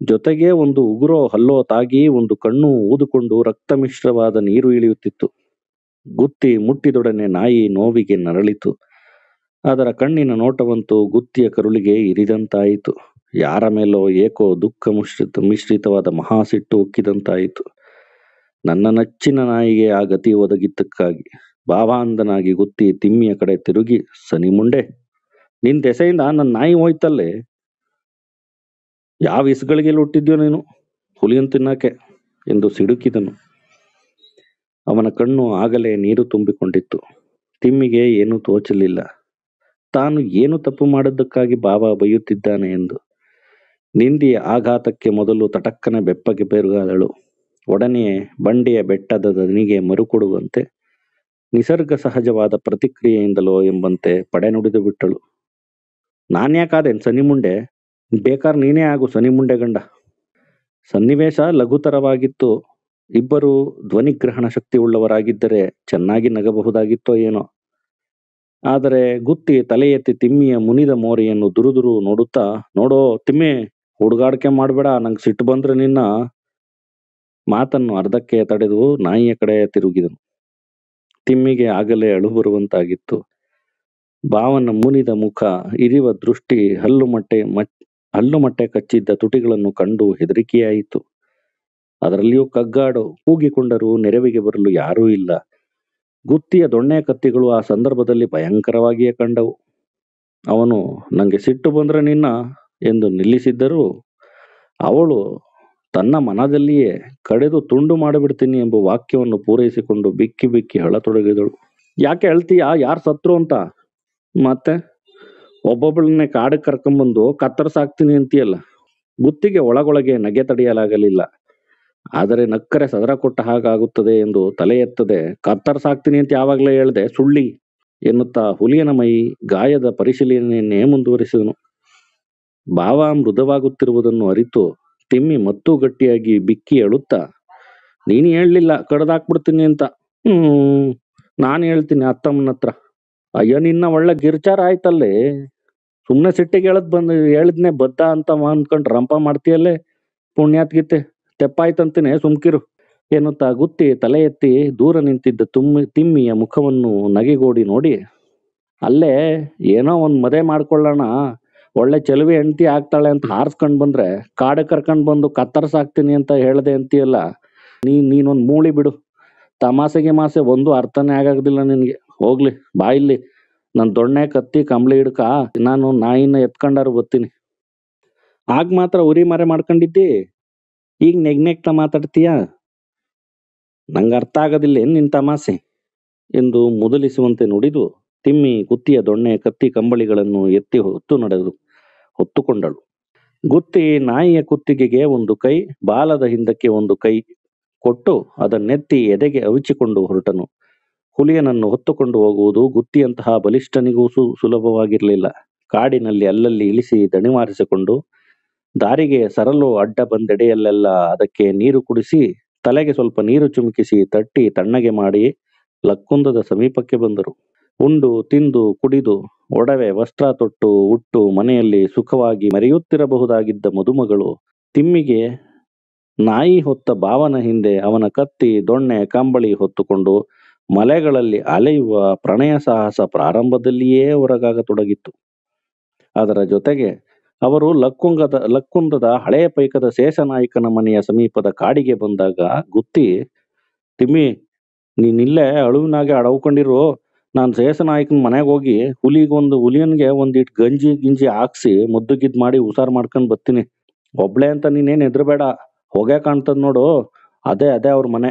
ಜೊತೆಗೆ ಒಂದು ಉಗುರೋ ಹಲ್ಲೋ ತಾಗಿ ಒಂದು ಕಣ್ಣು ರಕ್ತ ರಕ್ತಮಿಶ್ರವಾದ ನೀರು ಇಳಿಯುತ್ತಿತ್ತು. ಗುತ್ತಿ ಮುಟ್ಟಿದೊಡನೆ ನಾಯಿ ನೋವಿಗೆ ನರಳಿತು. ಅದರ ಕಣ್ಣಿನ ನೋಟವಂತೂ ಗುತ್ತಿಯ ಕರುಳಿಗೆ ಇರಿದಂತಾಯಿತು. ಯಾರ ಮೇಲೋ ಏಕೋ ದುಃಖ ಮಿಶ್ರಿತವಾದ ಮಹಾಸಿಟ್ಟು ಉಕ್ಕಿದಂತಾಯಿತು. ನನ್ನ ನಚ್ಚಿನ ನಾಯಿಗೆ ಆ ಗತಿ ಒದಗಿದ್ದಕ್ಕಾಗಿ ಭಾವಾಂಧನಾಗಿ ಗುತ್ತಿ ತಿಮ್ಮಿಯ ಕಡೆ ತಿರುಗಿ ಸನಿ ಮುಂಡೆ ನಿನ್ ದೆಸೆಯಿಂದ ನನ್ನ ನಾಯಿ ಹೋಯ್ತಲ್ಲೇ ಯಾವ ಇಸುಗಳಿಗೆ ಹುಟ್ಟಿದ್ಯೋ ನೀನು ಹುಲಿಯನ್ ತಿನ್ನಕೆ ಎಂದು ಸಿಡುಕಿದನು ಅವನ ಕಣ್ಣು ಆಗಲೇ ನೀರು ತುಂಬಿಕೊಂಡಿತ್ತು ತಿಮ್ಮಿಗೆ ಏನೂ ತೋಚಲಿಲ್ಲ ತಾನು ಏನು ತಪ್ಪು ಮಾಡಿದ್ದಕ್ಕಾಗಿ ಭಾವ ಬೈಯುತ್ತಿದ್ದಾನೆ ಎಂದು ನಿಂದಿಯ ಆಘಾತಕ್ಕೆ ಮೊದಲು ತಟಕ್ಕನೆ ಬೆಪ್ಪಗೆ ಬೇರುಗಾದಳು ಒಡನೆಯೇ ಬಂಡೆಯ ಬೆಟ್ಟದ ದನಿಗೆ ಮರುಕೊಡುವಂತೆ ನಿಸರ್ಗ ಸಹಜವಾದ ಪ್ರತಿಕ್ರಿಯೆಯಿಂದಲೋ ಎಂಬಂತೆ ಪಡೆ ನುಡಿದು ಬಿಟ್ಟಳು ನಾನ್ಯಾಕಾದೇನು ಸನಿಮುಂಡೆ ಬೇಕಾರ್ ನೀನೇ ಆಗು ಮುಂಡೆ ಗಂಡ ಸನ್ನಿವೇಶ ಲಘುತರವಾಗಿತ್ತು ಇಬ್ಬರು ಧ್ವನಿಗ್ರಹಣ ಶಕ್ತಿ ಉಳ್ಳವರಾಗಿದ್ದರೆ ಚೆನ್ನಾಗಿ ನಗಬಹುದಾಗಿತ್ತೋ ಏನೋ ಆದರೆ ಗುತ್ತಿ ತಲೆ ಎತ್ತಿ ತಿಮ್ಮಿಯ ಮುನಿದ ಮೋರೆಯನ್ನು ದುರುದುರು ನೋಡುತ್ತಾ ನೋಡೋ ತಿಮ್ಮೆ ಹುಡುಗಾಡಿಕೆ ಮಾಡಬೇಡ ನಂಗೆ ಸಿಟ್ಟು ಬಂದ್ರೆ ನಿನ್ನ ಮಾತನ್ನು ಅರ್ಧಕ್ಕೆ ತಡೆದು ನಾಯಿಯ ಕಡೆ ತಿರುಗಿದನು. ತಿಮ್ಮಿಗೆ ಆಗಲೇ ಅಳು ಬರುವಂತಾಗಿತ್ತು. ಭಾವನ ಮುನಿದ ಮುಖ, ಇರಿವ ದೃಷ್ಟಿ, ಹಲ್ಲುಮಟ್ಟೆ ಕಚ್ಚಿದ್ದ ತುಟಿಗಳನ್ನು ಕಂಡು ಹೆದರಿಕೆಯಾಯಿತು. ಅದರಲ್ಲಿಯೂ ಕಗ್ಗಾಡು ಕೂಗಿಕೊಂಡರೂ ನೆರವಿಗೆ ಬರಲು ಯಾರೂ ಇಲ್ಲ. ಗುತ್ತಿಯ ದೊಣ್ಣೆ ಕತ್ತಿಗಳು ಆ ಸಂದರ್ಭದಲ್ಲಿ ಭಯಂಕರವಾಗಿಯೇ ಕಂಡವು. ಅವನು, "ನಂಗೆ ಸಿಟ್ಟು ಬಂದ್ರೆ ನಿನ್ನ" ಎಂದು ನಿಲ್ಲಿಸಿದ್ದರೂ, ಅವಳು ತನ್ನ ಮನದಲ್ಲಿಯೇ ಕಡೆದು ತುಂಡು ಮಾಡಿಬಿಡ್ತೀನಿ ಎಂಬ ವಾಕ್ಯವನ್ನು ಪೂರೈಸಿಕೊಂಡು ಬಿಕ್ಕಿ ಬಿಕ್ಕಿ ಹೇಳತೊಡಗಿದಳು ಯಾಕೆ ಹೇಳ್ತೀಯಾ ಯಾರು ಸತ್ರು ಅಂತ ಮತ್ತೆ ಒಬ್ಬೊಬ್ಬಳನ್ನೇ ಕಾಡು ಕರ್ಕೊಂಬಂದು ಕತ್ತರಿಸಾಕ್ತೀನಿ ಅಂತೀಯಲ್ಲ ಗುತ್ತಿಗೆ ಒಳಗೊಳಗೆ ನಗೆ ತಡೆಯಲಾಗಲಿಲ್ಲ ಆದರೆ ನಕ್ಕರೆ ಸದರ ಕೊಟ್ಟ ಹಾಗಾಗುತ್ತದೆ ಎಂದು ತಲೆ ಎತ್ತದೆ ಕತ್ತರಿಸಾಕ್ತೀನಿ ಅಂತ ಯಾವಾಗಲೇ ಹೇಳಿದೆ ಸುಳ್ಳಿ ಎನ್ನುತ್ತಾ ಹುಲಿಯನ ಮೈ ಗಾಯದ ಪರಿಶೀಲನೆಯನ್ನೇ ಮುಂದುವರಿಸಿದನು ಭಾವ ಮೃದುವಾಗುತ್ತಿರುವುದನ್ನು ಅರಿತು ತಿಮ್ಮಿ ಮತ್ತು ಗಟ್ಟಿಯಾಗಿ ಬಿಕ್ಕಿ ಅಳುತ್ತಾ ನೀನು ಹೇಳಲಿಲ್ಲ ಕಡ್ದಾಕ್ಬಿಡ್ತೀನಿ ಅಂತ ಹ್ಮ್ ನಾನು ಹೇಳ್ತೀನಿ ಅತ್ತಮ್ಮನ ಹತ್ರ ಅಯ್ಯೋ ನಿನ್ನ ಒಳ್ಳೆ ಗಿರ್ಚಾರ ಆಯ್ತಲ್ಲೇ ಸುಮ್ನೆ ಸಿಟ್ಟಿಗೆ ಹೇಳದ್ ಬಂದ್ ಹೇಳಿದ್ನೆ ಬದ್ದ ಅಂತ ಅನ್ಕೊಂಡು ರಂಪ ಮಾಡ್ತೀಯಲ್ಲೇ ಪುಣ್ಯಾತ್ಗಿತ್ತೆ ತೆಪ್ಪಾಯ್ತಂತನೇ ಸುಮ್ಕಿರು ಎನ್ನುತ್ತಾ ಗುತ್ತಿ ತಲೆ ಎತ್ತಿ ದೂರ ನಿಂತಿದ್ದ ತುಮ್ಮಿ ತಿಮ್ಮಿಯ ಮುಖವನ್ನು ನಗೆಗೋಡಿ ನೋಡಿ ಅಲ್ಲೇ ಏನೋ ಒಂದ್ ಮದೆ ಮಾಡ್ಕೊಳ್ಳೋಣ ಒಳ್ಳೆ ಚೆಲುವೆ ಹೆಂಡತಿ ಆಗ್ತಾಳೆ ಅಂತ ಹಾರಿಸ್ಕೊಂಡು ಬಂದ್ರೆ ಕಾಡ ಕರ್ಕೊಂಡು ಬಂದು ಕತ್ತರಿಸಾಕ್ತೀನಿ ಅಂತ ಹೇಳ್ದೆ ಅಂತೀಯಲ್ಲ ನೀ ನೀನೊಂದು ಮೂಳಿ ಬಿಡು ತಮಾಸೆಗೆ ಮಾಸೆ ಒಂದು ಅರ್ಥನೇ ಆಗೋದಿಲ್ಲ ನಿನಗೆ ಹೋಗ್ಲಿ ಬಾಯಿಲಿ ಇಲ್ಲಿ ನನ್ ದೊಣ್ಣೆ ಕತ್ತಿ ಕಂಬಳಿ ಹಿಡ್ಕ ನಾನು ನಾಯಿನ ಎತ್ಕೊಂಡಾರು ಬರ್ತೀನಿ ಆಗ ಮಾತ್ರ ಉರಿ ಮರೆ ಮಾಡ್ಕೊಂಡಿದ್ದಿ ಈಗ ನೆಗ್ನೆಗ್ತ ಮಾತಾಡ್ತೀಯ ನಂಗೆ ಅರ್ಥ ಆಗೋದಿಲ್ಲ ಏನು ನಿನ್ ತಮಾಸೆ ಎಂದು ಮೊದಲಿಸುವಂತೆ ನುಡಿದು ತಿಮ್ಮಿ ಕುತ್ತಿಯ ದೊಣ್ಣೆ ಕತ್ತಿ ಕಂಬಳಿಗಳನ್ನು ಎತ್ತಿ ಹೊತ್ತು ನಡೆದು ಹೊತ್ತುಕೊಂಡಳು ಗುತ್ತಿ ನಾಯಿಯ ಕುತ್ತಿಗೆಗೆ ಒಂದು ಕೈ ಬಾಲದ ಹಿಂದಕ್ಕೆ ಒಂದು ಕೈ ಕೊಟ್ಟು ಅದನ್ನೆತ್ತಿ ಎದೆಗೆ ಅವಿಚಿಕೊಂಡು ಹೊರಟನು ಹುಲಿಯನನ್ನು ಹೊತ್ತುಕೊಂಡು ಹೋಗುವುದು ಗುತ್ತಿಯಂತಹ ಬಲಿಷ್ಠನಿಗೂ ಸುಲಭವಾಗಿರಲಿಲ್ಲ ಕಾಡಿನಲ್ಲಿ ಅಲ್ಲಲ್ಲಿ ಇಳಿಸಿ ದಣಿವಾರಿಸಿಕೊಂಡು ದಾರಿಗೆ ಸರಲು ಅಡ್ಡ ಬಂದೆಡೆಯಲ್ಲೆಲ್ಲ ಅದಕ್ಕೆ ನೀರು ಕುಡಿಸಿ ತಲೆಗೆ ಸ್ವಲ್ಪ ನೀರು ಚುಮುಕಿಸಿ ತಟ್ಟಿ ತಣ್ಣಗೆ ಮಾಡಿ ಲಕ್ಕುಂದದ ಸಮೀಪಕ್ಕೆ ಬಂದರು ಉಂಡು ತಿಂದು ಕುಡಿದು ಒಡವೆ ವಸ್ತ್ರ ತೊಟ್ಟು ಉಟ್ಟು ಮನೆಯಲ್ಲಿ ಸುಖವಾಗಿ ಮರೆಯುತ್ತಿರಬಹುದಾಗಿದ್ದ ಮದುಮಗಳು ತಿಮ್ಮಿಗೆ ನಾಯಿ ಹೊತ್ತ ಬಾವನ ಹಿಂದೆ ಅವನ ಕತ್ತಿ ದೊಣ್ಣೆ ಕಂಬಳಿ ಹೊತ್ತುಕೊಂಡು ಮಲೆಗಳಲ್ಲಿ ಅಲೆಯುವ ಪ್ರಣಯ ಸಾಹಸ ಪ್ರಾರಂಭದಲ್ಲಿಯೇ ಹೊರಗಾಗತೊಡಗಿತ್ತು ಅದರ ಜೊತೆಗೆ ಅವರು ಲಕ್ಕುಂಗದ ಲಕ್ಕುಂದದ ಹಳೆಯ ಪೈಕದ ಶೇಷನಾಯಕನ ಮನೆಯ ಸಮೀಪದ ಕಾಡಿಗೆ ಬಂದಾಗ ಗುತ್ತಿ ತಿಮ್ಮಿ ನೀನಿಲ್ಲೇ ಅಳುವಿನಾಗೆ ಅಡವುಕೊಂಡಿರೋ ಸೇಸ ನಾಯಕನ ಮನೆಗೆ ಹೋಗಿ ಹುಲಿಗೊಂದು ಹುಲಿಯನ್ಗೆ ಒಂದಿಟ್ಟು ಗಂಜಿ ಗಿಂಜಿ ಹಾಕ್ಸಿ ಮುದ್ದುಗಿದ್ ಮಾಡಿ ಹುಷಾರ್ ಮಾಡ್ಕೊಂಡ್ ಬರ್ತೀನಿ ಒಬ್ಳೆ ಅಂತ ನೀನೇನ್ ಹೆದ್ರಬೇಡ ಹೊಗೆ ಕಾಣ್ತದ್ ನೋಡು ಅದೇ ಅದೇ ಅವ್ರ ಮನೆ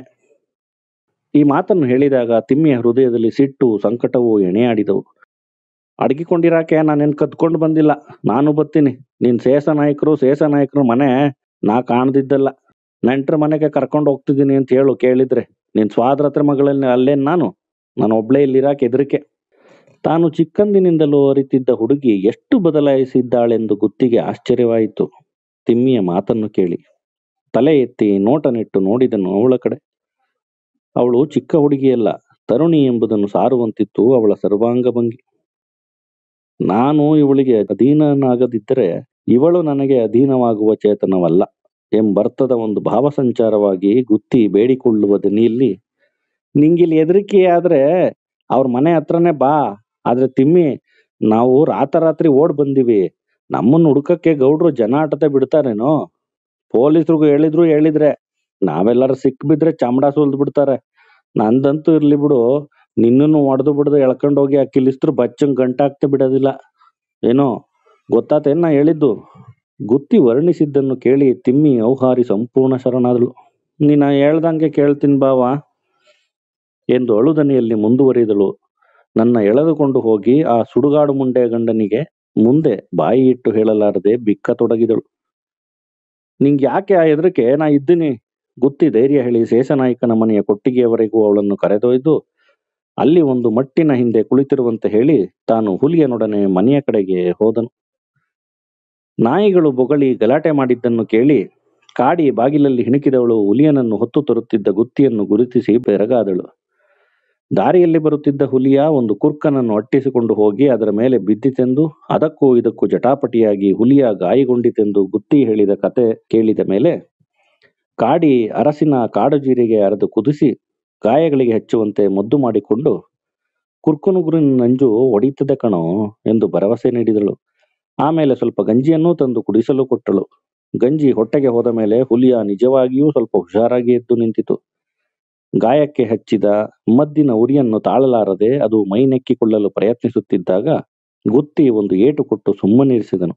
ಈ ಮಾತನ್ನು ಹೇಳಿದಾಗ ತಿಮ್ಮಿಯ ಹೃದಯದಲ್ಲಿ ಸಿಟ್ಟು ಸಂಕಟವು ಎಣೆಯಾಡಿದವು ಅಡಗಿಕೊಂಡಿರಾಕೆ ನಾನೇನ್ ಕದ್ಕೊಂಡು ಬಂದಿಲ್ಲ ನಾನು ಬರ್ತೀನಿ ನೀನ್ ಸೇಸ ನಾಯಕರು ಸೇಸ ನಾಯಕರ ಮನೆ ನಾ ಕಾಣ್ದಿದ್ದಲ್ಲ ನೆಂಟ್ರ ಮನೆಗೆ ಕರ್ಕೊಂಡು ಹೋಗ್ತಿದ್ದೀನಿ ಅಂತ ಹೇಳು ಕೇಳಿದ್ರೆ ನಿನ್ ಸ್ವಾದ್ರತ್ರ ಮಗಳಲ್ಲಿ ಅಲ್ಲೇನ್ ನಾನು ನಾನು ಒಬ್ಳೇ ಹೆದರಿಕೆ ತಾನು ಚಿಕ್ಕಂದಿನಿಂದಲೂ ಅರಿತಿದ್ದ ಹುಡುಗಿ ಎಷ್ಟು ಬದಲಾಯಿಸಿದ್ದಾಳೆಂದು ಗುತ್ತಿಗೆ ಆಶ್ಚರ್ಯವಾಯಿತು ತಿಮ್ಮಿಯ ಮಾತನ್ನು ಕೇಳಿ ತಲೆ ಎತ್ತಿ ನೋಟನಿಟ್ಟು ನೋಡಿದನು ಅವಳ ಕಡೆ ಅವಳು ಚಿಕ್ಕ ಹುಡುಗಿಯಲ್ಲ ತರುಣಿ ಎಂಬುದನ್ನು ಸಾರುವಂತಿತ್ತು ಅವಳ ಸರ್ವಾಂಗ ಭಂಗಿ ನಾನು ಇವಳಿಗೆ ಅಧೀನನಾಗದಿದ್ದರೆ ಇವಳು ನನಗೆ ಅಧೀನವಾಗುವ ಚೇತನವಲ್ಲ ಎಂಬರ್ಥದ ಒಂದು ಭಾವ ಸಂಚಾರವಾಗಿ ಗುತ್ತಿ ಬೇಡಿಕೊಳ್ಳುವ ದನಿಯಲ್ಲಿ ನಿಂಗಿಲ್ಲಿ ಹೆದರಿಕೆ ಆದ್ರೆ ಅವ್ರ ಮನೆ ಹತ್ರನೇ ಬಾ ಆದ್ರೆ ತಿಮ್ಮಿ ನಾವು ರಾತ್ರಿ ಓಡ್ ಬಂದಿವಿ ನಮ್ಮನ್ನ ಹುಡುಕಕ್ಕೆ ಗೌಡ್ರು ಜನ ಆಟತೆ ಬಿಡ್ತಾರೇನು ಪೊಲೀಸರಿಗೂ ಹೇಳಿದ್ರು ಹೇಳಿದ್ರೆ ನಾವೆಲ್ಲರೂ ಸಿಕ್ ಬಿದ್ರೆ ಚಾಮಡಾ ಸುಲ್ದ್ ಬಿಡ್ತಾರೆ ನಂದಂತೂ ಇರ್ಲಿ ಬಿಡು ನಿನ್ನನ್ನು ಹೊಡೆದು ಬಿಡದು ಎಳ್ಕೊಂಡು ಹೋಗಿ ಆ ಕಿಲಿಸ್ತ್ರ ಬಚ್ಚಂಗ್ ಗಂಟಾಕ್ತಿ ಬಿಡೋದಿಲ್ಲ ಏನೋ ಗೊತ್ತಾತೇನ್ ನಾ ಹೇಳಿದ್ದು ಗುತ್ತಿ ವರ್ಣಿಸಿದ್ದನ್ನು ಕೇಳಿ ತಿಮ್ಮಿ ಔಹಾರಿ ಸಂಪೂರ್ಣ ಶರಣಾದಳು ನೀನ ಹೇಳ್ದಂಗೆ ಕೇಳ್ತೀನಿ ಬಾವ ಎಂದು ಅಳುದನಿಯಲ್ಲಿ ಮುಂದುವರಿದಳು ನನ್ನ ಎಳೆದುಕೊಂಡು ಹೋಗಿ ಆ ಸುಡುಗಾಡು ಮುಂಡೆ ಗಂಡನಿಗೆ ಮುಂದೆ ಬಾಯಿ ಇಟ್ಟು ಹೇಳಲಾರದೆ ಬಿಕ್ಕ ತೊಡಗಿದಳು ನಿಂಗೆ ಯಾಕೆ ಆ ಹೆದರಿಕೆ ನಾ ಇದ್ದೀನಿ ಗುತ್ತಿ ಧೈರ್ಯ ಹೇಳಿ ಶೇಷನಾಯಕನ ಮನೆಯ ಕೊಟ್ಟಿಗೆಯವರೆಗೂ ಅವಳನ್ನು ಕರೆದೊಯ್ದು ಅಲ್ಲಿ ಒಂದು ಮಟ್ಟಿನ ಹಿಂದೆ ಕುಳಿತಿರುವಂತೆ ಹೇಳಿ ತಾನು ಹುಲಿಯನೊಡನೆ ಮನೆಯ ಕಡೆಗೆ ಹೋದನು ನಾಯಿಗಳು ಬೊಗಳಿ ಗಲಾಟೆ ಮಾಡಿದ್ದನ್ನು ಕೇಳಿ ಕಾಡಿ ಬಾಗಿಲಲ್ಲಿ ಹಿಣುಕಿದವಳು ಹುಲಿಯನನ್ನು ಹೊತ್ತು ತರುತ್ತಿದ್ದ ಗುತ್ತಿಯನ್ನು ಗುರುತಿಸಿ ಬೆರಗಾದಳು ದಾರಿಯಲ್ಲಿ ಬರುತ್ತಿದ್ದ ಹುಲಿಯ ಒಂದು ಕುರ್ಕನನ್ನು ಅಟ್ಟಿಸಿಕೊಂಡು ಹೋಗಿ ಅದರ ಮೇಲೆ ಬಿದ್ದಿತೆಂದು ಅದಕ್ಕೂ ಇದಕ್ಕೂ ಜಟಾಪಟಿಯಾಗಿ ಹುಲಿಯ ಗಾಯಗೊಂಡಿತೆಂದು ಗುತ್ತಿ ಹೇಳಿದ ಕತೆ ಕೇಳಿದ ಮೇಲೆ ಕಾಡಿ ಅರಸಿನ ಕಾಡು ಜೀರಿಗೆ ಅರೆದು ಕುದಿಸಿ ಗಾಯಗಳಿಗೆ ಹಚ್ಚುವಂತೆ ಮದ್ದು ಮಾಡಿಕೊಂಡು ಕುರ್ಕುನುಗುರಿನ ನಂಜು ಒಡೀತದೆ ಕಣೋ ಎಂದು ಭರವಸೆ ನೀಡಿದಳು ಆಮೇಲೆ ಸ್ವಲ್ಪ ಗಂಜಿಯನ್ನೂ ತಂದು ಕುಡಿಸಲು ಕೊಟ್ಟಳು ಗಂಜಿ ಹೊಟ್ಟೆಗೆ ಹೋದ ಮೇಲೆ ಹುಲಿಯ ನಿಜವಾಗಿಯೂ ಸ್ವಲ್ಪ ಹುಷಾರಾಗಿ ಎದ್ದು ನಿಂತಿತು ಗಾಯಕ್ಕೆ ಹಚ್ಚಿದ ಮದ್ದಿನ ಉರಿಯನ್ನು ತಾಳಲಾರದೆ ಅದು ಮೈ ನೆಕ್ಕಿಕೊಳ್ಳಲು ಪ್ರಯತ್ನಿಸುತ್ತಿದ್ದಾಗ ಗುತ್ತಿ ಒಂದು ಏಟು ಕೊಟ್ಟು ಸುಮ್ಮನಿರಿಸಿದನು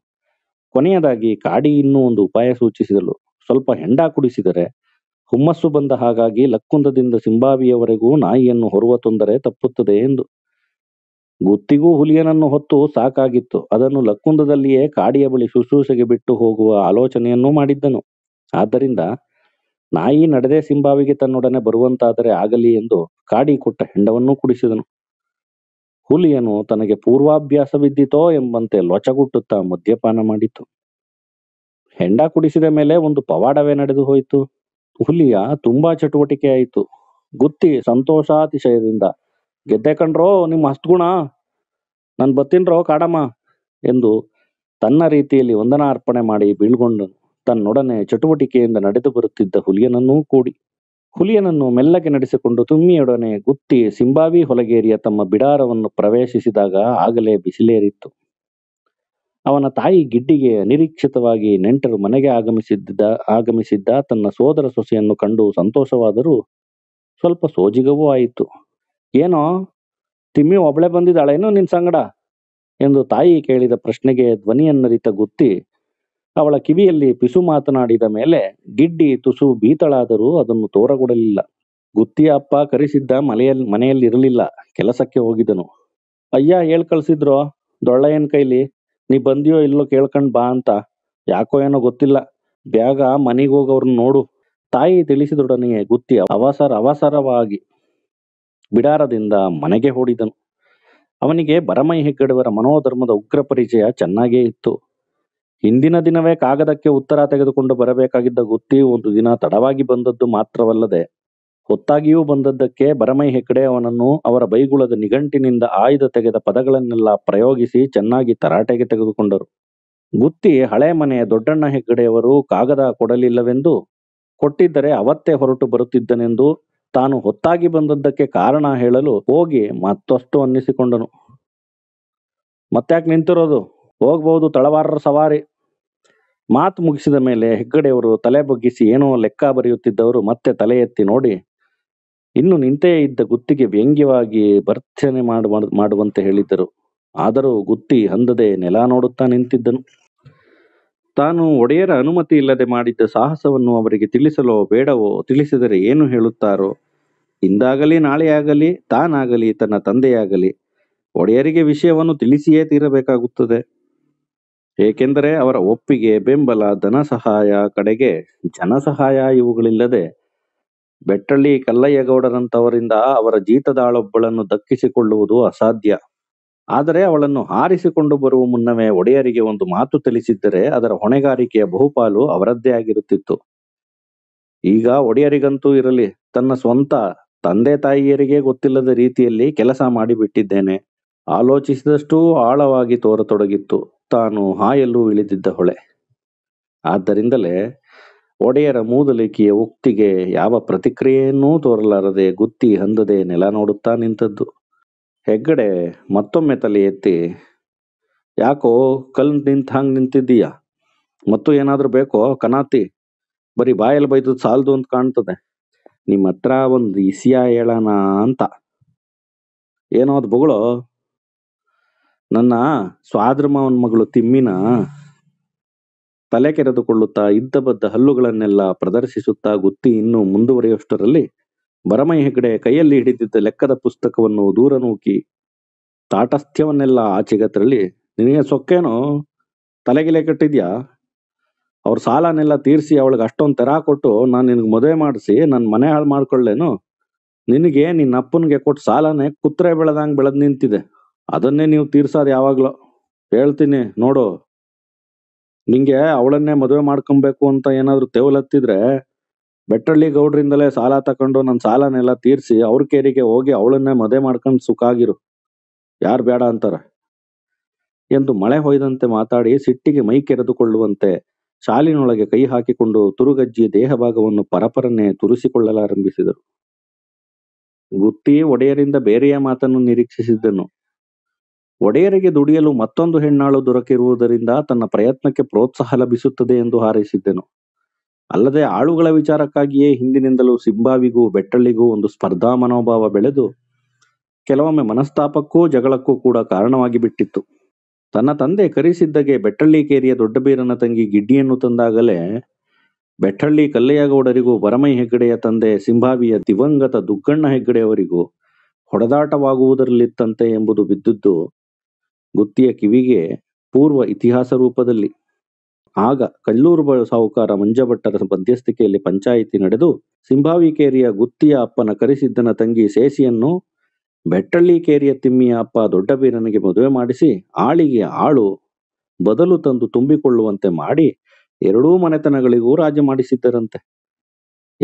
ಕೊನೆಯದಾಗಿ ಕಾಡಿ ಇನ್ನೂ ಒಂದು ಉಪಾಯ ಸೂಚಿಸಿದಳು ಸ್ವಲ್ಪ ಹೆಂಡ ಕುಡಿಸಿದರೆ ಹುಮ್ಮಸ್ಸು ಬಂದ ಹಾಗಾಗಿ ಲಕ್ಕುಂದದಿಂದ ಸಿಂಬಾವಿಯವರೆಗೂ ನಾಯಿಯನ್ನು ಹೊರುವ ತೊಂದರೆ ತಪ್ಪುತ್ತದೆ ಎಂದು ಗುತ್ತಿಗೂ ಹುಲಿಯನನ್ನು ಹೊತ್ತು ಸಾಕಾಗಿತ್ತು ಅದನ್ನು ಲಕ್ಕುಂದದಲ್ಲಿಯೇ ಕಾಡಿಯ ಬಳಿ ಶುಶ್ರೂಷೆಗೆ ಬಿಟ್ಟು ಹೋಗುವ ಆಲೋಚನೆಯನ್ನೂ ಮಾಡಿದ್ದನು ಆದ್ದರಿಂದ ನಾಯಿ ನಡೆದೇ ಸಿಂಬಾವಿಗೆ ತನ್ನೊಡನೆ ಬರುವಂತಾದರೆ ಆಗಲಿ ಎಂದು ಕಾಡಿ ಕೊಟ್ಟ ಹೆಂಡವನ್ನೂ ಕುಡಿಸಿದನು ಹುಲಿಯನು ತನಗೆ ಪೂರ್ವಾಭ್ಯಾಸವಿದ್ದಿತೋ ಎಂಬಂತೆ ಲೊಚಗುಟ್ಟುತ್ತಾ ಮದ್ಯಪಾನ ಮಾಡಿತು ಹೆಂಡ ಕುಡಿಸಿದ ಮೇಲೆ ಒಂದು ಪವಾಡವೇ ನಡೆದು ಹೋಯಿತು ಹುಲಿಯ ತುಂಬಾ ಚಟುವಟಿಕೆ ಆಯಿತು ಗುತ್ತಿ ಸಂತೋಷಾತಿಶಯದಿಂದ ಗೆದ್ದೆ ಕಂಡ್ರೋ ನಿಮ್ಮ ಹಸ್ತಗುಣ ನಾನು ಬತ್ತೀನ್ರೋ ಕಾಡಮ್ಮ ಎಂದು ತನ್ನ ರೀತಿಯಲ್ಲಿ ವಂದನಾರ್ಪಣೆ ಮಾಡಿ ಬೀಳ್ಕೊಂಡನು ತನ್ನೊಡನೆ ಚಟುವಟಿಕೆಯಿಂದ ನಡೆದು ಬರುತ್ತಿದ್ದ ಹುಲಿಯನನ್ನೂ ಕೂಡಿ ಹುಲಿಯನನ್ನು ಮೆಲ್ಲಗೆ ನಡೆಸಿಕೊಂಡು ತುಮ್ಮಿಯೊಡನೆ ಗುತ್ತಿ ಸಿಂಬಾವಿ ಹೊಲಗೇರಿಯ ತಮ್ಮ ಬಿಡಾರವನ್ನು ಪ್ರವೇಶಿಸಿದಾಗ ಆಗಲೇ ಬಿಸಿಲೇರಿತ್ತು ಅವನ ತಾಯಿ ಗಿಡ್ಡಿಗೆ ಅನಿರೀಕ್ಷಿತವಾಗಿ ನೆಂಟರು ಮನೆಗೆ ಆಗಮಿಸಿದ್ದ ಆಗಮಿಸಿದ್ದ ತನ್ನ ಸೋದರ ಸೊಸೆಯನ್ನು ಕಂಡು ಸಂತೋಷವಾದರೂ ಸ್ವಲ್ಪ ಸೋಜಿಗವೂ ಆಯಿತು ಏನೋ ತಿಮ್ಮಿ ಒಬ್ಳೆ ಬಂದಿದ್ದಾಳೇನೋ ನಿನ್ ಸಂಗಡ ಎಂದು ತಾಯಿ ಕೇಳಿದ ಪ್ರಶ್ನೆಗೆ ಧ್ವನಿಯನ್ನರಿತ ಗುತ್ತಿ ಅವಳ ಕಿವಿಯಲ್ಲಿ ಪಿಸು ಮಾತನಾಡಿದ ಮೇಲೆ ಗಿಡ್ಡಿ ತುಸು ಬೀತಳಾದರೂ ಅದನ್ನು ತೋರಗೊಡಲಿಲ್ಲ ಗುತ್ತಿಯ ಅಪ್ಪ ಕರೆಸಿದ್ದ ಮನೆಯಲ್ಲಿ ಮನೆಯಲ್ಲಿರಲಿಲ್ಲ ಕೆಲಸಕ್ಕೆ ಹೋಗಿದನು ಅಯ್ಯ ಹೇಳ್ ಕಳ್ಸಿದ್ರು ದೊಳ್ಳಯ್ಯನ ಕೈಲಿ ನೀ ಬಂದಿಯೋ ಇಲ್ಲೋ ಕೇಳ್ಕೊಂಡ್ ಬಾ ಅಂತ ಯಾಕೋ ಏನೋ ಗೊತ್ತಿಲ್ಲ ಬ್ಯಾಗ ಮನೆಗೆ ಹೋಗವ್ರನ್ನ ನೋಡು ತಾಯಿ ತಿಳಿಸಿದೊಡನೆಯೇ ಗುತ್ತಿ ಅವಸರ ಅವಸರವಾಗಿ ಬಿಡಾರದಿಂದ ಮನೆಗೆ ಓಡಿದನು ಅವನಿಗೆ ಬರಮೈ ಹೆಗ್ಗಡವರ ಮನೋಧರ್ಮದ ಉಗ್ರ ಪರಿಚಯ ಚೆನ್ನಾಗೇ ಇತ್ತು ಹಿಂದಿನ ದಿನವೇ ಕಾಗದಕ್ಕೆ ಉತ್ತರ ತೆಗೆದುಕೊಂಡು ಬರಬೇಕಾಗಿದ್ದ ಗುತ್ತಿ ಒಂದು ದಿನ ತಡವಾಗಿ ಬಂದದ್ದು ಮಾತ್ರವಲ್ಲದೆ ಹೊತ್ತಾಗಿಯೂ ಬಂದದ್ದಕ್ಕೆ ಬರಮೈ ಹೆಕ್ಕಡೆ ಅವನನ್ನು ಅವರ ಬೈಗುಳದ ನಿಘಂಟಿನಿಂದ ಆಯುಧ ತೆಗೆದ ಪದಗಳನ್ನೆಲ್ಲ ಪ್ರಯೋಗಿಸಿ ಚೆನ್ನಾಗಿ ತರಾಟೆಗೆ ತೆಗೆದುಕೊಂಡರು ಗುತ್ತಿ ಹಳೆ ಮನೆಯ ದೊಡ್ಡಣ್ಣ ಹೆಗ್ಗಡೆಯವರು ಕಾಗದ ಕೊಡಲಿಲ್ಲವೆಂದು ಕೊಟ್ಟಿದ್ದರೆ ಅವತ್ತೇ ಹೊರಟು ಬರುತ್ತಿದ್ದನೆಂದು ತಾನು ಹೊತ್ತಾಗಿ ಬಂದದ್ದಕ್ಕೆ ಕಾರಣ ಹೇಳಲು ಹೋಗಿ ಮತ್ತಷ್ಟು ಅನ್ನಿಸಿಕೊಂಡನು ಮತ್ತ್ಯಾಕೆ ನಿಂತಿರೋದು ಹೋಗಬಹುದು ತಳವಾರರ ಸವಾರಿ ಮಾತು ಮುಗಿಸಿದ ಮೇಲೆ ಹೆಗ್ಗಡೆಯವರು ತಲೆ ಬಗ್ಗಿಸಿ ಏನೋ ಲೆಕ್ಕ ಬರೆಯುತ್ತಿದ್ದವರು ಮತ್ತೆ ತಲೆ ಎತ್ತಿ ನೋಡಿ ಇನ್ನು ನಿಂತೇ ಇದ್ದ ಗುತ್ತಿಗೆ ವ್ಯಂಗ್ಯವಾಗಿ ಭರ್ತನೆ ಮಾಡುವಂತೆ ಹೇಳಿದ್ದರು ಆದರೂ ಗುತ್ತಿ ಹಂದದೆ ನೆಲ ನೋಡುತ್ತಾ ನಿಂತಿದ್ದನು ತಾನು ಒಡೆಯರ ಅನುಮತಿ ಇಲ್ಲದೆ ಮಾಡಿದ್ದ ಸಾಹಸವನ್ನು ಅವರಿಗೆ ತಿಳಿಸಲೋ ಬೇಡವೋ ತಿಳಿಸಿದರೆ ಏನು ಹೇಳುತ್ತಾರೋ ಇಂದಾಗಲಿ ನಾಳೆಯಾಗಲಿ ತಾನಾಗಲಿ ತನ್ನ ತಂದೆಯಾಗಲಿ ಒಡೆಯರಿಗೆ ವಿಷಯವನ್ನು ತಿಳಿಸಿಯೇ ತೀರಬೇಕಾಗುತ್ತದೆ ಏಕೆಂದರೆ ಅವರ ಒಪ್ಪಿಗೆ ಬೆಂಬಲ ಧನ ಸಹಾಯ ಕಡೆಗೆ ಜನ ಸಹಾಯ ಇವುಗಳಿಲ್ಲದೆ ಬೆಟ್ಟಳ್ಳಿ ಕಲ್ಲಯ್ಯಗೌಡರಂತವರಿಂದ ಅವರ ಜೀತದಾಳೊಬ್ಬಳನ್ನು ದಕ್ಕಿಸಿಕೊಳ್ಳುವುದು ಅಸಾಧ್ಯ ಆದರೆ ಅವಳನ್ನು ಹಾರಿಸಿಕೊಂಡು ಬರುವ ಮುನ್ನವೇ ಒಡೆಯರಿಗೆ ಒಂದು ಮಾತು ತಿಳಿಸಿದ್ದರೆ ಅದರ ಹೊಣೆಗಾರಿಕೆಯ ಬಹುಪಾಲು ಅವರದ್ದೇ ಆಗಿರುತ್ತಿತ್ತು ಈಗ ಒಡೆಯರಿಗಂತೂ ಇರಲಿ ತನ್ನ ಸ್ವಂತ ತಂದೆ ತಾಯಿಯರಿಗೆ ಗೊತ್ತಿಲ್ಲದ ರೀತಿಯಲ್ಲಿ ಕೆಲಸ ಮಾಡಿಬಿಟ್ಟಿದ್ದೇನೆ ಆಲೋಚಿಸಿದಷ್ಟೂ ಆಳವಾಗಿ ತೋರತೊಡಗಿತ್ತು ತಾನು ಹಾಯಲು ಇಳಿದಿದ್ದ ಹೊಳೆ ಆದ್ದರಿಂದಲೇ ಒಡೆಯರ ಮೂದಲಿಕೆಯ ಉಕ್ತಿಗೆ ಯಾವ ಪ್ರತಿಕ್ರಿಯೆಯನ್ನೂ ತೋರಲಾರದೆ ಗುತ್ತಿ ಹಂದದೆ ನೆಲ ನೋಡುತ್ತಾ ನಿಂತದ್ದು ಹೆಗ್ಗಡೆ ಮತ್ತೊಮ್ಮೆ ತಲೆ ಎತ್ತಿ ಯಾಕೋ ಕಲ್ ನಿಂತ ಹಂಗೆ ನಿಂತಿದ್ದೀಯಾ ಮತ್ತು ಏನಾದರೂ ಬೇಕೋ ಕನಾತಿ ಬರೀ ಬಾಯಲ್ಲಿ ಬೈದು ಸಾಲದು ಅಂತ ಕಾಣ್ತದೆ ನಿಮ್ಮ ಹತ್ರ ಒಂದು ಇಸಿಯ ಹೇಳೋಣ ಅಂತ ಏನೋ ಅದು ಬುಗಳೋ ನನ್ನ ಸ್ವಾದ್ರ ಮಗಳು ತಿಮ್ಮಿನ ತಲೆ ಕೆರೆದುಕೊಳ್ಳುತ್ತಾ ಇದ್ದ ಬದ್ದ ಹಲ್ಲುಗಳನ್ನೆಲ್ಲ ಪ್ರದರ್ಶಿಸುತ್ತಾ ಗುತ್ತಿ ಇನ್ನೂ ಮುಂದುವರಿಯುವಷ್ಟರಲ್ಲಿ ಬರಮೈ ಹೆಗಡೆ ಕೈಯಲ್ಲಿ ಹಿಡಿದಿದ್ದ ಲೆಕ್ಕದ ಪುಸ್ತಕವನ್ನು ದೂರ ನೂಕಿ ತಾಟಸ್ಥ್ಯವನ್ನೆಲ್ಲ ಆಚೆಗೆ ನಿನಗೆ ಸೊಕ್ಕೇನೋ ತಲೆಗಿಲೆ ಕಟ್ಟಿದ್ಯಾ ಅವ್ರ ಸಾಲನೆಲ್ಲ ತೀರಿಸಿ ಅವಳಿಗೆ ಅಷ್ಟೊಂದು ತೆರ ಕೊಟ್ಟು ನಾನು ನಿನಗೆ ಮದುವೆ ಮಾಡಿಸಿ ನನ್ನ ಮನೆ ಹಾಳು ಮಾಡ್ಕೊಳ್ಳೇನು ನಿನಗೆ ನಿನ್ನ ಅಪ್ಪನಿಗೆ ಕೊಟ್ಟು ಸಾಲನೇ ಕುತ್ತರೆ ಬೆಳೆದಂಗೆ ಬೆಳೆದು ನಿಂತಿದೆ ಅದನ್ನೇ ನೀವು ತೀರ್ಸೋದು ಯಾವಾಗ್ಲೂ ಹೇಳ್ತೀನಿ ನೋಡು ನಿಂಗೆ ಅವಳನ್ನೇ ಮದುವೆ ಮಾಡ್ಕೊಬೇಕು ಅಂತ ಏನಾದ್ರು ತೆವಲತ್ತಿದ್ರೆ ಬೆಟ್ಟಳ್ಳಿ ಗೌಡ್ರಿಂದಲೇ ಸಾಲ ತಕೊಂಡು ನನ್ನ ಸಾಲನೆಲ್ಲ ತೀರಿಸಿ ಅವ್ರ ಕೇರಿಗೆ ಹೋಗಿ ಅವಳನ್ನೇ ಮದುವೆ ಮಾಡ್ಕೊಂಡು ಸುಖ ಆಗಿರು ಯಾರು ಬೇಡ ಅಂತಾರ ಎಂದು ಮಳೆ ಹೊಯ್ದಂತೆ ಮಾತಾಡಿ ಸಿಟ್ಟಿಗೆ ಮೈ ಕೆರೆದುಕೊಳ್ಳುವಂತೆ ಶಾಲಿನೊಳಗೆ ಕೈ ಹಾಕಿಕೊಂಡು ತುರುಗಜ್ಜಿ ದೇಹಭಾಗವನ್ನು ಪರಪರನೆ ತುರಿಸಿಕೊಳ್ಳಲಾರಂಭಿಸಿದರು ಗುತ್ತಿ ಒಡೆಯರಿಂದ ಬೇರೆಯ ಮಾತನ್ನು ನಿರೀಕ್ಷಿಸಿದ್ದನು ಒಡೆಯರಿಗೆ ದುಡಿಯಲು ಮತ್ತೊಂದು ಹೆಣ್ಣಾಳು ದೊರಕಿರುವುದರಿಂದ ತನ್ನ ಪ್ರಯತ್ನಕ್ಕೆ ಪ್ರೋತ್ಸಾಹ ಲಭಿಸುತ್ತದೆ ಎಂದು ಹಾರೈಸಿದ್ದೆನು ಅಲ್ಲದೆ ಆಳುಗಳ ವಿಚಾರಕ್ಕಾಗಿಯೇ ಹಿಂದಿನಿಂದಲೂ ಸಿಂಬಾವಿಗೂ ಬೆಟ್ಟಳ್ಳಿಗೂ ಒಂದು ಸ್ಪರ್ಧಾ ಮನೋಭಾವ ಬೆಳೆದು ಕೆಲವೊಮ್ಮೆ ಮನಸ್ತಾಪಕ್ಕೂ ಜಗಳಕ್ಕೂ ಕೂಡ ಕಾರಣವಾಗಿ ಬಿಟ್ಟಿತ್ತು ತನ್ನ ತಂದೆ ಕರೆಸಿದ್ದಗೆ ಬೆಟ್ಟಳ್ಳಿ ಕೇರಿಯ ದೊಡ್ಡಬೀರನ ತಂಗಿ ಗಿಡ್ಡಿಯನ್ನು ತಂದಾಗಲೇ ಬೆಟ್ಟಳ್ಳಿ ಕಲ್ಲಯ್ಯಗೌಡರಿಗೂ ವರಮೈ ಹೆಗ್ಗಡೆಯ ತಂದೆ ಸಿಂಭಾವಿಯ ದಿವಂಗತ ದುಗ್ಗಣ್ಣ ಹೆಗ್ಗಡೆಯವರಿಗೂ ಹೊಡೆದಾಟವಾಗುವುದರಲ್ಲಿತ್ತಂತೆ ಎಂಬುದು ಬಿದ್ದುದು ಗುತ್ತಿಯ ಕಿವಿಗೆ ಪೂರ್ವ ಇತಿಹಾಸ ರೂಪದಲ್ಲಿ ಆಗ ಕಲ್ಲೂರು ಸಾಹುಕಾರ ಮಂಜಭಟ್ಟರ ಮಧ್ಯಸ್ಥಿಕೆಯಲ್ಲಿ ಪಂಚಾಯಿತಿ ನಡೆದು ಸಿಂಭಾವಿಕೇರಿಯ ಗುತ್ತಿಯ ಅಪ್ಪನ ಕರಿಸಿದ್ದನ ತಂಗಿ ಸೇಸಿಯನ್ನು ಕೇರಿಯ ತಿಮ್ಮಿಯ ಅಪ್ಪ ದೊಡ್ಡಬೀರನಿಗೆ ಮದುವೆ ಮಾಡಿಸಿ ಆಳಿಗೆ ಆಳು ಬದಲು ತಂದು ತುಂಬಿಕೊಳ್ಳುವಂತೆ ಮಾಡಿ ಎರಡೂ ಮನೆತನಗಳಿಗೂ ರಾಜಿ ಮಾಡಿಸಿದ್ದರಂತೆ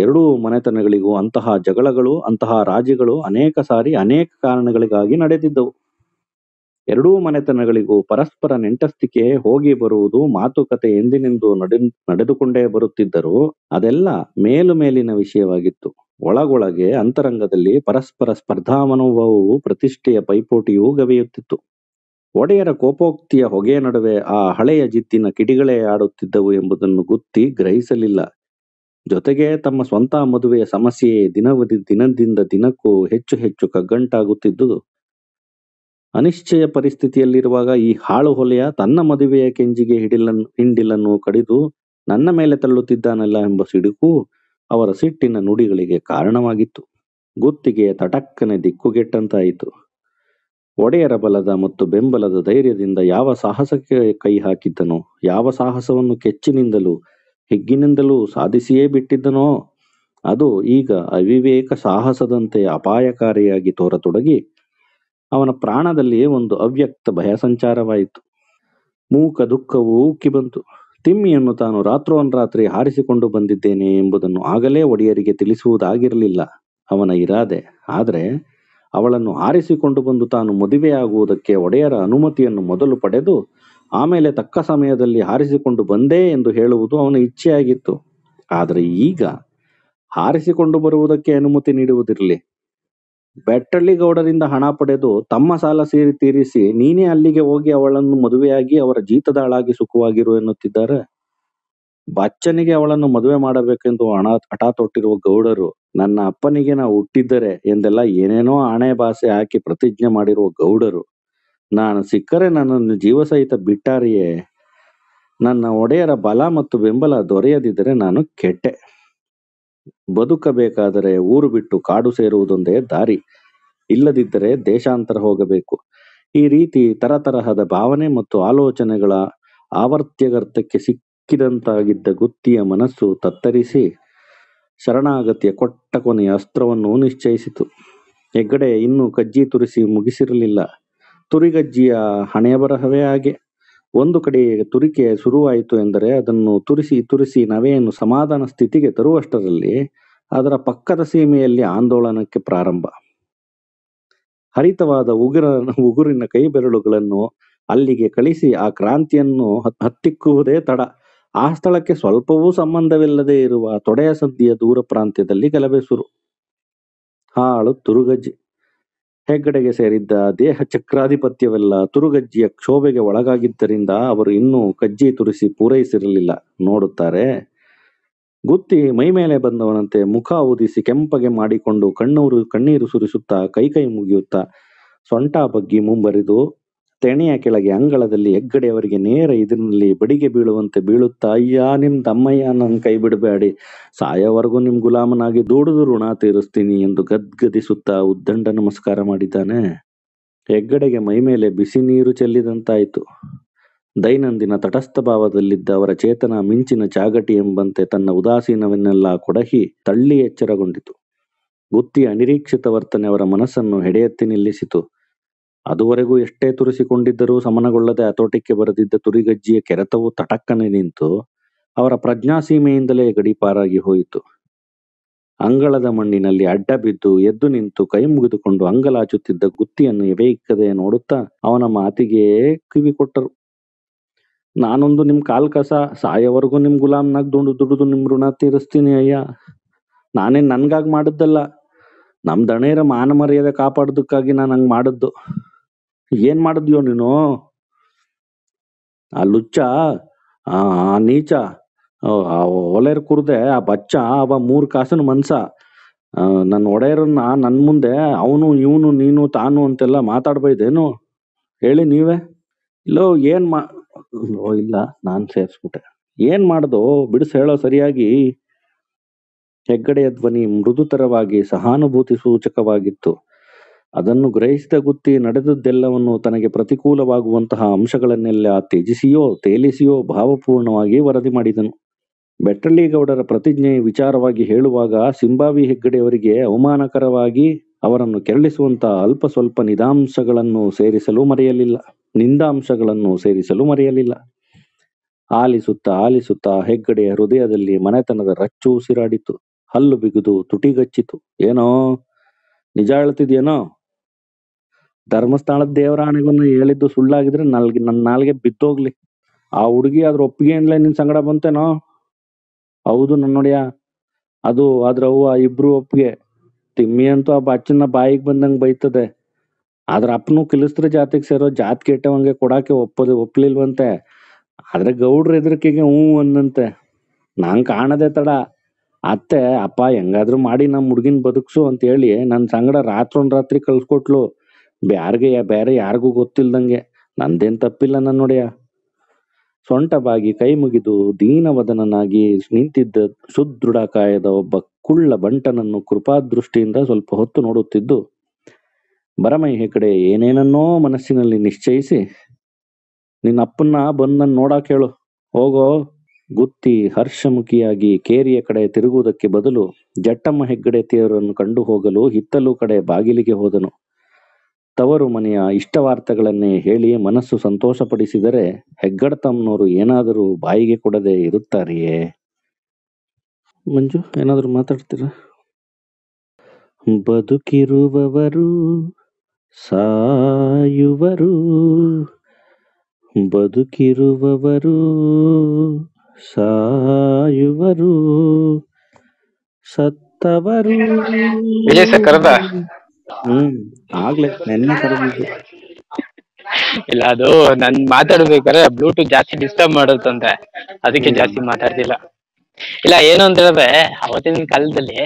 ಎರಡೂ ಮನೆತನಗಳಿಗೂ ಅಂತಹ ಜಗಳಗಳು ಅಂತಹ ರಾಜಿಗಳು ಅನೇಕ ಸಾರಿ ಅನೇಕ ಕಾರಣಗಳಿಗಾಗಿ ನಡೆದಿದ್ದವು ಎರಡೂ ಮನೆತನಗಳಿಗೂ ಪರಸ್ಪರ ನೆಂಟಸ್ತಿಕೆ ಹೋಗಿ ಬರುವುದು ಮಾತುಕತೆ ಎಂದಿನೆಂದು ನಡೆ ನಡೆದುಕೊಂಡೇ ಬರುತ್ತಿದ್ದರೂ ಅದೆಲ್ಲ ಮೇಲು ಮೇಲಿನ ವಿಷಯವಾಗಿತ್ತು ಒಳಗೊಳಗೆ ಅಂತರಂಗದಲ್ಲಿ ಪರಸ್ಪರ ಸ್ಪರ್ಧಾ ಮನೋಭಾವವು ಪ್ರತಿಷ್ಠೆಯ ಪೈಪೋಟಿಯೂ ಗವೆಯುತ್ತಿತ್ತು ಒಡೆಯರ ಕೋಪೋಕ್ತಿಯ ಹೊಗೆ ನಡುವೆ ಆ ಹಳೆಯ ಜಿತ್ತಿನ ಕಿಡಿಗಳೇ ಆಡುತ್ತಿದ್ದವು ಎಂಬುದನ್ನು ಗುತ್ತಿ ಗ್ರಹಿಸಲಿಲ್ಲ ಜೊತೆಗೆ ತಮ್ಮ ಸ್ವಂತ ಮದುವೆಯ ಸಮಸ್ಯೆಯೇ ದಿನವದಿ ದಿನದಿಂದ ದಿನಕ್ಕೂ ಹೆಚ್ಚು ಹೆಚ್ಚು ಕಗ್ಗಂಟಾಗುತ್ತಿದ್ದುದು ಅನಿಶ್ಚಯ ಪರಿಸ್ಥಿತಿಯಲ್ಲಿರುವಾಗ ಈ ಹಾಳು ಹೊಲೆಯ ತನ್ನ ಮದುವೆಯ ಕೆಂಜಿಗೆ ಹಿಡಿಲನ್ನು ಹಿಂಡಿಲನ್ನು ಕಡಿದು ನನ್ನ ಮೇಲೆ ತಳ್ಳುತ್ತಿದ್ದಾನಲ್ಲ ಎಂಬ ಸಿಡುಕು ಅವರ ಸಿಟ್ಟಿನ ನುಡಿಗಳಿಗೆ ಕಾರಣವಾಗಿತ್ತು ಗುತ್ತಿಗೆಯ ತಟಕ್ಕನೆ ದಿಕ್ಕುಗೆಟ್ಟಂತಾಯಿತು ಒಡೆಯರ ಬಲದ ಮತ್ತು ಬೆಂಬಲದ ಧೈರ್ಯದಿಂದ ಯಾವ ಸಾಹಸಕ್ಕೆ ಕೈ ಹಾಕಿದ್ದನೋ ಯಾವ ಸಾಹಸವನ್ನು ಕೆಚ್ಚಿನಿಂದಲೂ ಹೆಗ್ಗಿನಿಂದಲೂ ಸಾಧಿಸಿಯೇ ಬಿಟ್ಟಿದ್ದನೋ ಅದು ಈಗ ಅವಿವೇಕ ಸಾಹಸದಂತೆ ಅಪಾಯಕಾರಿಯಾಗಿ ತೋರತೊಡಗಿ ಅವನ ಪ್ರಾಣದಲ್ಲಿ ಒಂದು ಅವ್ಯಕ್ತ ಭಯ ಸಂಚಾರವಾಯಿತು ಮೂಕ ದುಃಖವು ಉಕ್ಕಿ ಬಂತು ತಿಮ್ಮಿಯನ್ನು ತಾನು ರಾತ್ರಿ ಹಾರಿಸಿಕೊಂಡು ಬಂದಿದ್ದೇನೆ ಎಂಬುದನ್ನು ಆಗಲೇ ಒಡೆಯರಿಗೆ ತಿಳಿಸುವುದಾಗಿರಲಿಲ್ಲ ಅವನ ಇರಾದೆ ಆದರೆ ಅವಳನ್ನು ಹಾರಿಸಿಕೊಂಡು ಬಂದು ತಾನು ಮದುವೆಯಾಗುವುದಕ್ಕೆ ಒಡೆಯರ ಅನುಮತಿಯನ್ನು ಮೊದಲು ಪಡೆದು ಆಮೇಲೆ ತಕ್ಕ ಸಮಯದಲ್ಲಿ ಹಾರಿಸಿಕೊಂಡು ಬಂದೆ ಎಂದು ಹೇಳುವುದು ಅವನ ಇಚ್ಛೆಯಾಗಿತ್ತು ಆದರೆ ಈಗ ಹಾರಿಸಿಕೊಂಡು ಬರುವುದಕ್ಕೆ ಅನುಮತಿ ನೀಡುವುದಿರಲಿ ಗೌಡರಿಂದ ಹಣ ಪಡೆದು ತಮ್ಮ ಸಾಲ ಸೇರಿ ತೀರಿಸಿ ನೀನೇ ಅಲ್ಲಿಗೆ ಹೋಗಿ ಅವಳನ್ನು ಮದುವೆಯಾಗಿ ಅವರ ಜೀತದ ಹಾಳಾಗಿ ಸುಖವಾಗಿರು ಎನ್ನುತ್ತಿದ್ದಾರೆ ಬಚ್ಚನಿಗೆ ಅವಳನ್ನು ಮದುವೆ ಮಾಡಬೇಕೆಂದು ಹಣ ಹಠ ತೊಟ್ಟಿರುವ ಗೌಡರು ನನ್ನ ಅಪ್ಪನಿಗೆ ನಾವು ಹುಟ್ಟಿದ್ದರೆ ಎಂದೆಲ್ಲ ಏನೇನೋ ಆಣೆ ಭಾಷೆ ಹಾಕಿ ಪ್ರತಿಜ್ಞೆ ಮಾಡಿರುವ ಗೌಡರು ನಾನು ಸಿಕ್ಕರೆ ನನ್ನನ್ನು ಜೀವಸಹಿತ ಬಿಟ್ಟಾರಿಯೇ ನನ್ನ ಒಡೆಯರ ಬಲ ಮತ್ತು ಬೆಂಬಲ ದೊರೆಯದಿದ್ದರೆ ನಾನು ಕೆಟ್ಟೆ ಬದುಕಬೇಕಾದರೆ ಊರು ಬಿಟ್ಟು ಕಾಡು ಸೇರುವುದೊಂದೇ ದಾರಿ ಇಲ್ಲದಿದ್ದರೆ ದೇಶಾಂತರ ಹೋಗಬೇಕು ಈ ರೀತಿ ತರತರಹದ ಭಾವನೆ ಮತ್ತು ಆಲೋಚನೆಗಳ ಆವರ್ತ್ಯಗರ್ತಕ್ಕೆ ಸಿಕ್ಕಿದಂತಾಗಿದ್ದ ಗುತ್ತಿಯ ಮನಸ್ಸು ತತ್ತರಿಸಿ ಶರಣಾಗತಿಯ ಕೊಟ್ಟ ಕೊನೆಯ ಅಸ್ತ್ರವನ್ನು ನಿಶ್ಚಯಿಸಿತು ಹೆಗ್ಗಡೆ ಇನ್ನೂ ಕಜ್ಜಿ ತುರಿಸಿ ಮುಗಿಸಿರಲಿಲ್ಲ ತುರಿಗಜ್ಜಿಯ ಬರಹವೇ ಹಾಗೆ ಒಂದು ಕಡೆ ತುರಿಕೆ ಶುರುವಾಯಿತು ಎಂದರೆ ಅದನ್ನು ತುರಿಸಿ ತುರಿಸಿ ನವೆಯನ್ನು ಸಮಾಧಾನ ಸ್ಥಿತಿಗೆ ತರುವಷ್ಟರಲ್ಲಿ ಅದರ ಪಕ್ಕದ ಸೀಮೆಯಲ್ಲಿ ಆಂದೋಲನಕ್ಕೆ ಪ್ರಾರಂಭ ಹರಿತವಾದ ಉಗುರ ಉಗುರಿನ ಕೈ ಬೆರಳುಗಳನ್ನು ಅಲ್ಲಿಗೆ ಕಳಿಸಿ ಆ ಕ್ರಾಂತಿಯನ್ನು ಹತ್ತಿಕ್ಕುವುದೇ ತಡ ಆ ಸ್ಥಳಕ್ಕೆ ಸ್ವಲ್ಪವೂ ಸಂಬಂಧವಿಲ್ಲದೆ ಇರುವ ತೊಡೆಯ ಸದ್ದಿಯ ದೂರ ಪ್ರಾಂತ್ಯದಲ್ಲಿ ಗಲಭೆ ಶುರು ಹಾಳು ತುರುಗಜ್ಜೆ ಹೆಗ್ಗಡೆಗೆ ಸೇರಿದ್ದ ದೇಹ ಚಕ್ರಾಧಿಪತ್ಯವೆಲ್ಲ ತುರುಗಜ್ಜಿಯ ಕ್ಷೋಭೆಗೆ ಒಳಗಾಗಿದ್ದರಿಂದ ಅವರು ಇನ್ನೂ ಕಜ್ಜಿ ತುರಿಸಿ ಪೂರೈಸಿರಲಿಲ್ಲ ನೋಡುತ್ತಾರೆ ಗುತ್ತಿ ಮೈಮೇಲೆ ಬಂದವನಂತೆ ಮುಖ ಊದಿಸಿ ಕೆಂಪಗೆ ಮಾಡಿಕೊಂಡು ಕಣ್ಣೂರು ಕಣ್ಣೀರು ಸುರಿಸುತ್ತಾ ಕೈ ಕೈ ಮುಗಿಯುತ್ತಾ ಸೊಂಟ ಬಗ್ಗಿ ಮುಂಬರಿದು ತೆಣೆಯ ಕೆಳಗೆ ಅಂಗಳದಲ್ಲಿ ಹೆಗ್ಗಡೆಯವರಿಗೆ ನೇರ ಇದರಲ್ಲಿ ಬಡಿಗೆ ಬೀಳುವಂತೆ ಬೀಳುತ್ತಾ ಅಯ್ಯ ನಿಮ್ಮ ತಮ್ಮಯ್ಯ ನನ್ನ ಕೈ ಬಿಡಬೇಡಿ ಸಾಯವರೆಗೂ ನಿಮ್ಮ ಗುಲಾಮನಾಗಿ ದೂಡುದು ಋಣ ತೀರಿಸ್ತೀನಿ ಎಂದು ಗದ್ಗದಿಸುತ್ತಾ ಉದ್ದಂಡ ನಮಸ್ಕಾರ ಮಾಡಿದ್ದಾನೆ ಹೆಗ್ಗಡೆಗೆ ಮೈಮೇಲೆ ಬಿಸಿ ನೀರು ಚೆಲ್ಲಿದಂತಾಯಿತು ದೈನಂದಿನ ತಟಸ್ಥ ಭಾವದಲ್ಲಿದ್ದ ಅವರ ಚೇತನ ಮಿಂಚಿನ ಚಾಗಟಿ ಎಂಬಂತೆ ತನ್ನ ಉದಾಸೀನವನ್ನೆಲ್ಲ ಕೊಡಹಿ ತಳ್ಳಿ ಎಚ್ಚರಗೊಂಡಿತು ಗುತ್ತಿಯ ಅನಿರೀಕ್ಷಿತ ವರ್ತನೆ ಅವರ ಮನಸ್ಸನ್ನು ಹೆಡೆಯತ್ತಿ ನಿಲ್ಲಿಸಿತು ಅದುವರೆಗೂ ಎಷ್ಟೇ ತುರಿಸಿಕೊಂಡಿದ್ದರೂ ಸಮನಗೊಳ್ಳದೆ ಹತೋಟಿಗೆ ಬರದಿದ್ದ ತುರಿಗಜ್ಜಿಯ ಕೆರೆತವು ತಟಕ್ಕನೆ ನಿಂತು ಅವರ ಪ್ರಜ್ಞಾಸೀಮೆಯಿಂದಲೇ ಗಡೀಪಾರಾಗಿ ಹೋಯಿತು. ಅಂಗಳದ ಮಣ್ಣಿನಲ್ಲಿ ಅಡ್ಡ ಬಿದ್ದು ಎದ್ದು ನಿಂತು ಕೈ ಮುಗಿದುಕೊಂಡು ಅಂಗಲಾಚುತ್ತಿದ್ದ ಗುತ್ತಿಯನ್ನು ಎವೆಯಿಕ್ಕದೆ ನೋಡುತ್ತಾ ಅವನ ಮಾತಿಗೆ ಕಿವಿ ಕೊಟ್ಟರು "ನಾನೊಂದು ನಿಮ್ ಕಾಲ್ಕಸ, ಸಾಯವರೆಗೂ ನಿಮ್ ದುಂಡು ದುಡಿದು ನಿಮ್ ಋಣ ತೀರಿಸ್ತೀನಿ ಅಯ್ಯ ನಾನೇನ್ ನನ್ಗಾಗ್ ಮಾಡಿದ್ದಲ್ಲ, ನಮ್ ದಣೇರ ಮರ್ಯಾದೆ ಕಾಪಾಡೋದಕ್ಕಾಗಿ ನಾನು ಹಂಗ್ ಮಾಡಿದ್ದು. ಏನ್ ಮಾಡಿದ್ಯೋ ನೀನು ಆ ಲುಚ್ಚ ಆ ನೀಚ ಆ ಒಲೆರ್ ಕುರ್ದೆ ಆ ಬಚ್ಚ ಅವ ಮೂರ್ ಕಾಸಿನ ಮನ್ಸ ನನ್ನ ಒಡೆಯರನ್ನ ನನ್ ಮುಂದೆ ಅವನು ಇವನು ನೀನು ತಾನು ಅಂತೆಲ್ಲ ಮಾತಾಡ್ಬೈದೇನು ಹೇಳಿ ನೀವೇ ಇಲ್ಲೋ ಏನ್ ಮಾ ಇಲ್ಲ ನಾನ್ ಸೇರ್ಸ್ಬಿಟ್ಟೆ ಏನ್ ಮಾಡ್ದು ಬಿಡಿಸ್ ಹೇಳೋ ಸರಿಯಾಗಿ ಹೆಗ್ಗಡೆಯ ಧ್ವನಿ ಮೃದುತರವಾಗಿ ಸಹಾನುಭೂತಿ ಸೂಚಕವಾಗಿತ್ತು ಅದನ್ನು ಗ್ರಹಿಸಿದ ಗುತ್ತಿ ನಡೆದದ್ದೆಲ್ಲವನ್ನು ತನಗೆ ಪ್ರತಿಕೂಲವಾಗುವಂತಹ ಅಂಶಗಳನ್ನೆಲ್ಲ ತ್ಯಜಿಸಿಯೋ ತೇಲಿಸಿಯೋ ಭಾವಪೂರ್ಣವಾಗಿ ವರದಿ ಮಾಡಿದನು ಬೆಟ್ಟಳ್ಳಿಗೌಡರ ಪ್ರತಿಜ್ಞೆ ವಿಚಾರವಾಗಿ ಹೇಳುವಾಗ ಸಿಂಬಾವಿ ಹೆಗ್ಗಡೆಯವರಿಗೆ ಅವಮಾನಕರವಾಗಿ ಅವರನ್ನು ಕೆರಳಿಸುವಂತಹ ಅಲ್ಪ ಸ್ವಲ್ಪ ನಿದಾಂಶಗಳನ್ನು ಸೇರಿಸಲು ಮರೆಯಲಿಲ್ಲ ನಿಂದಾಂಶಗಳನ್ನು ಸೇರಿಸಲು ಮರೆಯಲಿಲ್ಲ ಆಲಿಸುತ್ತಾ ಆಲಿಸುತ್ತಾ ಹೆಗ್ಗಡೆಯ ಹೃದಯದಲ್ಲಿ ಮನೆತನದ ರಚ್ಚು ಉಸಿರಾಡಿತು ಹಲ್ಲು ಬಿಗಿದು ತುಟಿಗಚ್ಚಿತು ಏನೋ ನಿಜ ಹೇಳ್ತಿದ್ಯೇನೋ ಧರ್ಮಸ್ಥಳದ ದೇವರ ಹೇಳಿದ್ದು ಸುಳ್ಳಾಗಿದ್ರೆ ನಾಲ್ಗೆ ನನ್ನ ನಾಲ್ಗೆ ಬಿದ್ದೋಗ್ಲಿ ಆ ಹುಡುಗಿ ಅದ್ರ ಒಪ್ಪಿಗೆಯಿಂದಲೇ ನಿನ್ ಸಂಗಡ ಬಂತೇನೋ ಹೌದು ನೋಡಿಯ ಅದು ಆದ್ರ ಅವ್ವ ಇಬ್ರು ಒಪ್ಪಿಗೆ ತಿಮ್ಮಿ ಅಂತೂ ಆ ಬಚ್ಚನ ಬಾಯಿಗೆ ಬಂದಂಗ ಬೈತದೆ ಆದ್ರ ಅಪ್ಪನು ಕಿಲಿಸ್ತ್ರ ಜಾತಿಗೆ ಸೇರೋ ಜಾತ್ ಕೆಟ್ಟವಂಗೆ ಕೊಡಾಕೆ ಒಪ್ಪದು ಒಪ್ಲಿಲ್ವಂತೆ ಆದ್ರೆ ಗೌಡ್ರ ಹೆದರಿಕೆಗೆ ಹ್ಞೂ ಅಂದಂತೆ ನಾನ್ ಕಾಣದೆ ತಡ ಅತ್ತೆ ಅಪ್ಪ ಹೆಂಗಾದ್ರೂ ಮಾಡಿ ನಮ್ಮ ಹುಡುಗಿನ ಬದುಕ್ಸು ಅಂತ ಹೇಳಿ ನನ್ನ ಸಂಗಡ ರಾತ್ರೊಂದ್ ರಾತ್ರಿ ಕಳ್ಸ್ಕೊಟ್ಲು ಬ್ಯಾರ್ಗೆ ಬೇರೆ ಯಾರಿಗೂ ಗೊತ್ತಿಲ್ದಂಗೆ ನಂದೇನ್ ತಪ್ಪಿಲ್ಲ ನನ್ನ ನೋಡ್ಯ ಸೊಂಟ ಬಾಗಿ ಕೈ ಮುಗಿದು ದೀನವದನನಾಗಿ ನಿಂತಿದ್ದ ಸುದೃಢ ಕಾಯದ ಒಬ್ಬ ಕುಳ್ಳ ಬಂಟನನ್ನು ಕೃಪಾದೃಷ್ಟಿಯಿಂದ ಸ್ವಲ್ಪ ಹೊತ್ತು ನೋಡುತ್ತಿದ್ದು ಬರಮೈ ಹೆಗ್ಗಡೆ ಏನೇನನ್ನೋ ಮನಸ್ಸಿನಲ್ಲಿ ನಿಶ್ಚಯಿಸಿ ನಿನ್ನ ಅಪ್ಪನ್ನ ಬಂದನ್ ನೋಡಾಕ್ ಕೇಳು ಹೋಗೋ ಗುತ್ತಿ ಹರ್ಷಮುಖಿಯಾಗಿ ಕೇರಿಯ ಕಡೆ ತಿರುಗುವುದಕ್ಕೆ ಬದಲು ಜಟ್ಟಮ್ಮ ಹೆಗ್ಗಡೆ ತೇರನ್ನು ಕಂಡು ಹೋಗಲು ಹಿತ್ತಲು ಕಡೆ ಬಾಗಿಲಿಗೆ ಹೋದನು ತವರು ಮನೆಯ ಇಷ್ಟವಾರ್ತೆಗಳನ್ನೇ ಹೇಳಿ ಮನಸ್ಸು ಸಂತೋಷಪಡಿಸಿದರೆ ತಮ್ಮನವರು ಏನಾದರೂ ಬಾಯಿಗೆ ಕೊಡದೆ ಇರುತ್ತಾರೆಯೇ ಮಂಜು ಏನಾದರೂ ಮಾತಾಡ್ತೀರಾ ಬದುಕಿರುವವರು ಸಾಯುವರು ಬದುಕಿರುವವರು ಸಾಯುವರು ಸತ್ತವರು ಹ್ಮ್ ಆಗ್ಲಿ ನೆನ್ನೆ ಕರೆದಿದ್ದು ಇಲ್ಲ ಅದು ನನ್ ಮಾತಾಡ್ಬೇಕಾದ್ರೆ ಬ್ಲೂಟೂತ್ ಜಾಸ್ತಿ ಡಿಸ್ಟರ್ಬ್ ಮಾಡುತ್ತಂತೆ ಅದಕ್ಕೆ ಜಾಸ್ತಿ ಮಾತಾಡ್ತಿಲ್ಲ ಇಲ್ಲ ಏನು ಅಂತ ಹೇಳಿದ್ರೆ ಅವತ್ತಿನ ಕಾಲದಲ್ಲಿ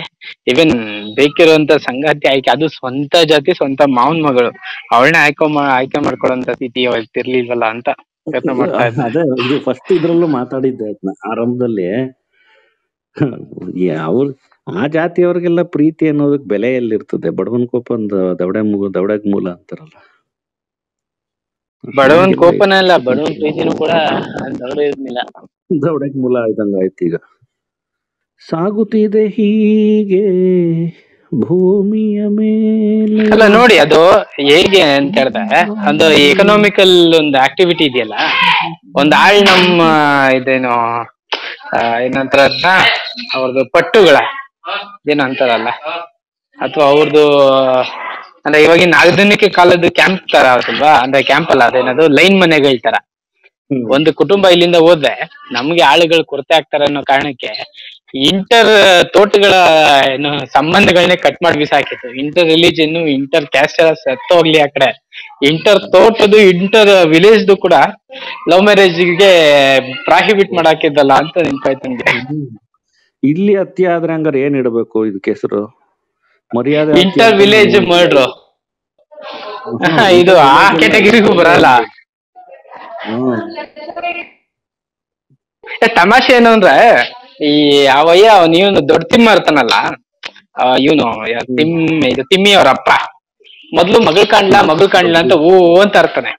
ಇವನ್ ಬೇಕಿರುವಂತ ಸಂಗಾತಿ ಆಯ್ಕೆ ಅದು ಸ್ವಂತ ಜಾತಿ ಸ್ವಂತ ಮಾವನ್ ಮಗಳು ಅವಳನ್ನ ಆಯ್ಕೆ ಆಯ್ಕೆ ಮಾಡ್ಕೊಳ್ಳೋಂತ ಸ್ಥಿತಿ ಅವತ್ತಿರ್ಲಿಲ್ವಲ್ಲ ಅಂತ ಪ್ರಯತ್ನ ಮಾಡ್ತಾ ಫಸ್ಟ್ ಇದ್ರಲ್ಲೂ ಮಾತಾಡಿದ್ದೆ ಆರಂಭದಲ್ಲಿ ಅವ್ರು ಆ ಜಾತಿಯವರಿಗೆಲ್ಲ ಪ್ರೀತಿ ಅನ್ನೋದಕ್ಕೆ ಬೆಲೆ ಎಲ್ಲಿರ್ತದೆ ಬಡವನ ಕೋಪ ಒಂದು ದವಡೆ ಮುಗು ಮೂಲ ಅಂತಾರಲ್ಲ ಬಡವನ್ ಕೋಪನೇ ಅಲ್ಲ ಬಡವನ್ ಪ್ರೀತಿನೂ ಕೂಡ ಇರ್ಲಿಲ್ಲ ಮೂಲ ಆಯ್ದಂಗ ಆಯ್ತು ಈಗ ಸಾಗುತ್ತಿದೆ ಹೀಗೆ ಭೂಮಿಯ ಮೇಲೆ ಅಲ್ಲ ನೋಡಿ ಅದು ಹೇಗೆ ಅಂತ ಹೇಳ್ದೆ ಒಂದು ಎಕನಾಮಿಕಲ್ ಒಂದು ಆಕ್ಟಿವಿಟಿ ಇದೆಯಲ್ಲ ಒಂದ್ ಆಳ್ ನಮ್ಮ ಇದೇನು ಏನಂತಾರ ಅವ್ರದ್ದು ಪಟ್ಟುಗಳ ಏನು ಅಂತಾರಲ್ಲ ಅಥವಾ ಅವ್ರದ್ದು ಅಂದ್ರೆ ಇವಾಗಿನ ಆಧುನಿಕ ಕಾಲದ ಕ್ಯಾಂಪ್ ತರ ಅಂದ್ರೆ ಕ್ಯಾಂಪ್ ಅಲ್ಲ ಅದೇನದು ಲೈನ್ ಮನೆಗಳ ತರ ಒಂದು ಕುಟುಂಬ ಇಲ್ಲಿಂದ ಹೋದ್ರೆ ನಮ್ಗೆ ಆಳುಗಳು ಕೊರತೆ ಆಗ್ತಾರೆ ಅನ್ನೋ ಕಾರಣಕ್ಕೆ ಇಂಟರ್ ತೋಟಗಳ ಏನು ಸಂಬಂಧಗಳನ್ನೇ ಕಟ್ ಮಾಡಿ ಬಿಸಾಕಿತ್ತು ಇಂಟರ್ ರಿಲಿಜನ್ ಇಂಟರ್ ಕ್ಯಾಸ್ಟ್ ಎಲ್ಲ ಸತ್ತು ಹೋಗ್ಲಿ ಆ ಕಡೆ ಇಂಟರ್ ತೋಟದು ಇಂಟರ್ ವಿಲೇಜ್ ಕೂಡ ಲವ್ ಮ್ಯಾರೇಜ್ ಗೆ ಪ್ರಾಹಿಬಿಟ್ ಮಾಡಾಕಿದ್ದಲ್ಲ ಅಂತ ನೆನ್ಪಾಯ್ತು ಇಲ್ಲಿ ಹತ್ಯೆ ಆದ್ರೆ ಏನ್ ಇಡಬೇಕು ಇದಕ್ಕೆ ಹೆಸರು ಮರ್ಯಾದೆ ಇಂಟರ್ ವಿಲೇಜ್ ಮರ್ಡ್ರ್ ಇದು ಆ ಕ್ಯಾಟಗರಿಗೂ ಬರಲ್ಲ ತಮಾಷೆ ಏನು ಅಂದ್ರೆ ಈ ಅವಯ್ಯ ಅವನ್ ಇವನು ದೊಡ್ಡ ತಿಮ್ಮ ಇರ್ತಾನಲ್ಲ ಇವನು ತಿಮ್ಮ ಇದು ತಿಮ್ಮಿ ಅವರಪ್ಪ ಮೊದ್ಲು ಮಗಳ್ ಕಾಣ್ಲಾ ಮಗಳ್ ಕಾಣ್ಲಾ ಅಂತ ಓ ಅಂತ ಇರ್ತಾನೆ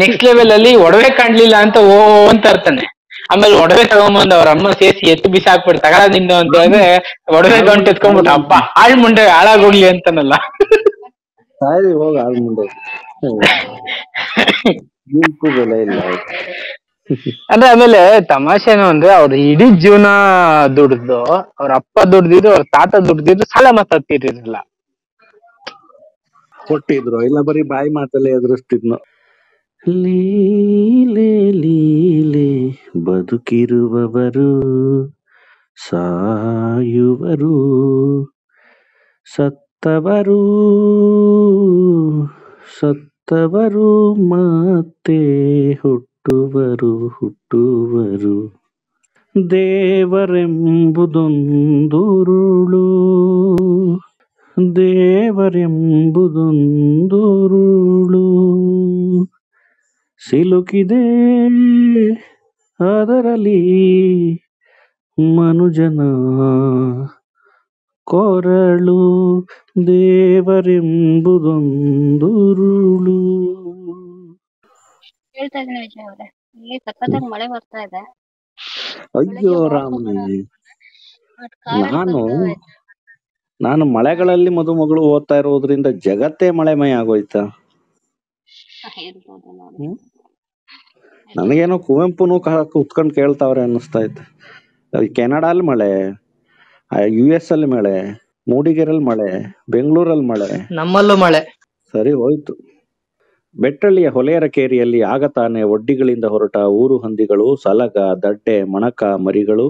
ನೆಕ್ಸ್ಟ್ ಲೆವೆಲ್ ಅಲ್ಲಿ ಒಡವೆ ಕಾಣ್ಲಿಲ್ಲ ಅಂತ ಓ ಅಂತ ಇರ್ತಾನೆ ಆಮೇಲೆ ಒಡವೆ ತಗೊಂಬಂದ್ ಅವ್ರ ಅಮ್ಮ ಸೇರಿಸಿ ಎತ್ತು ಬಿಸಾಕ್ಬಿಟ್ಟು ತಗಡ ನಿಂದು ಅಂತ ಹೇಳಿದ್ರೆ ಒಡವೆ ತಗೊಂಡು ಎತ್ಕೊಂಡ್ಬಿಟ್ಟು ಅಪ್ಪ ಹಾಳು ಮುಂಡೆ ಹಾಳಾಗೋಗ್ಲಿ ಅಂತಾನಲ್ಲ ಹೋಗ ಹಾಳ್ ಮುಂಡೆ ಅಂದ್ರೆ ಆಮೇಲೆ ತಮಾಷೆನು ಅಂದ್ರೆ ಅವ್ರ ಇಡೀ ಜೀವನ ದುಡ್ದು ಅವ್ರ ಅಪ್ಪ ದುಡ್ದಿದ್ರು ಅವ್ರ ತಾತ ದುಡ್ದಿದ್ರು ಸಾಲ ಮಾತಾಡ್ತಿರ್ಲಿಲ್ಲ ಕೊಟ್ಟಿದ್ರು ಇಲ್ಲ ಬರೀ ಬಾಯಿ ಮಾತಲ್ಲೇ ಎದುರಿಸ್ತಿದ್ನು ಲೀಲೆ ಲೀಲೆ ಬದುಕಿರುವವರು ಸಾಯುವರು ಸತ್ತವರು ಸತ್ತವರು ಮತ್ತೆ ಹುಟ್ಟುವರು ಹುಟ್ಟುವರು ದೇವರೆಂಬುದೊಂದುರುಳು ದೇವರೆಂಬುದೊಂದುರುಳು ಸಿಲುಕಿದೆ ಅದರಲ್ಲಿ ಮನುಜನ ಕೊರಳು ದೇವರೆಂಬುದೊಂದುರುಳು ಮಳೆ ಬರ್ತಾ ಇದೆ ಅಯ್ಯೋ ರಾಮನೇ ನಾನು ನಾನು ಮಳೆಗಳಲ್ಲಿ ಮದುಮಗಳು ಓದ್ತಾ ಇರೋದ್ರಿಂದ ಜಗತ್ತೇ ಮೈ ಆಗೋಯ್ತಾ ನನಗೇನೋ ಕುವೆಂಪುನು ಕುತ್ಕೊಂಡು ಕೇಳ್ತಾವ್ರೆ ಅನ್ನಿಸ್ತಾ ಇತ್ತು ಕೆನಡಾಲ್ ಮಳೆ ಯು ಎಸ್ ಅಲ್ಲಿ ಮಳೆ ಮೂಡಿಗೆರಲ್ ಮಳೆ ಬೆಂಗಳೂರಲ್ಲಿ ಮಳೆ ನಮ್ಮಲ್ಲೂ ಮಳೆ ಸರಿ ಹೋಯ್ತು ಬೆಟ್ಟಳ್ಳಿಯ ಹೊಲೆಯರ ಕೇರಿಯಲ್ಲಿ ಆಗತಾನೆ ಒಡ್ಡಿಗಳಿಂದ ಹೊರಟ ಊರು ಹಂದಿಗಳು ಸಲಗ ದಡ್ಡೆ ಮಣಕ ಮರಿಗಳು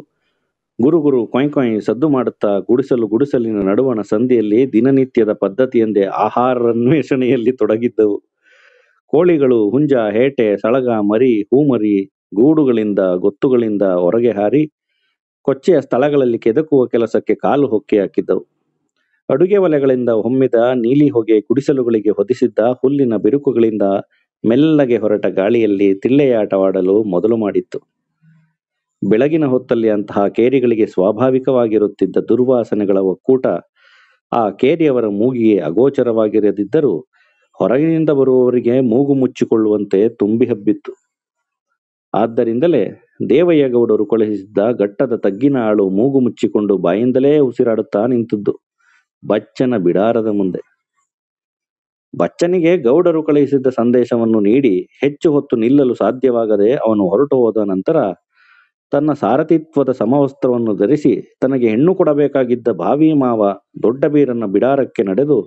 ಗುರುಗುರು ಕೊಯ್ ಕೊಯ್ ಸದ್ದು ಮಾಡುತ್ತಾ ಗುಡಿಸಲು ಗುಡಿಸಲಿನ ನಡುವಣ ಸಂಧಿಯಲ್ಲಿ ದಿನನಿತ್ಯದ ಪದ್ಧತಿಯೆಂದೇ ಆಹಾರ ಅನ್ವೇಷಣೆಯಲ್ಲಿ ತೊಡಗಿದ್ದವು ಕೋಳಿಗಳು ಹುಂಜ ಹೇಟೆ ಸಳಗ ಮರಿ ಹೂಮರಿ ಗೂಡುಗಳಿಂದ ಗೊತ್ತುಗಳಿಂದ ಹೊರಗೆ ಹಾರಿ ಕೊಚ್ಚೆಯ ಸ್ಥಳಗಳಲ್ಲಿ ಕೆದಕುವ ಕೆಲಸಕ್ಕೆ ಕಾಲು ಹೊಕ್ಕೆ ಹಾಕಿದ್ದವು ಅಡುಗೆ ಒಲೆಗಳಿಂದ ಹೊಮ್ಮಿದ ನೀಲಿ ಹೊಗೆ ಗುಡಿಸಲುಗಳಿಗೆ ಹೊದಿಸಿದ್ದ ಹುಲ್ಲಿನ ಬಿರುಕುಗಳಿಂದ ಮೆಲ್ಲಗೆ ಹೊರಟ ಗಾಳಿಯಲ್ಲಿ ಆಟವಾಡಲು ಮೊದಲು ಮಾಡಿತ್ತು ಬೆಳಗಿನ ಹೊತ್ತಲ್ಲಿ ಅಂತಹ ಕೇರಿಗಳಿಗೆ ಸ್ವಾಭಾವಿಕವಾಗಿರುತ್ತಿದ್ದ ದುರ್ವಾಸನೆಗಳ ಒಕ್ಕೂಟ ಆ ಕೇರಿಯವರ ಮೂಗಿಗೆ ಅಗೋಚರವಾಗಿರದಿದ್ದರೂ ಹೊರಗಿನಿಂದ ಬರುವವರಿಗೆ ಮೂಗು ಮುಚ್ಚಿಕೊಳ್ಳುವಂತೆ ತುಂಬಿ ಹಬ್ಬಿತ್ತು ಆದ್ದರಿಂದಲೇ ದೇವಯ್ಯಗೌಡರು ಕಳುಹಿಸಿದ್ದ ಘಟ್ಟದ ತಗ್ಗಿನ ಆಳು ಮೂಗು ಮುಚ್ಚಿಕೊಂಡು ಬಾಯಿಂದಲೇ ಉಸಿರಾಡುತ್ತಾ ನಿಂತಿದ್ದು ಬಚ್ಚನ ಬಿಡಾರದ ಮುಂದೆ ಬಚ್ಚನಿಗೆ ಗೌಡರು ಕಳುಹಿಸಿದ್ದ ಸಂದೇಶವನ್ನು ನೀಡಿ ಹೆಚ್ಚು ಹೊತ್ತು ನಿಲ್ಲಲು ಸಾಧ್ಯವಾಗದೆ ಅವನು ಹೊರಟು ಹೋದ ನಂತರ ತನ್ನ ಸಾರಥಿತ್ವದ ಸಮವಸ್ತ್ರವನ್ನು ಧರಿಸಿ ತನಗೆ ಹೆಣ್ಣು ಕೊಡಬೇಕಾಗಿದ್ದ ಬಾವಿ ಮಾವ ದೊಡ್ಡ ಬೀರನ್ನ ಬಿಡಾರಕ್ಕೆ ನಡೆದು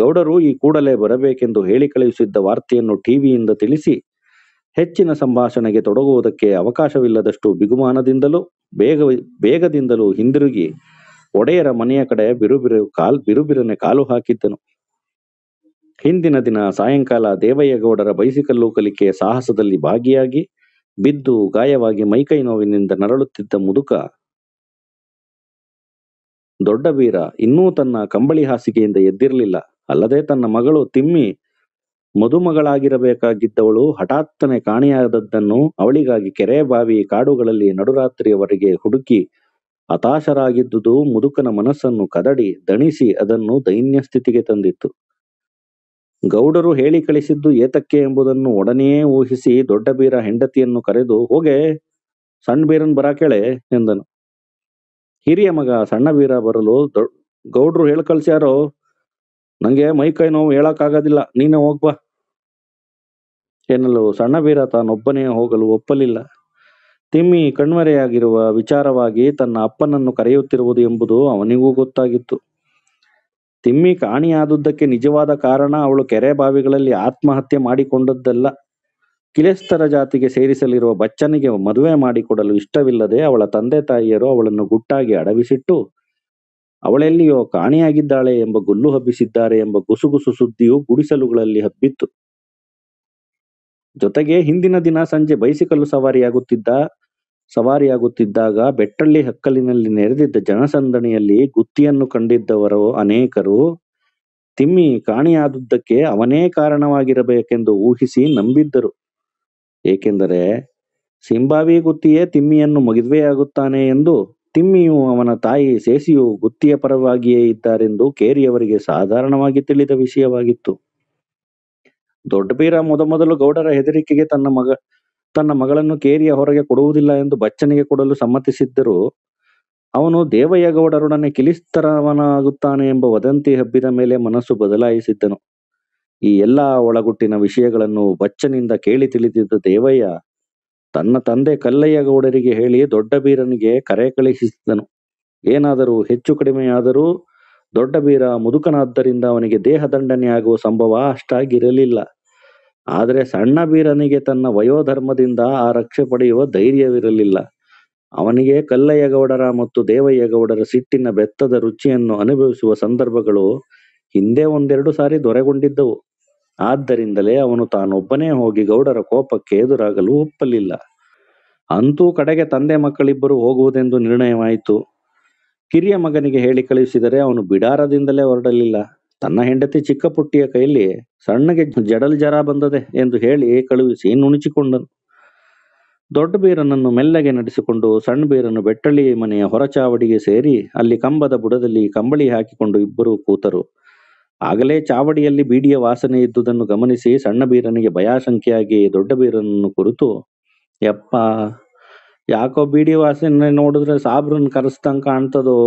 ಗೌಡರು ಈ ಕೂಡಲೇ ಬರಬೇಕೆಂದು ಹೇಳಿ ಕಳುಹಿಸಿದ್ದ ವಾರ್ತೆಯನ್ನು ಟಿವಿಯಿಂದ ತಿಳಿಸಿ ಹೆಚ್ಚಿನ ಸಂಭಾಷಣೆಗೆ ತೊಡಗುವುದಕ್ಕೆ ಅವಕಾಶವಿಲ್ಲದಷ್ಟು ಬಿಗುಮಾನದಿಂದಲೂ ಬೇಗ ಬೇಗದಿಂದಲೂ ಹಿಂದಿರುಗಿ ಒಡೆಯರ ಮನೆಯ ಕಡೆ ಬಿರುಬಿರು ಕಾಲ್ ಬಿರುಬಿರನೆ ಕಾಲು ಹಾಕಿದ್ದನು ಹಿಂದಿನ ದಿನ ಸಾಯಂಕಾಲ ದೇವಯ್ಯಗೌಡರ ಬೈಸಿಕಲ್ಲು ಕಲಿಕೆ ಸಾಹಸದಲ್ಲಿ ಭಾಗಿಯಾಗಿ ಬಿದ್ದು ಗಾಯವಾಗಿ ಮೈಕೈ ನೋವಿನಿಂದ ನರಳುತ್ತಿದ್ದ ಮುದುಕ ದೊಡ್ಡ ವೀರ ಇನ್ನೂ ತನ್ನ ಕಂಬಳಿ ಹಾಸಿಗೆಯಿಂದ ಎದ್ದಿರಲಿಲ್ಲ ಅಲ್ಲದೆ ತನ್ನ ಮಗಳು ತಿಮ್ಮಿ ಮದುಮಗಳಾಗಿರಬೇಕಾಗಿದ್ದವಳು ಹಠಾತ್ತನೆ ಕಾಣೆಯಾದದ್ದನ್ನು ಅವಳಿಗಾಗಿ ಕೆರೆ ಬಾವಿ ಕಾಡುಗಳಲ್ಲಿ ನಡುರಾತ್ರಿಯವರೆಗೆ ಹುಡುಕಿ ಹತಾಶರಾಗಿದ್ದುದು ಮುದುಕನ ಮನಸ್ಸನ್ನು ಕದಡಿ ದಣಿಸಿ ಅದನ್ನು ದೈನ್ಯ ಸ್ಥಿತಿಗೆ ತಂದಿತ್ತು ಗೌಡರು ಹೇಳಿ ಕಳಿಸಿದ್ದು ಏತಕ್ಕೆ ಎಂಬುದನ್ನು ಒಡನೆಯೇ ಊಹಿಸಿ ದೊಡ್ಡಬೀರ ಹೆಂಡತಿಯನ್ನು ಕರೆದು ಹೋಗೆ ಸಣ್ಣ ಬೀರನ್ ಬರಾಕೇಳೆ ಎಂದನು ಹಿರಿಯ ಮಗ ಸಣ್ಣ ಬೀರ ಬರಲು ಗೌಡ್ರು ಕಳಿಸ್ಯಾರೋ ನಂಗೆ ಮೈ ಕೈ ನೋವು ಹೇಳಕ್ಕಾಗೋದಿಲ್ಲ ನೀನೇ ಹೋಗ್ಬಾ ಎನ್ನಲು ಸಣ್ಣ ಬೀರ ತಾನೊಬ್ಬನೇ ಹೋಗಲು ಒಪ್ಪಲಿಲ್ಲ ತಿಮ್ಮಿ ಕಣ್ಮರೆಯಾಗಿರುವ ವಿಚಾರವಾಗಿ ತನ್ನ ಅಪ್ಪನನ್ನು ಕರೆಯುತ್ತಿರುವುದು ಎಂಬುದು ಅವನಿಗೂ ಗೊತ್ತಾಗಿತ್ತು ತಿಮ್ಮಿ ಕಾಣಿಯಾದುದಕ್ಕೆ ನಿಜವಾದ ಕಾರಣ ಅವಳು ಕೆರೆ ಬಾವಿಗಳಲ್ಲಿ ಆತ್ಮಹತ್ಯೆ ಮಾಡಿಕೊಂಡದ್ದಲ್ಲ ಕಿಲೆಸ್ತರ ಜಾತಿಗೆ ಸೇರಿಸಲಿರುವ ಬಚ್ಚನಿಗೆ ಮದುವೆ ಮಾಡಿಕೊಡಲು ಇಷ್ಟವಿಲ್ಲದೆ ಅವಳ ತಂದೆ ತಾಯಿಯರು ಅವಳನ್ನು ಗುಟ್ಟಾಗಿ ಅಡವಿಸಿಟ್ಟು ಅವಳೆಲ್ಲಿಯೋ ಕಾಣೆಯಾಗಿದ್ದಾಳೆ ಎಂಬ ಗುಲ್ಲು ಹಬ್ಬಿಸಿದ್ದಾರೆ ಎಂಬ ಗುಸುಗುಸು ಸುದ್ದಿಯು ಗುಡಿಸಲುಗಳಲ್ಲಿ ಹಬ್ಬಿತ್ತು. ಜೊತೆಗೆ ಹಿಂದಿನ ದಿನ ಸಂಜೆ ಬೈಸಿಕಲ್ ಸವಾರಿಯಾಗುತ್ತಿದ್ದಾಗ ಬೆಟ್ಟಳ್ಳಿ ಹಕ್ಕಲಿನಲ್ಲಿ ನೆರೆದಿದ್ದ ಜನಸಂದಣಿಯಲ್ಲಿ ಗುತ್ತಿಯನ್ನು ಕಂಡಿದ್ದವರು ಅನೇಕರು ತಿಮ್ಮಿ ಕಾಣೆಯಾದುದಕ್ಕೆ ಅವನೇ ಕಾರಣವಾಗಿರಬೇಕೆಂದು ಊಹಿಸಿ ನಂಬಿದ್ದರು. ಏಕೆಂದರೆ, ಸಿಂಬಾವಿ ಗುತ್ತಿಯೇ ತಿಮ್ಮಿಯನ್ನು ಮದುವೆಯಾಗುತ್ತಾನೆ ಎಂದು ತಿಮ್ಮಿಯು ಅವನ ತಾಯಿ ಸೇಸಿಯು ಗುತ್ತಿಯ ಪರವಾಗಿಯೇ ಇದ್ದಾರೆಂದು ಕೇರಿಯವರಿಗೆ ಸಾಧಾರಣವಾಗಿ ತಿಳಿದ ವಿಷಯವಾಗಿತ್ತು. ದೊಡ್ಡಬೀರ ಮೊದಮೊದಲು ಗೌಡರ ಹೆದರಿಕೆಗೆ ತನ್ನ ಮಗ ತನ್ನ ಮಗಳನ್ನು ಕೇರಿಯ ಹೊರಗೆ ಕೊಡುವುದಿಲ್ಲ ಎಂದು ಬಚ್ಚನಿಗೆ ಕೊಡಲು ಸಮ್ಮತಿಸಿದ್ದರು ಅವನು ಗೌಡರೊಡನೆ ಕಿಲಿಸ್ತರವನಾಗುತ್ತಾನೆ ಎಂಬ ವದಂತಿ ಹಬ್ಬಿದ ಮೇಲೆ ಮನಸ್ಸು ಬದಲಾಯಿಸಿದ್ದನು. ಈ ಎಲ್ಲಾ ಒಳಗುಟ್ಟಿನ ವಿಷಯಗಳನ್ನು ಬಚ್ಚನಿಂದ ಕೇಳಿ ತಿಳಿದಿದ್ದ ದೇವಯ್ಯ ತನ್ನ ತಂದೆ ಕಲ್ಲಯ್ಯಗೌಡರಿಗೆ ಗೌಡರಿಗೆ ಹೇಳಿ ಬೀರನಿಗೆ ಕರೆ ಕಳುಹಿಸಿದನು. ಏನಾದರೂ ಹೆಚ್ಚು ಕಡಿಮೆಯಾದರೂ ದೊಡ್ಡ ಬೀರ ಮುದುಕನಾದ್ದರಿಂದ ಅವನಿಗೆ ದಂಡನೆಯಾಗುವ ಸಂಭವ ಅಷ್ಟಾಗಿರಲಿಲ್ಲ. ಆದರೆ ಸಣ್ಣ ಬೀರನಿಗೆ ತನ್ನ ವಯೋಧರ್ಮದಿಂದ ಆ ರಕ್ಷೆ ಪಡೆಯುವ ಧೈರ್ಯವಿರಲಿಲ್ಲ. ಅವನಿಗೆ ಕಲ್ಲಯ್ಯಗೌಡರ ಮತ್ತು ದೇವಯ್ಯಗೌಡರ ಸಿಟ್ಟಿನ ಬೆತ್ತದ ರುಚಿಯನ್ನು ಅನುಭವಿಸುವ ಸಂದರ್ಭಗಳು ಹಿಂದೆ ಒಂದೆರಡು ಸಾರಿ ದೊರೆಗೊಂಡಿದ್ದವು. ಆದ್ದರಿಂದಲೇ ಅವನು ತಾನೊಬ್ಬನೇ ಹೋಗಿ ಗೌಡರ ಕೋಪಕ್ಕೆ ಎದುರಾಗಲು ಒಪ್ಪಲಿಲ್ಲ ಅಂತೂ ಕಡೆಗೆ ತಂದೆ ಮಕ್ಕಳಿಬ್ಬರು ಹೋಗುವುದೆಂದು ನಿರ್ಣಯವಾಯಿತು ಕಿರಿಯ ಮಗನಿಗೆ ಹೇಳಿ ಕಳುಹಿಸಿದರೆ ಅವನು ಬಿಡಾರದಿಂದಲೇ ಹೊರಡಲಿಲ್ಲ ತನ್ನ ಹೆಂಡತಿ ಚಿಕ್ಕ ಪುಟ್ಟಿಯ ಕೈಯಲ್ಲಿ ಸಣ್ಣಗೆ ಜಡಲ್ ಜರ ಬಂದದೆ ಎಂದು ಹೇಳಿ ಕಳುಹಿಸಿ ನುಣುಚಿಕೊಂಡನು ದೊಡ್ಡ ಬೀರನನ್ನು ಮೆಲ್ಲಗೆ ನಡೆಸಿಕೊಂಡು ಸಣ್ಣ ಬೀರನ್ನು ಬೆಟ್ಟಳ್ಳಿ ಮನೆಯ ಹೊರಚಾವಡಿಗೆ ಸೇರಿ ಅಲ್ಲಿ ಕಂಬದ ಬುಡದಲ್ಲಿ ಕಂಬಳಿ ಹಾಕಿಕೊಂಡು ಇಬ್ಬರು ಕೂತರು ಆಗಲೇ ಚಾವಡಿಯಲ್ಲಿ ಬೀಡಿಯ ವಾಸನೆ ಇದ್ದುದನ್ನು ಗಮನಿಸಿ ಸಣ್ಣ ಬೀರನಿಗೆ ಸಂಖ್ಯೆಯಾಗಿ ದೊಡ್ಡ ಬೀರನನ್ನು ಕುರಿತು ಯಪ್ಪ ಯಾಕೋ ಬೀಡಿ ವಾಸನೆ ನೋಡಿದ್ರೆ ಸಾಬ್ರನ್ ಕರೆಸ್ದಂಗೆ ಕಾಣ್ತದೋ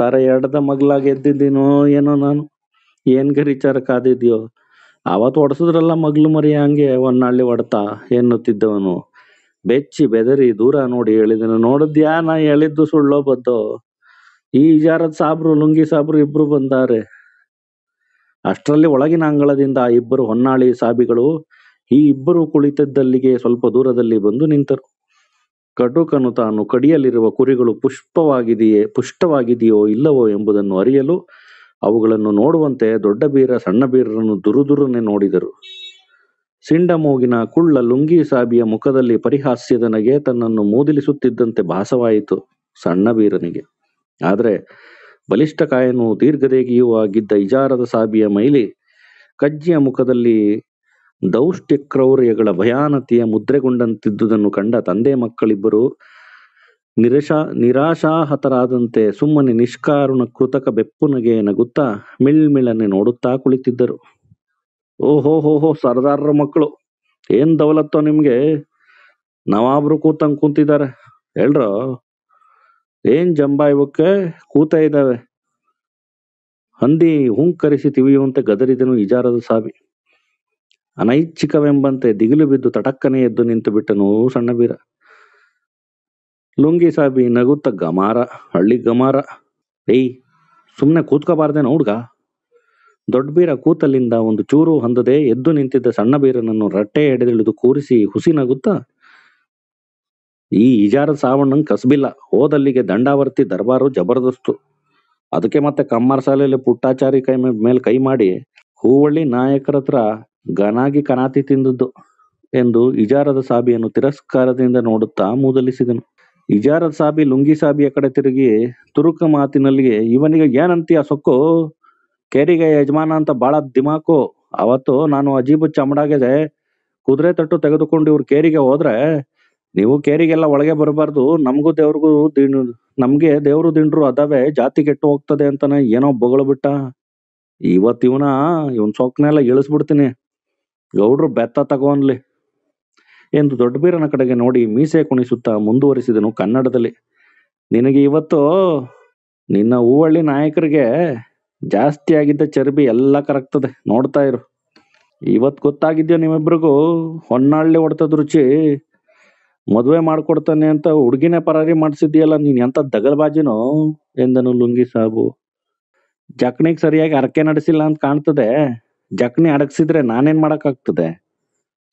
ತರ ಎರಡದ ಮಗ್ಲಾಗ ಎದ್ದಿದ್ದೀನೋ ಏನೋ ನಾನು ಏನ್ ಗರಿಚಾರ ಕಾದಿದ್ಯೋ ಅವತ್ತು ಒಡಿಸಿದ್ರಲ್ಲ ಮಗ್ಲು ಮರಿ ಹಂಗೆ ಹೊನ್ನಾಳಿ ಹೊಡ್ತಾ ಎನ್ನುತ್ತಿದ್ದವನು ಬೆಚ್ಚಿ ಬೆದರಿ ದೂರ ನೋಡಿ ಹೇಳಿದನು ನೋಡಿದ್ಯಾ ನಾ ಹೇಳಿದ್ದು ಸುಳ್ಳೋ ಬದ್ದೋ ಈ ಇಜಾರದ್ ಸಾಬ್ರು ಲುಂಗಿ ಸಾಬ್ರು ಇಬ್ರು ಬಂದಾರೆ ಅಷ್ಟರಲ್ಲಿ ಒಳಗಿನ ಅಂಗಳದಿಂದ ಆ ಇಬ್ಬರು ಹೊನ್ನಾಳಿ ಸಾಬಿಗಳು ಈ ಇಬ್ಬರು ಕುಳಿತಿದ್ದಲ್ಲಿಗೆ ಸ್ವಲ್ಪ ದೂರದಲ್ಲಿ ಬಂದು ನಿಂತರು ಕಟುಕನು ತಾನು ಕಡಿಯಲ್ಲಿರುವ ಕುರಿಗಳು ಪುಷ್ಪವಾಗಿದೆಯೇ ಪುಷ್ಟವಾಗಿದೆಯೋ ಇಲ್ಲವೋ ಎಂಬುದನ್ನು ಅರಿಯಲು ಅವುಗಳನ್ನು ನೋಡುವಂತೆ ದೊಡ್ಡ ಬೀರ ಸಣ್ಣ ಬೀರರನ್ನು ದುರುದುರುನೆ ನೋಡಿದರು ಸಿಂಡಮೂಗಿನ ಕುಳ್ಳ ಲುಂಗಿ ಸಾಬಿಯ ಮುಖದಲ್ಲಿ ಪರಿಹಾಸ್ಯದನಗೆ ತನ್ನನ್ನು ಮೂದಿಲಿಸುತ್ತಿದ್ದಂತೆ ಭಾಸವಾಯಿತು ಸಣ್ಣ ಬೀರನಿಗೆ ಆದರೆ ಬಲಿಷ್ಠಕಾಯನು ಕಾಯನು ದೀರ್ಘದೇಗಿಯೂ ಆಗಿದ್ದ ಇಜಾರದ ಸಾಬಿಯ ಮೈಲಿ ಕಜ್ಜಿಯ ಮುಖದಲ್ಲಿ ದೌಷ್ಟ್ಯ ಕ್ರೌರ್ಯಗಳ ಭಯಾನತೆಯ ಮುದ್ರೆಗೊಂಡಂತಿದ್ದುದನ್ನು ಕಂಡ ತಂದೆ ಮಕ್ಕಳಿಬ್ಬರು ನಿರಶಾ ನಿರಾಶಾಹತರಾದಂತೆ ಸುಮ್ಮನೆ ನಿಷ್ಕಾರುಣ ಕೃತಕ ಬೆಪ್ಪುನಗೆ ನಗುತ್ತಾ ಮಿಳ್ಮಿಳನೆ ನೋಡುತ್ತಾ ಕುಳಿತಿದ್ದರು ಓಹೋ ಹೋ ಸರ್ದಾರರ ಮಕ್ಕಳು ಏನ್ ದೌಲತ್ತೋ ನಿಮ್ಗೆ ನವಾಬ್ರು ಕೂತಂಗ್ ಕುಂತಿದ್ದಾರೆ ಎಲ್ರೋ ಏನ್ ಜಂಬ ಇವಕ್ಕ ಕೂತ ಇದ್ದಾವೆ ಹಂದಿ ಹುಂಕರಿಸಿ ತಿವಿಯುವಂತೆ ಗದರಿದನು ಇಜಾರದ ಸಾಬಿ ಅನೈಚ್ಛಿಕವೆಂಬಂತೆ ದಿಗಿಲು ಬಿದ್ದು ತಟಕ್ಕನೆ ಎದ್ದು ನಿಂತು ಬಿಟ್ಟನು ಬೀರ ಲುಂಗಿ ಸಾಬಿ ನಗುತ್ತ ಗಮಾರ ಹಳ್ಳಿ ಗಮಾರ ಏಯ್ ಸುಮ್ಮನೆ ಕೂತ್ಕೋಬಾರ್ದೇನ ಹುಡ್ಗ ದೊಡ್ಡ ಬೀರ ಕೂತಲ್ಲಿಂದ ಒಂದು ಚೂರು ಹೊಂದದೆ ಎದ್ದು ನಿಂತಿದ್ದ ಸಣ್ಣ ಬೀರನನ್ನು ರಟ್ಟೆ ಎಡೆದಿಳಿದು ಕೂರಿಸಿ ಹುಸಿ ನಗುತ್ತಾ ಈ ಇಜಾರ ಸಾವಣ್ಣ ಕಸಬಿಲ್ಲ ಹೋದಲ್ಲಿಗೆ ದಂಡಾವರ್ತಿ ದರ್ಬಾರು ಜಬರ್ದಸ್ತು ಅದಕ್ಕೆ ಮತ್ತೆ ಕಮ್ಮಾರ ಶಾಲೆಯಲ್ಲಿ ಪುಟ್ಟಾಚಾರಿ ಕೈ ಮೇಲೆ ಕೈ ಮಾಡಿ ಹೂವಳ್ಳಿ ನಾಯಕರ ಹತ್ರ ಗನಾಗಿ ಕನಾತಿ ತಿಂದದ್ದು ಎಂದು ಇಜಾರದ ಸಾಬಿಯನ್ನು ತಿರಸ್ಕಾರದಿಂದ ನೋಡುತ್ತಾ ಮೂದಲಿಸಿದನು ಇಜಾರದ ಸಾಬಿ ಲುಂಗಿ ಸಾಬಿಯ ಕಡೆ ತಿರುಗಿ ತುರುಕ ಮಾತಿನಲ್ಲಿ ಇವನಿಗೆ ಏನಂತೀಯ ಸೊಕ್ಕು ಕೇರಿಗೆ ಯಜಮಾನ ಅಂತ ಬಹಳ ದಿಮಾಕು ಅವತ್ತು ನಾನು ಅಜೀಬು ಚಮಡಾಗಿದೆ ಕುದುರೆ ತಟ್ಟು ತೆಗೆದುಕೊಂಡು ಇವ್ರ ಕೇರಿಗೆ ಹೋದ್ರೆ ನೀವು ಕೇರಿಗೆಲ್ಲ ಒಳಗೆ ಬರಬಾರ್ದು ನಮಗೂ ದೇವ್ರಿಗೂ ದಿಂಡ್ ನಮಗೆ ದೇವ್ರು ದಿಂಡ್ರು ಅದಾವೆ ಜಾತಿ ಕೆಟ್ಟು ಹೋಗ್ತದೆ ಅಂತಾನೆ ಏನೋ ಬಗಳು ಬಿಟ್ಟ ಇವತ್ತು ಇವನ ಇವನ್ ಸೊಕ್ನೆಲ್ಲ ಇಳಿಸ್ಬಿಡ್ತೀನಿ ಗೌಡ್ರು ಬೆತ್ತ ತಗೋನ್ಲಿ ಎಂದು ಬೀರನ ಕಡೆಗೆ ನೋಡಿ ಮೀಸೆ ಕುಣಿಸುತ್ತಾ ಮುಂದುವರಿಸಿದನು ಕನ್ನಡದಲ್ಲಿ ನಿನಗೆ ಇವತ್ತು ನಿನ್ನ ಹೂವಳ್ಳಿ ನಾಯಕರಿಗೆ ಜಾಸ್ತಿ ಆಗಿದ್ದ ಚರ್ಬಿ ಎಲ್ಲ ಕರಗ್ತದೆ ನೋಡ್ತಾ ಇರು ಇವತ್ತು ಗೊತ್ತಾಗಿದ್ಯೋ ನಿಮ್ಮಿಬ್ರಿಗೂ ಹೊನ್ನಾಳ್ಳಿ ಹೊಡೆತದ ರುಚಿ ಮದುವೆ ಮಾಡ್ಕೊಡ್ತಾನೆ ಅಂತ ಹುಡುಗಿನೇ ಪರಾರಿ ಮಾಡ್ಸಿದ್ಯಲ್ಲ ನೀನ್ ಎಂತ ದಗಲ್ಬಾಜಿನೋ ಎಂದನು ಲುಂಗಿ ಸಾಬು ಜಕಣೆಗ್ ಸರಿಯಾಗಿ ಅರಕೆ ನಡೆಸಿಲ್ಲ ಅಂತ ಕಾಣ್ತದೆ ಜಕ್ಣಿ ಅಡಗಿಸಿದ್ರೆ ನಾನೇನ್ ಮಾಡಕ್ಕಾಗ್ತದೆ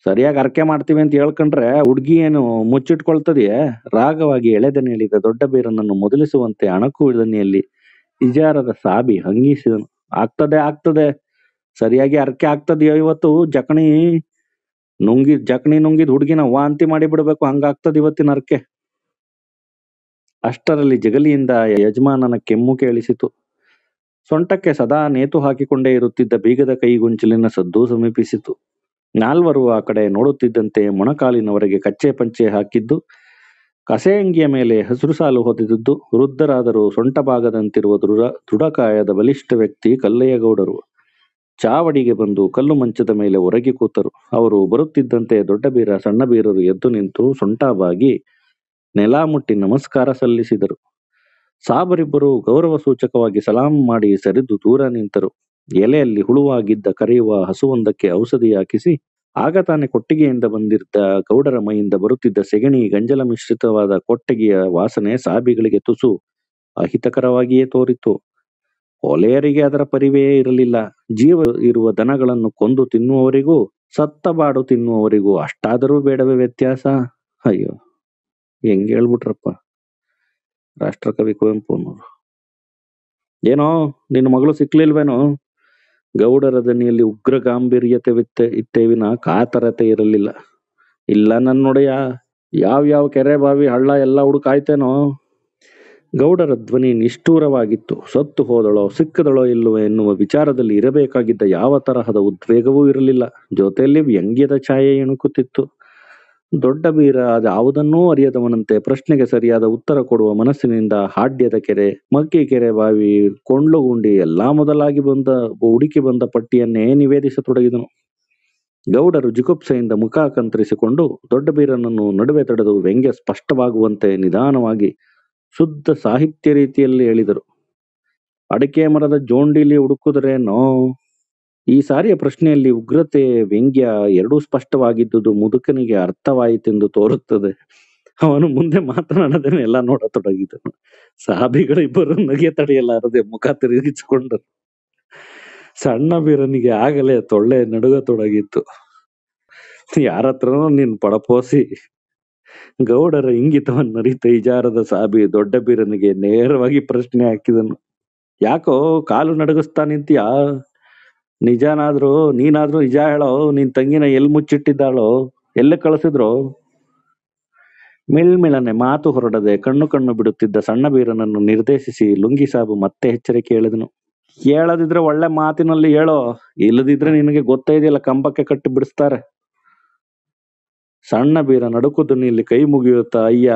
ಸರಿಯಾಗಿ ಅರಕೆ ಮಾಡ್ತೀವಿ ಅಂತ ಹೇಳ್ಕೊಂಡ್ರೆ ಹುಡುಗಿ ಏನು ಮುಚ್ಚಿಟ್ಕೊಳ್ತದೆಯೇ ರಾಗವಾಗಿ ಎಳೆದನೆ ಹೇಳಿದ ದೊಡ್ಡ ಬೀರನನ್ನು ಮೊದಲಿಸುವಂತೆ ಅಣಕು ಇಳನಿಯಲ್ಲಿ ಇಜಾರದ ಸಾಬಿ ಹಂಗೀಸಿದನು ಆಗ್ತದೆ ಆಗ್ತದೆ ಸರಿಯಾಗಿ ಅರಕೆ ಆಗ್ತದೆಯೋ ಇವತ್ತು ಜಕಣಿ ನುಂಗಿದ್ ಜಕಣಿ ನುಂಗಿದ್ ಹುಡುಗಿನ ವಾಂತಿ ಮಾಡಿ ಬಿಡಬೇಕು ಹಂಗಾಗ್ತದ ಇವತ್ತಿನ ಅರ್ಕೆ ಅಷ್ಟರಲ್ಲಿ ಜಗಲಿಯಿಂದ ಯಜಮಾನನ ಕೆಮ್ಮು ಕೇಳಿಸಿತು ಸೊಂಟಕ್ಕೆ ಸದಾ ನೇತು ಹಾಕಿಕೊಂಡೇ ಇರುತ್ತಿದ್ದ ಬೀಗದ ಕೈಗುಂಚಲಿನ ಸದ್ದು ಸಮೀಪಿಸಿತು ನಾಲ್ವರು ಆ ಕಡೆ ನೋಡುತ್ತಿದ್ದಂತೆ ಮೊಣಕಾಲಿನವರೆಗೆ ಕಚ್ಚೆ ಪಂಚೆ ಹಾಕಿದ್ದು ಕಸೆಯಂಗಿಯ ಮೇಲೆ ಹಸಿರು ಸಾಲು ಹೊದಿದ್ದು ವೃದ್ಧರಾದರೂ ಸೊಂಟ ಭಾಗದಂತಿರುವ ದೃಢ ದೃಢಕಾಯದ ಬಲಿಷ್ಠ ವ್ಯಕ್ತಿ ಕಲ್ಲಯ್ಯಗೌಡರು ಚಾವಡಿಗೆ ಬಂದು ಕಲ್ಲು ಮಂಚದ ಮೇಲೆ ಒರಗಿ ಕೂತರು ಅವರು ಬರುತ್ತಿದ್ದಂತೆ ದೊಡ್ಡ ಬೀರ ಸಣ್ಣ ಬೀರರು ಎದ್ದು ನಿಂತು ಸೊಂಟಾಬಾಗಿ ನೆಲ ಮುಟ್ಟಿ ನಮಸ್ಕಾರ ಸಲ್ಲಿಸಿದರು ಸಾಬರಿಬ್ಬರು ಗೌರವ ಸೂಚಕವಾಗಿ ಸಲಾಂ ಮಾಡಿ ಸರಿದು ದೂರ ನಿಂತರು ಎಲೆಯಲ್ಲಿ ಹುಳುವಾಗಿದ್ದ ಕರೆಯುವ ಹಸುವೊಂದಕ್ಕೆ ಔಷಧಿ ಹಾಕಿಸಿ ಆಗ ತಾನೆ ಕೊಟ್ಟಿಗೆಯಿಂದ ಬಂದಿದ್ದ ಗೌಡರ ಮೈಯಿಂದ ಬರುತ್ತಿದ್ದ ಸೆಗಣಿ ಗಂಜಲ ಮಿಶ್ರಿತವಾದ ಕೊಟ್ಟಿಗೆಯ ವಾಸನೆ ಸಾಬಿಗಳಿಗೆ ತುಸು ಅಹಿತಕರವಾಗಿಯೇ ತೋರಿತು ಒಲೆಯರಿಗೆ ಅದರ ಪರಿವೆಯೇ ಇರಲಿಲ್ಲ ಜೀವ ಇರುವ ದನಗಳನ್ನು ಕೊಂದು ತಿನ್ನುವವರಿಗೂ ಸತ್ತ ಬಾಡು ತಿನ್ನುವವರಿಗೂ ಅಷ್ಟಾದರೂ ಬೇಡವೇ ವ್ಯತ್ಯಾಸ ಅಯ್ಯೋ ಹೆಂಗ್ ಹೇಳ್ಬಿಟ್ರಪ್ಪ ರಾಷ್ಟ್ರಕವಿ ಕುವೆಂಪುನವರು ಏನೋ ನಿನ್ನ ಮಗಳು ಸಿಕ್ಲಿಲ್ವೇನೋ ಗೌಡರ ದನಿಯಲ್ಲಿ ಉಗ್ರ ಗಾಂಭೀರ್ಯತೆ ವಿತ್ತೆ ಇತ್ತೇವಿನ ಕಾತರತೆ ಇರಲಿಲ್ಲ ಇಲ್ಲ ನನ್ನ ನೋಡಯ್ಯ ಯಾವ ಯಾವ ಕೆರೆ ಬಾವಿ ಹಳ್ಳ ಎಲ್ಲ ಹುಡುಕಾಯ್ತೇನೋ ಗೌಡರ ಧ್ವನಿ ನಿಷ್ಠೂರವಾಗಿತ್ತು ಸತ್ತು ಹೋದಳೋ ಸಿಕ್ಕದಳೋ ಇಲ್ಲವೋ ಎನ್ನುವ ವಿಚಾರದಲ್ಲಿ ಇರಬೇಕಾಗಿದ್ದ ಯಾವ ತರಹದ ಉದ್ವೇಗವೂ ಇರಲಿಲ್ಲ ಜೊತೆಯಲ್ಲಿ ವ್ಯಂಗ್ಯದ ಛಾಯೆ ಎಣುಕುತ್ತಿತ್ತು ದೊಡ್ಡ ಬೀರ ಯಾವುದನ್ನೂ ಅರಿಯದವನಂತೆ ಪ್ರಶ್ನೆಗೆ ಸರಿಯಾದ ಉತ್ತರ ಕೊಡುವ ಮನಸ್ಸಿನಿಂದ ಹಾಡ್ಯದ ಕೆರೆ ಮಕ್ಕಿ ಕೆರೆ ಬಾವಿ ಕೊಂಡ್ಲುಗುಂಡಿ ಎಲ್ಲಾ ಮೊದಲಾಗಿ ಬಂದ ಹುಡುಕಿ ಬಂದ ಪಟ್ಟಿಯನ್ನೇ ನಿವೇದಿಸತೊಡಗಿದನು ಗೌಡರು ಜಿಗುಪ್ಸೆಯಿಂದ ಮುಖ ಕಂತರಿಸಿಕೊಂಡು ದೊಡ್ಡ ಬೀರನನ್ನು ನಡುವೆ ತಡೆದು ವ್ಯಂಗ್ಯ ಸ್ಪಷ್ಟವಾಗುವಂತೆ ನಿಧಾನವಾಗಿ ಶುದ್ಧ ಸಾಹಿತ್ಯ ರೀತಿಯಲ್ಲಿ ಹೇಳಿದರು ಅಡಕೆ ಮರದ ಜೋಂಡಿಲಿ ಹುಡುಕುದ್ರೇನೋ ಈ ಸಾರಿಯ ಪ್ರಶ್ನೆಯಲ್ಲಿ ಉಗ್ರತೆ ವ್ಯಂಗ್ಯ ಎರಡೂ ಸ್ಪಷ್ಟವಾಗಿದ್ದುದು ಮುದುಕನಿಗೆ ಅರ್ಥವಾಯಿತೆಂದು ತೋರುತ್ತದೆ ಅವನು ಮುಂದೆ ಮಾತನಾಡದೇನೆ ಎಲ್ಲ ನೋಡತೊಡಗಿದನು ಸಾಬಿಗಳಿಬ್ಬರು ನಗೆ ತಡೆಯಲಾರದೆ ಮುಖ ತಿರುಗಿಸಿಕೊಂಡರು ಸಣ್ಣ ಬೀರನಿಗೆ ಆಗಲೇ ತೊಳ್ಳೆ ನಡುಗತೊಡಗಿತ್ತು ಯಾರತ್ರನೋ ನೀನ್ ಪಡಪೋಸಿ ಗೌಡರ ಇಂಗಿತವನ್ನರಿತ ಇಜಾರದ ಸಾಬಿ ದೊಡ್ಡ ಬೀರನಿಗೆ ನೇರವಾಗಿ ಪ್ರಶ್ನೆ ಹಾಕಿದನು ಯಾಕೋ ಕಾಲು ನಡಗಿಸ್ತಾ ನಿಂತೀಯ ನಿಜನಾದ್ರೂ ನೀನಾದ್ರೂ ನಿಜ ಹೇಳೋ ನಿನ್ ತಂಗಿನ ಎಲ್ ಮುಚ್ಚಿಟ್ಟಿದ್ದಾಳೋ ಎಲ್ಲ ಕಳಿಸಿದ್ರು ಮಿಳ್ಮಿಳನೆ ಮಾತು ಹೊರಡದೆ ಕಣ್ಣು ಕಣ್ಣು ಬಿಡುತ್ತಿದ್ದ ಸಣ್ಣ ಬೀರನನ್ನು ನಿರ್ದೇಶಿಸಿ ಲುಂಗಿ ಸಾಬು ಮತ್ತೆ ಎಚ್ಚರಿಕೆ ಹೇಳಿದನು ಹೇಳದಿದ್ರೆ ಒಳ್ಳೆ ಮಾತಿನಲ್ಲಿ ಹೇಳೋ ಇಲ್ಲದಿದ್ರೆ ನಿನಗೆ ಗೊತ್ತೇ ಇದೆಯಲ್ಲ ಕಂಬಕ್ಕೆ ಕಟ್ಟಿ ಬಿಡಿಸ್ತಾರೆ ಸಣ್ಣ ಬೀರ ನಡುಕುದು ಇಲ್ಲಿ ಕೈ ಮುಗಿಯುತ್ತ ಅಯ್ಯ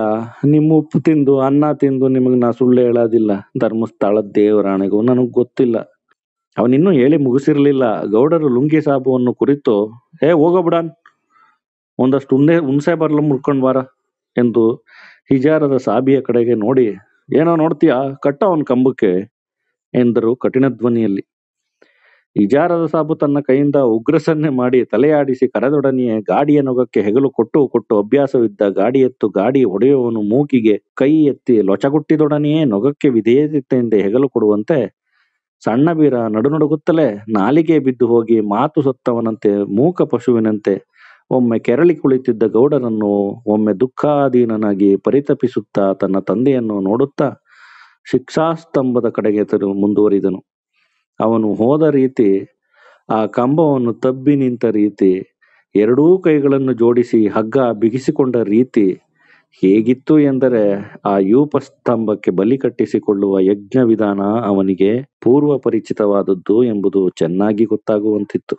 ನಿಮ್ಮ ಉಪ್ಪು ತಿಂದು ಅನ್ನ ತಿಂದು ನಿಮಗೆ ನಾ ಸುಳ್ಳು ಹೇಳೋದಿಲ್ಲ ಧರ್ಮಸ್ಥಳ ದೇವರಾಣಿಗೂ ನನಗೆ ಗೊತ್ತಿಲ್ಲ ಅವನಿನ್ನೂ ಹೇಳಿ ಮುಗಿಸಿರ್ಲಿಲ್ಲ ಗೌಡರು ಲುಂಗಿ ಸಾಬುವನ್ನು ಕುರಿತು ಹೇ ಹೋಗೋಬಿಡಾನ್ ಒಂದಷ್ಟು ಉಂದೆ ಹುಣಸೆ ಬರ್ಲು ಮುಡ್ಕೊಂಡ್ ಬಾರ ಎಂದು ಹಿಜಾರದ ಸಾಬಿಯ ಕಡೆಗೆ ನೋಡಿ ಏನೋ ನೋಡ್ತೀಯಾ ಕಟ್ಟ ಅವನ ಕಂಬಕ್ಕೆ ಎಂದರು ಕಠಿಣ ಧ್ವನಿಯಲ್ಲಿ ಇಜಾರದ ಸಾಬು ತನ್ನ ಕೈಯಿಂದ ಉಗ್ರಸನ್ನೆ ಮಾಡಿ ತಲೆಯಾಡಿಸಿ ಕರೆದೊಡನೆಯೇ ನೊಗಕ್ಕೆ ಹೆಗಲು ಕೊಟ್ಟು ಕೊಟ್ಟು ಅಭ್ಯಾಸವಿದ್ದ ಗಾಡಿಯೆತ್ತು ಗಾಡಿ ಒಡೆಯುವನು ಮೂಕಿಗೆ ಕೈ ಎತ್ತಿ ಲೊಚಗುಟ್ಟಿದೊಡನೆಯೇ ನೊಗಕ್ಕೆ ವಿಧೇಯಿತೆಯಿಂದ ಹೆಗಲು ಕೊಡುವಂತೆ ಸಣ್ಣ ಬೀರ ನಡುನಡುಗುತ್ತಲೇ ನಾಲಿಗೆ ಬಿದ್ದು ಹೋಗಿ ಮಾತು ಸತ್ತವನಂತೆ ಮೂಕ ಪಶುವಿನಂತೆ ಒಮ್ಮೆ ಕೆರಳಿ ಕುಳಿತಿದ್ದ ಗೌಡರನ್ನು ಒಮ್ಮೆ ದುಃಖಾಧೀನನಾಗಿ ಪರಿತಪಿಸುತ್ತಾ ತನ್ನ ತಂದೆಯನ್ನು ನೋಡುತ್ತಾ ಶಿಕ್ಷಾಸ್ತಂಭದ ಕಡೆಗೆ ಮುಂದುವರಿದನು ಅವನು ಹೋದ ರೀತಿ ಆ ಕಂಬವನ್ನು ತಬ್ಬಿ ನಿಂತ ರೀತಿ ಎರಡೂ ಕೈಗಳನ್ನು ಜೋಡಿಸಿ ಹಗ್ಗ ಬಿಗಿಸಿಕೊಂಡ ರೀತಿ ಹೇಗಿತ್ತು ಎಂದರೆ ಆ ಯೂಪಸ್ತಂಭಕ್ಕೆ ಬಲಿ ಕಟ್ಟಿಸಿಕೊಳ್ಳುವ ಯಜ್ಞ ವಿಧಾನ ಅವನಿಗೆ ಪೂರ್ವ ಪರಿಚಿತವಾದದ್ದು ಎಂಬುದು ಚೆನ್ನಾಗಿ ಗೊತ್ತಾಗುವಂತಿತ್ತು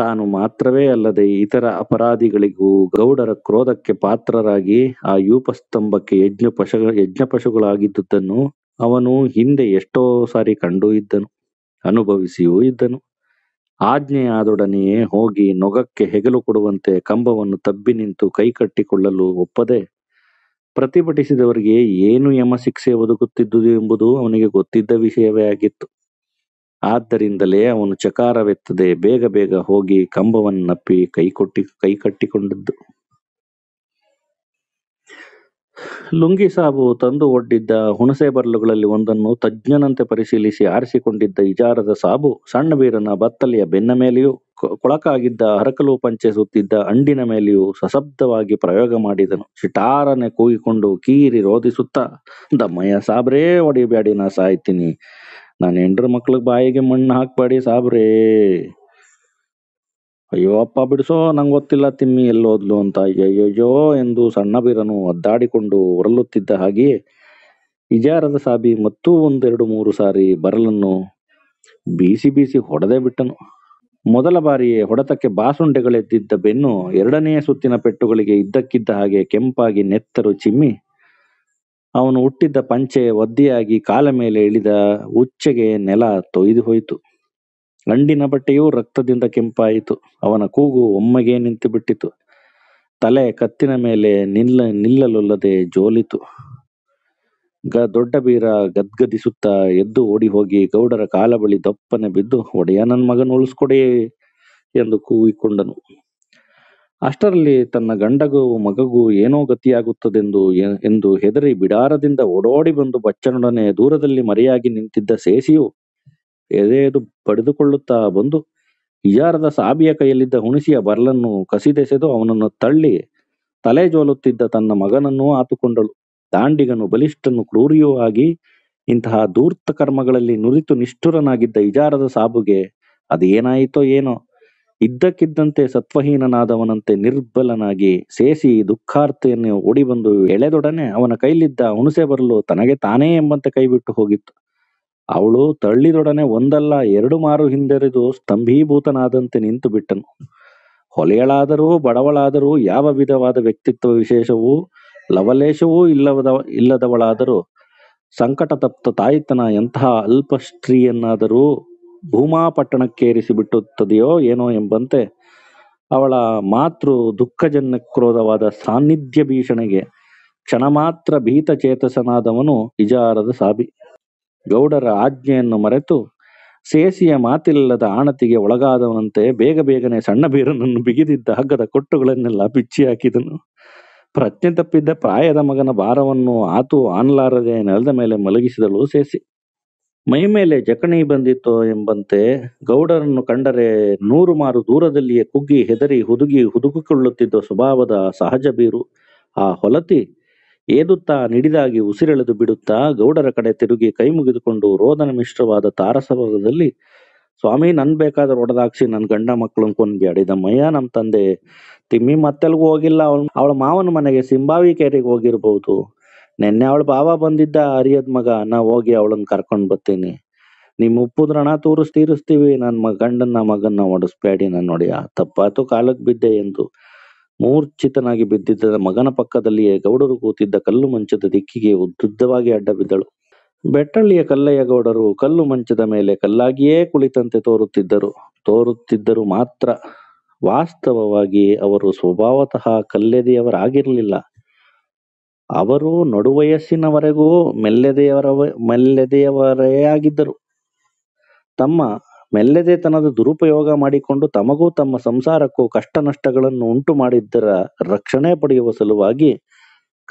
ತಾನು ಮಾತ್ರವೇ ಅಲ್ಲದೆ ಇತರ ಅಪರಾಧಿಗಳಿಗೂ ಗೌಡರ ಕ್ರೋಧಕ್ಕೆ ಪಾತ್ರರಾಗಿ ಆ ಯೂಪಸ್ತಂಭಕ್ಕೆ ಯಜ್ಞ ಪಶು ಯಜ್ಞ ಪಶುಗಳಾಗಿದ್ದುದನ್ನು ಅವನು ಹಿಂದೆ ಎಷ್ಟೋ ಸಾರಿ ಕಂಡು ಇದ್ದನು ಅನುಭವಿಸಿಯೂ ಇದ್ದನು ಆಜ್ಞೆಯಾದೊಡನೆಯೇ ಹೋಗಿ ನೊಗಕ್ಕೆ ಹೆಗಲು ಕೊಡುವಂತೆ ಕಂಬವನ್ನು ತಬ್ಬಿ ನಿಂತು ಕೈಕಟ್ಟಿಕೊಳ್ಳಲು ಒಪ್ಪದೆ ಪ್ರತಿಭಟಿಸಿದವರಿಗೆ ಏನು ಯಮಶಿಕ್ಷೆ ಒದಗುತ್ತಿದ್ದುದು ಎಂಬುದು ಅವನಿಗೆ ಗೊತ್ತಿದ್ದ ವಿಷಯವೇ ಆಗಿತ್ತು ಆದ್ದರಿಂದಲೇ ಅವನು ಚಕಾರವೆತ್ತದೆ ಬೇಗ ಬೇಗ ಹೋಗಿ ಕಂಬವನ್ನಪ್ಪಿ ಕೈಕೊಟ್ಟಿ ಕೈಕಟ್ಟಿಕೊಂಡಿದ್ದು ಲುಂಗಿ ಸಾಬು ತಂದು ಒಡ್ಡಿದ್ದ ಹುಣಸೆ ಬರಲುಗಳಲ್ಲಿ ಒಂದನ್ನು ತಜ್ಞನಂತೆ ಪರಿಶೀಲಿಸಿ ಆರಿಸಿಕೊಂಡಿದ್ದ ಇಜಾರದ ಸಾಬು ಸಣ್ಣ ಬೀರನ ಬತ್ತಲೆಯ ಬೆನ್ನ ಮೇಲೆಯೂ ಕೊಳಕಾಗಿದ್ದ ಹರಕಲು ಪಂಚೆ ಸುತ್ತಿದ್ದ ಅಂಡಿನ ಮೇಲೆಯೂ ಸಶಬ್ದವಾಗಿ ಪ್ರಯೋಗ ಮಾಡಿದನು ಚಿಟಾರನೆ ಕೂಗಿಕೊಂಡು ಕೀರಿ ರೋಧಿಸುತ್ತಾ ದಮ್ಮಯ್ಯ ಸಾಬ್ರೇ ಹೊಡಿಬ್ಯಾಡಿ ನಾ ಸಾಯ್ತೀನಿ ನಾನು ಹೆಂಡ್ರ ಮಕ್ಳಿಗೆ ಬಾಯಿಗೆ ಮಣ್ಣು ಹಾಕ್ಬೇಡಿ ಸಾಬ್ರೇ ಅಯ್ಯೋ ಅಪ್ಪ ಬಿಡಿಸೋ ನಂಗೆ ಗೊತ್ತಿಲ್ಲ ತಿಮ್ಮಿ ಎಲ್ಲೋದ್ಲು ಅಂತ ಅಯ್ಯಯ್ಯೋ ಎಂದು ಸಣ್ಣ ಬೀರನು ಒದ್ದಾಡಿಕೊಂಡು ಹೊರಲುತ್ತಿದ್ದ ಹಾಗೆಯೇ ಇಜಾರದ ಸಾಬಿ ಮತ್ತೂ ಒಂದೆರಡು ಮೂರು ಸಾರಿ ಬರಲನ್ನು ಬೀಸಿ ಬೀಸಿ ಹೊಡೆದೇ ಬಿಟ್ಟನು ಮೊದಲ ಬಾರಿಯೇ ಹೊಡೆತಕ್ಕೆ ಬಾಸುಂಡೆಗಳೆದ್ದಿದ್ದ ಬೆನ್ನು ಎರಡನೆಯ ಸುತ್ತಿನ ಪೆಟ್ಟುಗಳಿಗೆ ಇದ್ದಕ್ಕಿದ್ದ ಹಾಗೆ ಕೆಂಪಾಗಿ ನೆತ್ತರು ಚಿಮ್ಮಿ ಅವನು ಹುಟ್ಟಿದ್ದ ಪಂಚೆ ಒದ್ದೆಯಾಗಿ ಕಾಲ ಮೇಲೆ ಇಳಿದ ಉಚ್ಚೆಗೆ ನೆಲ ತೊಯ್ದು ಹೋಯಿತು ಗಂಡಿನ ಬಟ್ಟೆಯು ರಕ್ತದಿಂದ ಕೆಂಪಾಯಿತು ಅವನ ಕೂಗು ಒಮ್ಮೆಗೆ ನಿಂತು ಬಿಟ್ಟಿತು ತಲೆ ಕತ್ತಿನ ಮೇಲೆ ನಿಲ್ಲ ನಿಲ್ಲಲೊಲ್ಲದೆ ಜೋಲಿತು ಗ ದೊಡ್ಡ ಬೀರ ಗದ್ಗದಿಸುತ್ತಾ ಎದ್ದು ಓಡಿ ಹೋಗಿ ಗೌಡರ ಕಾಲ ಬಳಿ ದಪ್ಪನೆ ಬಿದ್ದು ಒಡೆಯ ನನ್ನ ಮಗನ ಉಳಿಸ್ಕೊಡಿ ಎಂದು ಕೂಗಿಕೊಂಡನು ಅಷ್ಟರಲ್ಲಿ ತನ್ನ ಗಂಡಗೂ ಮಗಗೂ ಏನೋ ಗತಿಯಾಗುತ್ತದೆಂದು ಎಂದು ಹೆದರಿ ಬಿಡಾರದಿಂದ ಓಡೋಡಿ ಬಂದು ಬಚ್ಚನೊಡನೆ ದೂರದಲ್ಲಿ ಮರೆಯಾಗಿ ನಿಂತಿದ್ದ ಸೇಸಿಯು ಎದೆಯದು ಪಡೆದುಕೊಳ್ಳುತ್ತಾ ಬಂದು ಇಜಾರದ ಸಾಬಿಯ ಕೈಯಲ್ಲಿದ್ದ ಹುಣಸಿಯ ಬರಲನ್ನು ಕಸಿದೆಸೆದು ಅವನನ್ನು ತಳ್ಳಿ ತಲೆ ಜೋಲುತ್ತಿದ್ದ ತನ್ನ ಮಗನನ್ನು ಆತುಕೊಂಡಳು ದಾಂಡಿಗನು ಬಲಿಷ್ಠನು ಕ್ರೂರಿಯೂ ಆಗಿ ಇಂತಹ ದೂರ್ತ ಕರ್ಮಗಳಲ್ಲಿ ನುರಿತು ನಿಷ್ಠುರನಾಗಿದ್ದ ಇಜಾರದ ಸಾಬುಗೆ ಅದೇನಾಯಿತೋ ಏನೋ ಇದ್ದಕ್ಕಿದ್ದಂತೆ ಸತ್ವಹೀನನಾದವನಂತೆ ನಿರ್ಬಲನಾಗಿ ಸೇಸಿ ದುಃಖಾರ್ತೆಯನ್ನು ಓಡಿಬಂದು ಎಳೆದೊಡನೆ ಅವನ ಕೈಲಿದ್ದ ಹುಣಸೆ ಬರಲು ತನಗೆ ತಾನೇ ಎಂಬಂತೆ ಕೈಬಿಟ್ಟು ಹೋಗಿತ್ತು ಅವಳು ತಳ್ಳಿದೊಡನೆ ಒಂದಲ್ಲ ಎರಡು ಮಾರು ಹಿಂದೆರೆದು ಸ್ತಂಭೀಭೂತನಾದಂತೆ ನಿಂತು ಬಿಟ್ಟನು ಹೊಲೆಯಳಾದರೂ ಬಡವಳಾದರೂ ಯಾವ ವಿಧವಾದ ವ್ಯಕ್ತಿತ್ವ ವಿಶೇಷವೂ ಲವಲೇಶವೂ ಇಲ್ಲವದ ಇಲ್ಲದವಳಾದರೂ ಸಂಕಟ ತಪ್ತ ತಾಯಿತನ ಎಂತಹ ಅಲ್ಪ ಸ್ತ್ರೀಯನ್ನಾದರೂ ಬಿಟ್ಟುತ್ತದೆಯೋ ಏನೋ ಎಂಬಂತೆ ಅವಳ ಮಾತೃ ದುಃಖಜನ್ಯ ಕ್ರೋಧವಾದ ಸಾನ್ನಿಧ್ಯ ಭೀಷಣೆಗೆ ಕ್ಷಣ ಮಾತ್ರ ಭೀತ ಚೇತಸನಾದವನು ಇಜಾರದ ಸಾಬಿ ಗೌಡರ ಆಜ್ಞೆಯನ್ನು ಮರೆತು ಸೇಸಿಯ ಮಾತಿಲ್ಲದ ಆಣತಿಗೆ ಒಳಗಾದವನಂತೆ ಬೇಗ ಬೇಗನೆ ಸಣ್ಣ ಬೀರನನ್ನು ಬಿಗಿದಿದ್ದ ಹಗ್ಗದ ಕೊಟ್ಟುಗಳನ್ನೆಲ್ಲ ಬಿಚ್ಚಿ ಹಾಕಿದನು ಪ್ರಜ್ಞೆ ತಪ್ಪಿದ್ದ ಪ್ರಾಯದ ಮಗನ ಭಾರವನ್ನು ಆತು ಆನ್ಲಾರದೆ ನೆಲದ ಮೇಲೆ ಮಲಗಿಸಿದಳು ಸೇಸಿ ಮೈಮೇಲೆ ಜಕಣಿ ಬಂದಿತ್ತೋ ಎಂಬಂತೆ ಗೌಡರನ್ನು ಕಂಡರೆ ನೂರು ಮಾರು ದೂರದಲ್ಲಿಯೇ ಕುಗ್ಗಿ ಹೆದರಿ ಹುದುಗಿ ಹುದುಗಿಕೊಳ್ಳುತ್ತಿದ್ದ ಸ್ವಭಾವದ ಸಹಜ ಬೀರು ಆ ಹೊಲತಿ ಏದುತ್ತಾ ನಿಡಿದಾಗಿ ಉಸಿರೆಳೆದು ಬಿಡುತ್ತಾ ಗೌಡರ ಕಡೆ ತಿರುಗಿ ಕೈ ಮುಗಿದುಕೊಂಡು ರೋದನ ಮಿಶ್ರವಾದ ತಾರಸವದಲ್ಲಿ ಸ್ವಾಮಿ ನನ್ ಬೇಕಾದ್ರೆ ಒಡೆದಾಕ್ಸಿ ನನ್ನ ಗಂಡ ಮಕ್ಕಳನ್ನ ಕೊಂದ್ಬ್ಯಾಡಿದ ಮಯ್ಯ ನಮ್ಮ ತಂದೆ ತಿಮ್ಮಿ ಮತ್ತೆಲ್ಗೂ ಹೋಗಿಲ್ಲ ಅವಳ ಅವಳ ಮಾವನ ಮನೆಗೆ ಸಿಂಬಾವಿ ಕೆರೆಗೆ ಹೋಗಿರ್ಬಹುದು ನಿನ್ನೆ ಅವಳ ಬಾವ ಬಂದಿದ್ದ ಅರಿಯದ್ ಮಗ ನಾ ಹೋಗಿ ಅವಳನ್ನ ಕರ್ಕೊಂಡ್ ಬರ್ತೀನಿ ನಿಮ್ಮ ಉಪ್ಪುದ್ರಣ ದ್ರಣ ತೂರಿಸ್ ತೀರಿಸ್ತೀವಿ ನನ್ನ ಗಂಡನ್ನ ಮಗನ್ನ ಒಡಿಸ್ಬೇಡಿ ನನ್ನ ನೋಡಿಯ ತಪ್ಪಾತು ಕಾಲಕ್ಕೆ ಬಿದ್ದೆ ಎಂದು ಮೂರ್ಛಿತನಾಗಿ ಬಿದ್ದಿದ್ದ ಮಗನ ಪಕ್ಕದಲ್ಲಿಯೇ ಗೌಡರು ಕೂತಿದ್ದ ಕಲ್ಲು ಮಂಚದ ದಿಕ್ಕಿಗೆ ಉದ್ದುದ್ದವಾಗಿ ಅಡ್ಡ ಬಿದ್ದಳು ಬೆಟ್ಟಳ್ಳಿಯ ಕಲ್ಲಯ್ಯ ಗೌಡರು ಕಲ್ಲು ಮಂಚದ ಮೇಲೆ ಕಲ್ಲಾಗಿಯೇ ಕುಳಿತಂತೆ ತೋರುತ್ತಿದ್ದರು ತೋರುತ್ತಿದ್ದರು ಮಾತ್ರ ವಾಸ್ತವವಾಗಿ ಅವರು ಸ್ವಭಾವತಃ ಕಲ್ಲೆದೆಯವರಾಗಿರಲಿಲ್ಲ ಅವರು ನಡುವಯಸ್ಸಿನವರೆಗೂ ಮೆಲ್ಲೆದೆಯವರ ಮೆಲ್ಲೆದೆಯವರೇ ಆಗಿದ್ದರು ತಮ್ಮ ಮೆಲ್ಲದೆತನದ ದುರುಪಯೋಗ ಮಾಡಿಕೊಂಡು ತಮಗೂ ತಮ್ಮ ಸಂಸಾರಕ್ಕೂ ಕಷ್ಟ ನಷ್ಟಗಳನ್ನು ಉಂಟು ಮಾಡಿದ್ದರ ರಕ್ಷಣೆ ಪಡೆಯುವ ಸಲುವಾಗಿ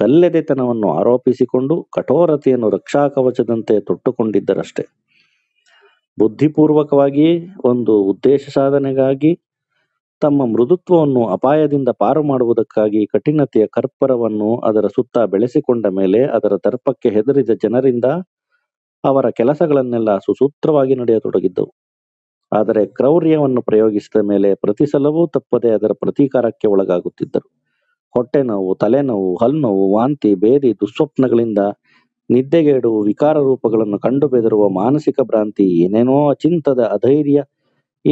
ಕಲ್ಲೆದೆತನವನ್ನು ಆರೋಪಿಸಿಕೊಂಡು ಕಠೋರತೆಯನ್ನು ರಕ್ಷಾಕವಚದಂತೆ ತೊಟ್ಟುಕೊಂಡಿದ್ದರಷ್ಟೇ ಬುದ್ಧಿಪೂರ್ವಕವಾಗಿ ಒಂದು ಉದ್ದೇಶ ಸಾಧನೆಗಾಗಿ ತಮ್ಮ ಮೃದುತ್ವವನ್ನು ಅಪಾಯದಿಂದ ಪಾರು ಮಾಡುವುದಕ್ಕಾಗಿ ಕಠಿಣತೆಯ ಕರ್ಪರವನ್ನು ಅದರ ಸುತ್ತ ಬೆಳೆಸಿಕೊಂಡ ಮೇಲೆ ಅದರ ತರ್ಪಕ್ಕೆ ಹೆದರಿದ ಜನರಿಂದ ಅವರ ಕೆಲಸಗಳನ್ನೆಲ್ಲ ಸುಸೂತ್ರವಾಗಿ ನಡೆಯತೊಡಗಿದ್ದವು ಆದರೆ ಕ್ರೌರ್ಯವನ್ನು ಪ್ರಯೋಗಿಸಿದ ಮೇಲೆ ಪ್ರತಿ ಸಲವೂ ತಪ್ಪದೆ ಅದರ ಪ್ರತೀಕಾರಕ್ಕೆ ಒಳಗಾಗುತ್ತಿದ್ದರು ಹೊಟ್ಟೆ ನೋವು ತಲೆನೋವು ಹಲ್ನೋವು ವಾಂತಿ ಬೇದಿ ದುಸ್ವಪ್ನಗಳಿಂದ ನಿದ್ದೆಗೇಡು ವಿಕಾರ ರೂಪಗಳನ್ನು ಕಂಡು ಬೆದರುವ ಮಾನಸಿಕ ಭ್ರಾಂತಿ ಏನೇನೋ ಅಚಿಂತದ ಅಧೈರ್ಯ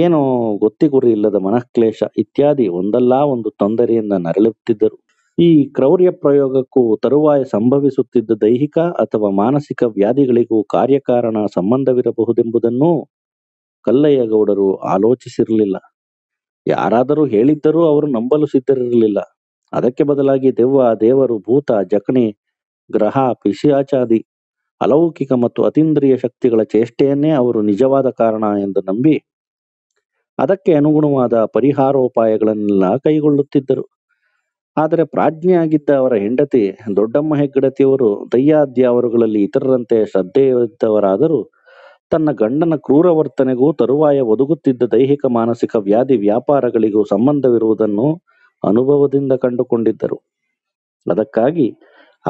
ಏನೋ ಗೊತ್ತಿಗುರಿ ಇಲ್ಲದ ಮನಃಕ್ಲೇಶ ಇತ್ಯಾದಿ ಒಂದಲ್ಲ ಒಂದು ತೊಂದರೆಯಿಂದ ನರಳುತ್ತಿದ್ದರು ಈ ಕ್ರೌರ್ಯ ಪ್ರಯೋಗಕ್ಕೂ ತರುವಾಯ ಸಂಭವಿಸುತ್ತಿದ್ದ ದೈಹಿಕ ಅಥವಾ ಮಾನಸಿಕ ವ್ಯಾಧಿಗಳಿಗೂ ಕಾರ್ಯಕಾರಣ ಸಂಬಂಧವಿರಬಹುದೆಂಬುದನ್ನು ಕಲ್ಲಯ್ಯ ಗೌಡರು ಆಲೋಚಿಸಿರಲಿಲ್ಲ ಯಾರಾದರೂ ಹೇಳಿದ್ದರೂ ಅವರು ನಂಬಲು ಸಿದ್ಧರಿರಲಿಲ್ಲ ಅದಕ್ಕೆ ಬದಲಾಗಿ ದೆವ್ವ ದೇವರು ಭೂತ ಜಕಣಿ ಗ್ರಹ ಪಿಶಿಯಾಚಾದಿ ಅಲೌಕಿಕ ಮತ್ತು ಅತೀಂದ್ರಿಯ ಶಕ್ತಿಗಳ ಚೇಷ್ಟೆಯನ್ನೇ ಅವರು ನಿಜವಾದ ಕಾರಣ ಎಂದು ನಂಬಿ ಅದಕ್ಕೆ ಅನುಗುಣವಾದ ಪರಿಹಾರೋಪಾಯಗಳನ್ನೆಲ್ಲ ಕೈಗೊಳ್ಳುತ್ತಿದ್ದರು ಆದರೆ ಪ್ರಾಜ್ಞೆಯಾಗಿದ್ದ ಅವರ ಹೆಂಡತಿ ದೊಡ್ಡಮ್ಮ ಹೆಗ್ಗಡತಿಯವರು ದಯ್ಯಾದ್ಯ ಅವರುಗಳಲ್ಲಿ ಇತರರಂತೆ ಶ್ರದ್ಧೆಯಿದ್ದವರಾದರೂ ತನ್ನ ಗಂಡನ ಕ್ರೂರ ವರ್ತನೆಗೂ ತರುವಾಯ ಒದಗುತ್ತಿದ್ದ ದೈಹಿಕ ಮಾನಸಿಕ ವ್ಯಾಧಿ ವ್ಯಾಪಾರಗಳಿಗೂ ಸಂಬಂಧವಿರುವುದನ್ನು ಅನುಭವದಿಂದ ಕಂಡುಕೊಂಡಿದ್ದರು ಅದಕ್ಕಾಗಿ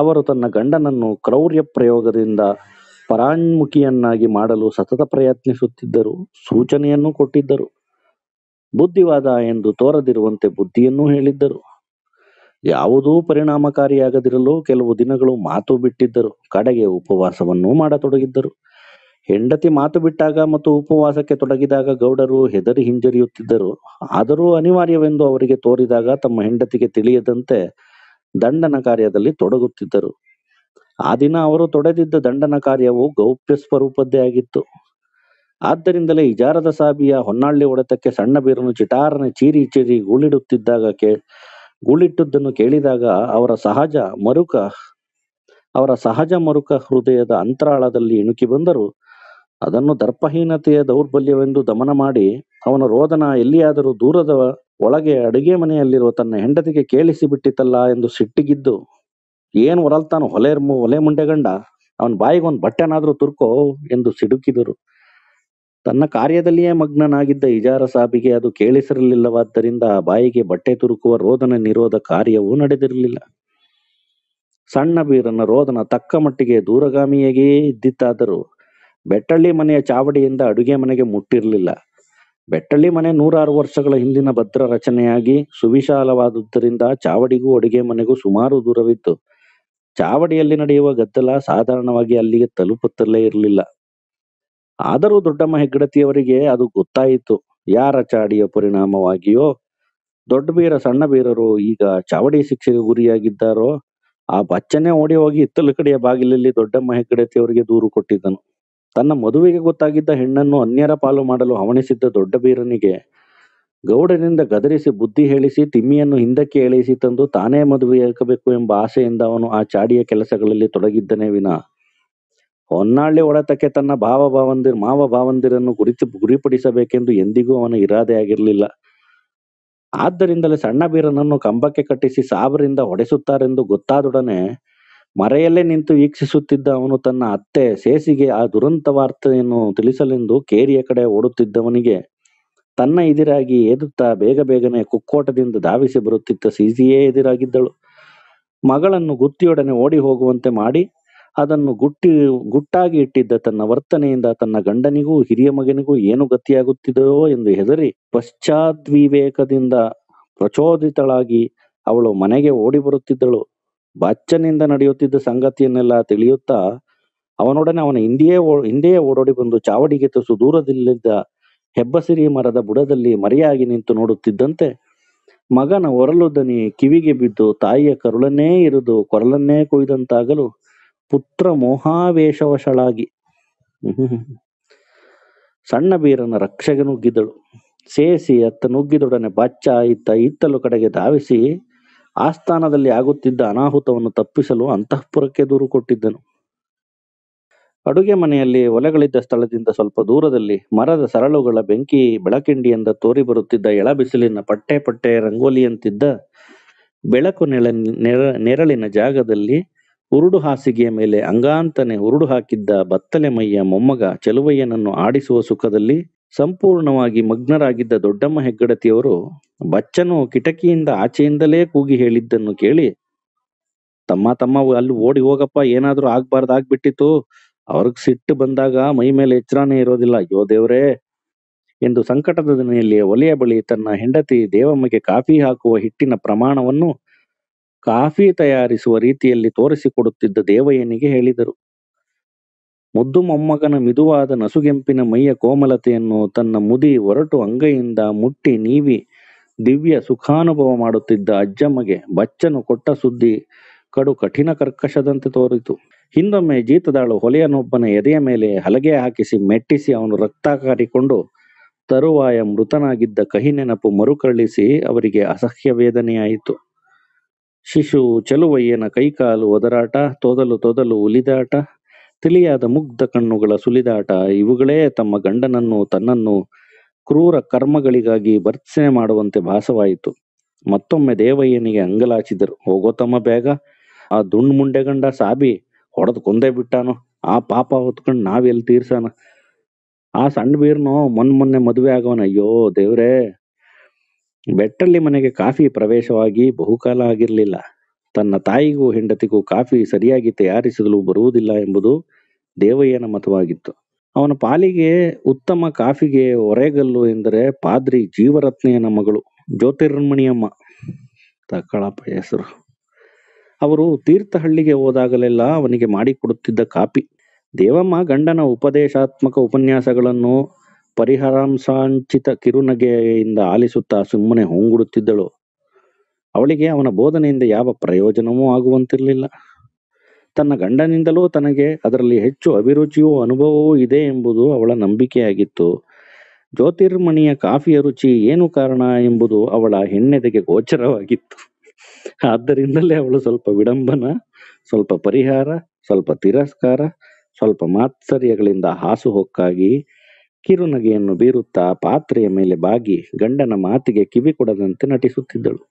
ಅವರು ತನ್ನ ಗಂಡನನ್ನು ಕ್ರೌರ್ಯ ಪ್ರಯೋಗದಿಂದ ಪರಾಣ್ಮುಖಿಯನ್ನಾಗಿ ಮಾಡಲು ಸತತ ಪ್ರಯತ್ನಿಸುತ್ತಿದ್ದರು ಸೂಚನೆಯನ್ನು ಕೊಟ್ಟಿದ್ದರು ಬುದ್ಧಿವಾದ ಎಂದು ತೋರದಿರುವಂತೆ ಬುದ್ಧಿಯನ್ನೂ ಹೇಳಿದ್ದರು ಯಾವುದೂ ಪರಿಣಾಮಕಾರಿಯಾಗದಿರಲು ಕೆಲವು ದಿನಗಳು ಮಾತು ಬಿಟ್ಟಿದ್ದರು ಕಡೆಗೆ ಉಪವಾಸವನ್ನೂ ಮಾಡತೊಡಗಿದ್ದರು ಹೆಂಡತಿ ಮಾತು ಬಿಟ್ಟಾಗ ಮತ್ತು ಉಪವಾಸಕ್ಕೆ ತೊಡಗಿದಾಗ ಗೌಡರು ಹೆದರಿ ಹಿಂಜರಿಯುತ್ತಿದ್ದರು ಆದರೂ ಅನಿವಾರ್ಯವೆಂದು ಅವರಿಗೆ ತೋರಿದಾಗ ತಮ್ಮ ಹೆಂಡತಿಗೆ ತಿಳಿಯದಂತೆ ದಂಡನ ಕಾರ್ಯದಲ್ಲಿ ತೊಡಗುತ್ತಿದ್ದರು ಆ ದಿನ ಅವರು ತೊಡೆದಿದ್ದ ದಂಡನ ಕಾರ್ಯವು ಗೌಪ್ಯ ಸ್ವರೂಪದ್ದೇ ಆಗಿತ್ತು ಆದ್ದರಿಂದಲೇ ಇಜಾರದ ಸಾಬಿಯ ಹೊನ್ನಾಳಿ ಒಡೆತಕ್ಕೆ ಸಣ್ಣ ಬೀರನ್ನು ಚಿಟಾರನೆ ಚೀರಿ ಚೀರಿ ಗೂಳಿಡುತ್ತಿದ್ದಾಗ ಕೇ ಗೂಳಿಟ್ಟದ್ದನ್ನು ಕೇಳಿದಾಗ ಅವರ ಸಹಜ ಮರುಕ ಅವರ ಸಹಜ ಮರುಕ ಹೃದಯದ ಅಂತರಾಳದಲ್ಲಿ ಇಣುಕಿ ಬಂದರು ಅದನ್ನು ದರ್ಪಹೀನತೆಯ ದೌರ್ಬಲ್ಯವೆಂದು ದಮನ ಮಾಡಿ ಅವನ ರೋದನ ಎಲ್ಲಿಯಾದರೂ ದೂರದ ಒಳಗೆ ಅಡುಗೆ ಮನೆಯಲ್ಲಿರುವ ತನ್ನ ಹೆಂಡತಿಗೆ ಕೇಳಿಸಿ ಬಿಟ್ಟಿತಲ್ಲ ಎಂದು ಸಿಟ್ಟಿಗಿದ್ದು ಏನು ಹೊರಲ್ತಾನು ಹೊಲೆ ಹೊಲೆ ಮುಂಡೆಗಂಡ ಅವನ ಬಾಯಿಗೊಂದು ಬಟ್ಟೆನಾದ್ರೂ ತುರ್ಕೋ ಎಂದು ಸಿಡುಕಿದರು ತನ್ನ ಕಾರ್ಯದಲ್ಲಿಯೇ ಮಗ್ನನಾಗಿದ್ದ ಇಜಾರ ಸಾಬಿಗೆ ಅದು ಕೇಳಿಸಿರಲಿಲ್ಲವಾದ್ದರಿಂದ ಬಾಯಿಗೆ ಬಟ್ಟೆ ತುರುಕುವ ರೋದನ ನಿರೋಧ ಕಾರ್ಯವೂ ನಡೆದಿರಲಿಲ್ಲ ಸಣ್ಣ ಬೀರನ ರೋದನ ತಕ್ಕ ಮಟ್ಟಿಗೆ ದೂರಗಾಮಿಯಾಗಿಯೇ ಇದ್ದಿತ್ತಾದರೂ ಬೆಟ್ಟಳ್ಳಿ ಮನೆಯ ಚಾವಡಿಯಿಂದ ಅಡುಗೆ ಮನೆಗೆ ಮುಟ್ಟಿರಲಿಲ್ಲ. ಬೆಟ್ಟಳ್ಳಿ ಮನೆ ನೂರಾರು ವರ್ಷಗಳ ಹಿಂದಿನ ಭದ್ರ ರಚನೆಯಾಗಿ ಸುವಿಶಾಲವಾದದ್ದರಿಂದ ಚಾವಡಿಗೂ ಅಡುಗೆ ಮನೆಗೂ ಸುಮಾರು ದೂರವಿತ್ತು. ಚಾವಡಿಯಲ್ಲಿ ನಡೆಯುವ ಗದ್ದಲ ಸಾಧಾರಣವಾಗಿ ಅಲ್ಲಿಗೆ ತಲುಪುತ್ತಲೇ ಇರಲಿಲ್ಲ. ಆದರೂ ದೊಡ್ಡಮ್ಮ ಹೆಗ್ಗಡತಿಯವರಿಗೆ ಅದು ಗೊತ್ತಾಯಿತು. ಯಾರ ಚಾಡಿಯ ಪರಿಣಾಮವಾಗಿಯೋ ದೊಡ್ಡ ಬೀರ ಸಣ್ಣ ಬೀರರು ಈಗ ಚಾವಡಿ ಶಿಕ್ಷೆಗೆ ಗುರಿಯಾಗಿದ್ದಾರೋ ಆ ಓಡಿ ಹೋಗಿ ಹಿತ್ತಲ ಕಡೆಯ ಬಾಗಿಲಲ್ಲಿ ದೊಡ್ಡಮ್ಮ ಹೆಗ್ಗಡತಿಯವರಿಗೆ ದೂರು ಕೊಟ್ಟಿದ್ದನು. ತನ್ನ ಮದುವೆಗೆ ಗೊತ್ತಾಗಿದ್ದ ಹೆಣ್ಣನ್ನು ಅನ್ಯರ ಪಾಲು ಮಾಡಲು ಹವಣಿಸಿದ್ದ ಬೀರನಿಗೆ ಗೌಡನಿಂದ ಗದರಿಸಿ ಬುದ್ಧಿ ಹೇಳಿಸಿ ತಿಮ್ಮಿಯನ್ನು ಹಿಂದಕ್ಕೆ ಎಳೆಸಿ ತಂದು ತಾನೇ ಮದುವೆಯಾಗಬೇಕು ಎಂಬ ಆಸೆಯಿಂದ ಅವನು ಆ ಚಾಡಿಯ ಕೆಲಸಗಳಲ್ಲಿ ತೊಡಗಿದ್ದನೇ ವಿನ ಹೊನ್ನಾಳಿ ಒಡೆತಕ್ಕೆ ತನ್ನ ಭಾವ ಭಾವಂದಿರ್ ಮಾವ ಭಾವಂದಿರನ್ನು ಗುರಿತು ಗುರಿಪಡಿಸಬೇಕೆಂದು ಎಂದಿಗೂ ಅವನ ಇರಾದೆ ಆಗಿರಲಿಲ್ಲ ಆದ್ದರಿಂದಲೇ ಸಣ್ಣ ಬೀರನನ್ನು ಕಂಬಕ್ಕೆ ಕಟ್ಟಿಸಿ ಸಾಬರಿಂದ ಹೊಡೆಸುತ್ತಾರೆಂದು ಗೊತ್ತಾದೊಡನೆ ಮರೆಯಲ್ಲೇ ನಿಂತು ವೀಕ್ಷಿಸುತ್ತಿದ್ದ ಅವನು ತನ್ನ ಅತ್ತೆ ಸೇಸಿಗೆ ಆ ದುರಂತ ವಾರ್ತೆಯನ್ನು ತಿಳಿಸಲೆಂದು ಕೇರಿಯ ಕಡೆ ಓಡುತ್ತಿದ್ದವನಿಗೆ ತನ್ನ ಎದುರಾಗಿ ಎದುತ್ತಾ ಬೇಗ ಬೇಗನೆ ಕುಕ್ಕೋಟದಿಂದ ಧಾವಿಸಿ ಬರುತ್ತಿದ್ದ ಸೀಸಿಯೇ ಎದುರಾಗಿದ್ದಳು ಮಗಳನ್ನು ಗುತ್ತಿಯೊಡನೆ ಓಡಿ ಹೋಗುವಂತೆ ಮಾಡಿ ಅದನ್ನು ಗುಟ್ಟಿ ಗುಟ್ಟಾಗಿ ಇಟ್ಟಿದ್ದ ತನ್ನ ವರ್ತನೆಯಿಂದ ತನ್ನ ಗಂಡನಿಗೂ ಹಿರಿಯ ಮಗನಿಗೂ ಏನು ಗತಿಯಾಗುತ್ತಿದೆಯೋ ಎಂದು ಹೆದರಿ ಪಶ್ಚಾದ್ವಿವೇಕದಿಂದ ಪ್ರಚೋದಿತಳಾಗಿ ಅವಳು ಮನೆಗೆ ಓಡಿ ಬರುತ್ತಿದ್ದಳು ಬಚ್ಚನಿಂದ ನಡೆಯುತ್ತಿದ್ದ ಸಂಗತಿಯನ್ನೆಲ್ಲ ತಿಳಿಯುತ್ತಾ ಅವನೊಡನೆ ಅವನ ಹಿಂದೆಯೇ ಹಿಂದೆಯೇ ಓಡೋಡಿ ಬಂದು ಚಾವಡಿಗೆ ತಸು ದೂರದಲ್ಲಿದ್ದ ಹೆಬ್ಬಸಿರಿ ಮರದ ಬುಡದಲ್ಲಿ ಮರೆಯಾಗಿ ನಿಂತು ನೋಡುತ್ತಿದ್ದಂತೆ ಮಗನ ಒರಲು ದನಿ ಕಿವಿಗೆ ಬಿದ್ದು ತಾಯಿಯ ಕರುಳನ್ನೇ ಇರಿದು ಕೊರಲನ್ನೇ ಕೊಯ್ದಂತಾಗಲು ಪುತ್ರ ಮೋಹಾವೇಶವಶಳಾಗಿ ಸಣ್ಣ ಬೀರನ ರಕ್ಷೆಗೆ ನುಗ್ಗಿದಳು ಸೇಸಿ ಅತ್ತ ನುಗ್ಗಿದೊಡನೆ ಬಚ್ಚ ಇತ್ತ ಇತ್ತಲು ಕಡೆಗೆ ಧಾವಿಸಿ ಆಸ್ಥಾನದಲ್ಲಿ ಆಗುತ್ತಿದ್ದ ಅನಾಹುತವನ್ನು ತಪ್ಪಿಸಲು ಅಂತಃಪುರಕ್ಕೆ ದೂರು ಕೊಟ್ಟಿದ್ದನು ಅಡುಗೆ ಮನೆಯಲ್ಲಿ ಒಲೆಗಳಿದ್ದ ಸ್ಥಳದಿಂದ ಸ್ವಲ್ಪ ದೂರದಲ್ಲಿ ಮರದ ಸರಳುಗಳ ಬೆಂಕಿ ಬೆಳಕಿಂಡಿಯಿಂದ ತೋರಿ ಬರುತ್ತಿದ್ದ ಎಳಬಿಸಿಲಿನ ಪಟ್ಟೆ ಪಟ್ಟೆ ರಂಗೋಲಿಯಂತಿದ್ದ ಬೆಳಕು ನೆಳ ನೆರಳಿನ ಜಾಗದಲ್ಲಿ ಉರುಡು ಹಾಸಿಗೆಯ ಮೇಲೆ ಅಂಗಾಂತನೆ ಉರುಡು ಹಾಕಿದ್ದ ಬತ್ತಲೆ ಮೈಯ ಮೊಮ್ಮಗ ಚೆಲುವಯ್ಯನನ್ನು ಆಡಿಸುವ ಸುಖದಲ್ಲಿ ಸಂಪೂರ್ಣವಾಗಿ ಮಗ್ನರಾಗಿದ್ದ ದೊಡ್ಡಮ್ಮ ಹೆಗ್ಗಡತಿಯವರು ಬಚ್ಚನು ಕಿಟಕಿಯಿಂದ ಆಚೆಯಿಂದಲೇ ಕೂಗಿ ಹೇಳಿದ್ದನ್ನು ಕೇಳಿ ತಮ್ಮ ತಮ್ಮ ಅಲ್ಲಿ ಓಡಿ ಹೋಗಪ್ಪ ಏನಾದ್ರೂ ಆಗ್ಬಾರ್ದು ಆಗ್ಬಿಟ್ಟಿತ್ತು ಅವ್ರಿಗೆ ಸಿಟ್ಟು ಬಂದಾಗ ಮೈ ಮೇಲೆ ಎಚ್ಚರಾನೇ ಇರೋದಿಲ್ಲ ಯೋ ದೇವ್ರೇ ಎಂದು ಸಂಕಟದ ದಿನೆಯಲ್ಲಿ ಒಲೆಯ ಬಳಿ ತನ್ನ ಹೆಂಡತಿ ದೇವಮ್ಮಗೆ ಕಾಫಿ ಹಾಕುವ ಹಿಟ್ಟಿನ ಪ್ರಮಾಣವನ್ನು ಕಾಫಿ ತಯಾರಿಸುವ ರೀತಿಯಲ್ಲಿ ತೋರಿಸಿಕೊಡುತ್ತಿದ್ದ ದೇವಯ್ಯನಿಗೆ ಹೇಳಿದರು ಮುದ್ದು ಮೊಮ್ಮಗನ ಮಿದುವಾದ ನಸುಗೆಂಪಿನ ಮೈಯ ಕೋಮಲತೆಯನ್ನು ತನ್ನ ಮುದಿ ಒರಟು ಅಂಗೈಯಿಂದ ಮುಟ್ಟಿ ನೀವಿ ದಿವ್ಯ ಸುಖಾನುಭವ ಮಾಡುತ್ತಿದ್ದ ಅಜ್ಜಮ್ಮಗೆ ಬಚ್ಚನು ಕೊಟ್ಟ ಸುದ್ದಿ ಕಡು ಕಠಿಣ ಕರ್ಕಶದಂತೆ ತೋರಿತು ಹಿಂದೊಮ್ಮೆ ಜೀತದಾಳು ಹೊಲೆಯನೊಬ್ಬನ ಎದೆಯ ಮೇಲೆ ಹಲಗೆ ಹಾಕಿಸಿ ಮೆಟ್ಟಿಸಿ ಅವನು ರಕ್ತ ಕಾರಿಕೊಂಡು ತರುವಾಯ ಮೃತನಾಗಿದ್ದ ಕಹಿ ನೆನಪು ಮರುಕಳಿಸಿ ಅವರಿಗೆ ಅಸಹ್ಯ ವೇದನೆಯಾಯಿತು ಶಿಶು ಚಲುವಯ್ಯನ ಕೈಕಾಲು ಒದರಾಟ ತೊದಲು ತೊದಲು ಉಲಿದಾಟ ತಿಳಿಯಾದ ಮುಗ್ಧ ಕಣ್ಣುಗಳ ಸುಲಿದಾಟ ಇವುಗಳೇ ತಮ್ಮ ಗಂಡನನ್ನು ತನ್ನನ್ನು ಕ್ರೂರ ಕರ್ಮಗಳಿಗಾಗಿ ಭರ್ತ್ಸನೆ ಮಾಡುವಂತೆ ಭಾಸವಾಯಿತು ಮತ್ತೊಮ್ಮೆ ದೇವಯ್ಯನಿಗೆ ಅಂಗಲಾಚಿದರು ಹೋಗೋ ತಮ್ಮ ಬೇಗ ಆ ದುಂಡು ಮುಂಡೆಗಂಡ ಸಾಬಿ ಹೊಡೆದು ಕೊಂದೇ ಬಿಟ್ಟಾನೋ ಆ ಪಾಪ ಹೊತ್ಕೊಂಡು ನಾವೆಲ್ಲಿ ತೀರ್ಸಾನ ಆ ಸಣ್ಣ ಬೀರ್ನೋ ಮೊನ್ ಮೊನ್ನೆ ಮದುವೆ ಆಗೋನ ಅಯ್ಯೋ ದೇವ್ರೇ ಬೆಟ್ಟಲ್ಲಿ ಮನೆಗೆ ಕಾಫಿ ಪ್ರವೇಶವಾಗಿ ಬಹುಕಾಲ ಆಗಿರಲಿಲ್ಲ ತನ್ನ ತಾಯಿಗೂ ಹೆಂಡತಿಗೂ ಕಾಫಿ ಸರಿಯಾಗಿ ತಯಾರಿಸಲು ಬರುವುದಿಲ್ಲ ಎಂಬುದು ದೇವಯ್ಯನ ಮತವಾಗಿತ್ತು ಅವನ ಪಾಲಿಗೆ ಉತ್ತಮ ಕಾಫಿಗೆ ಒರೆಗಲ್ಲು ಎಂದರೆ ಪಾದ್ರಿ ಜೀವರತ್ನೆಯನ ಮಗಳು ಜ್ಯೋತಿರ್ಮಣಿಯಮ್ಮ ತಕ್ಕಳಪ್ಪ ಹೆಸರು ಅವರು ತೀರ್ಥಹಳ್ಳಿಗೆ ಹೋದಾಗಲೆಲ್ಲ ಅವನಿಗೆ ಮಾಡಿಕೊಡುತ್ತಿದ್ದ ಕಾಪಿ ದೇವಮ್ಮ ಗಂಡನ ಉಪದೇಶಾತ್ಮಕ ಉಪನ್ಯಾಸಗಳನ್ನು ಪರಿಹಾರಾಂಸಾಂಚಿತ ಕಿರುನಗೆಯಿಂದ ಆಲಿಸುತ್ತಾ ಸುಮ್ಮನೆ ಹೂಂಗುಡುತ್ತಿದ್ದಳು ಅವಳಿಗೆ ಅವನ ಬೋಧನೆಯಿಂದ ಯಾವ ಪ್ರಯೋಜನವೂ ಆಗುವಂತಿರಲಿಲ್ಲ ತನ್ನ ಗಂಡನಿಂದಲೂ ತನಗೆ ಅದರಲ್ಲಿ ಹೆಚ್ಚು ಅಭಿರುಚಿಯೂ ಅನುಭವವೂ ಇದೆ ಎಂಬುದು ಅವಳ ನಂಬಿಕೆಯಾಗಿತ್ತು ಜ್ಯೋತಿರ್ಮಣಿಯ ಕಾಫಿಯ ರುಚಿ ಏನು ಕಾರಣ ಎಂಬುದು ಅವಳ ಹೆಣ್ಣೆದೆಗೆ ಗೋಚರವಾಗಿತ್ತು ಆದ್ದರಿಂದಲೇ ಅವಳು ಸ್ವಲ್ಪ ವಿಡಂಬನ ಸ್ವಲ್ಪ ಪರಿಹಾರ ಸ್ವಲ್ಪ ತಿರಸ್ಕಾರ ಸ್ವಲ್ಪ ಮಾತ್ಸರ್ಯಗಳಿಂದ ಹಾಸುಹೊಕ್ಕಾಗಿ ಕಿರುನಗೆಯನ್ನು ಬೀರುತ್ತಾ ಪಾತ್ರೆಯ ಮೇಲೆ ಬಾಗಿ ಗಂಡನ ಮಾತಿಗೆ ಕಿವಿ ಕೊಡದಂತೆ ನಟಿಸುತ್ತಿದ್ದಳು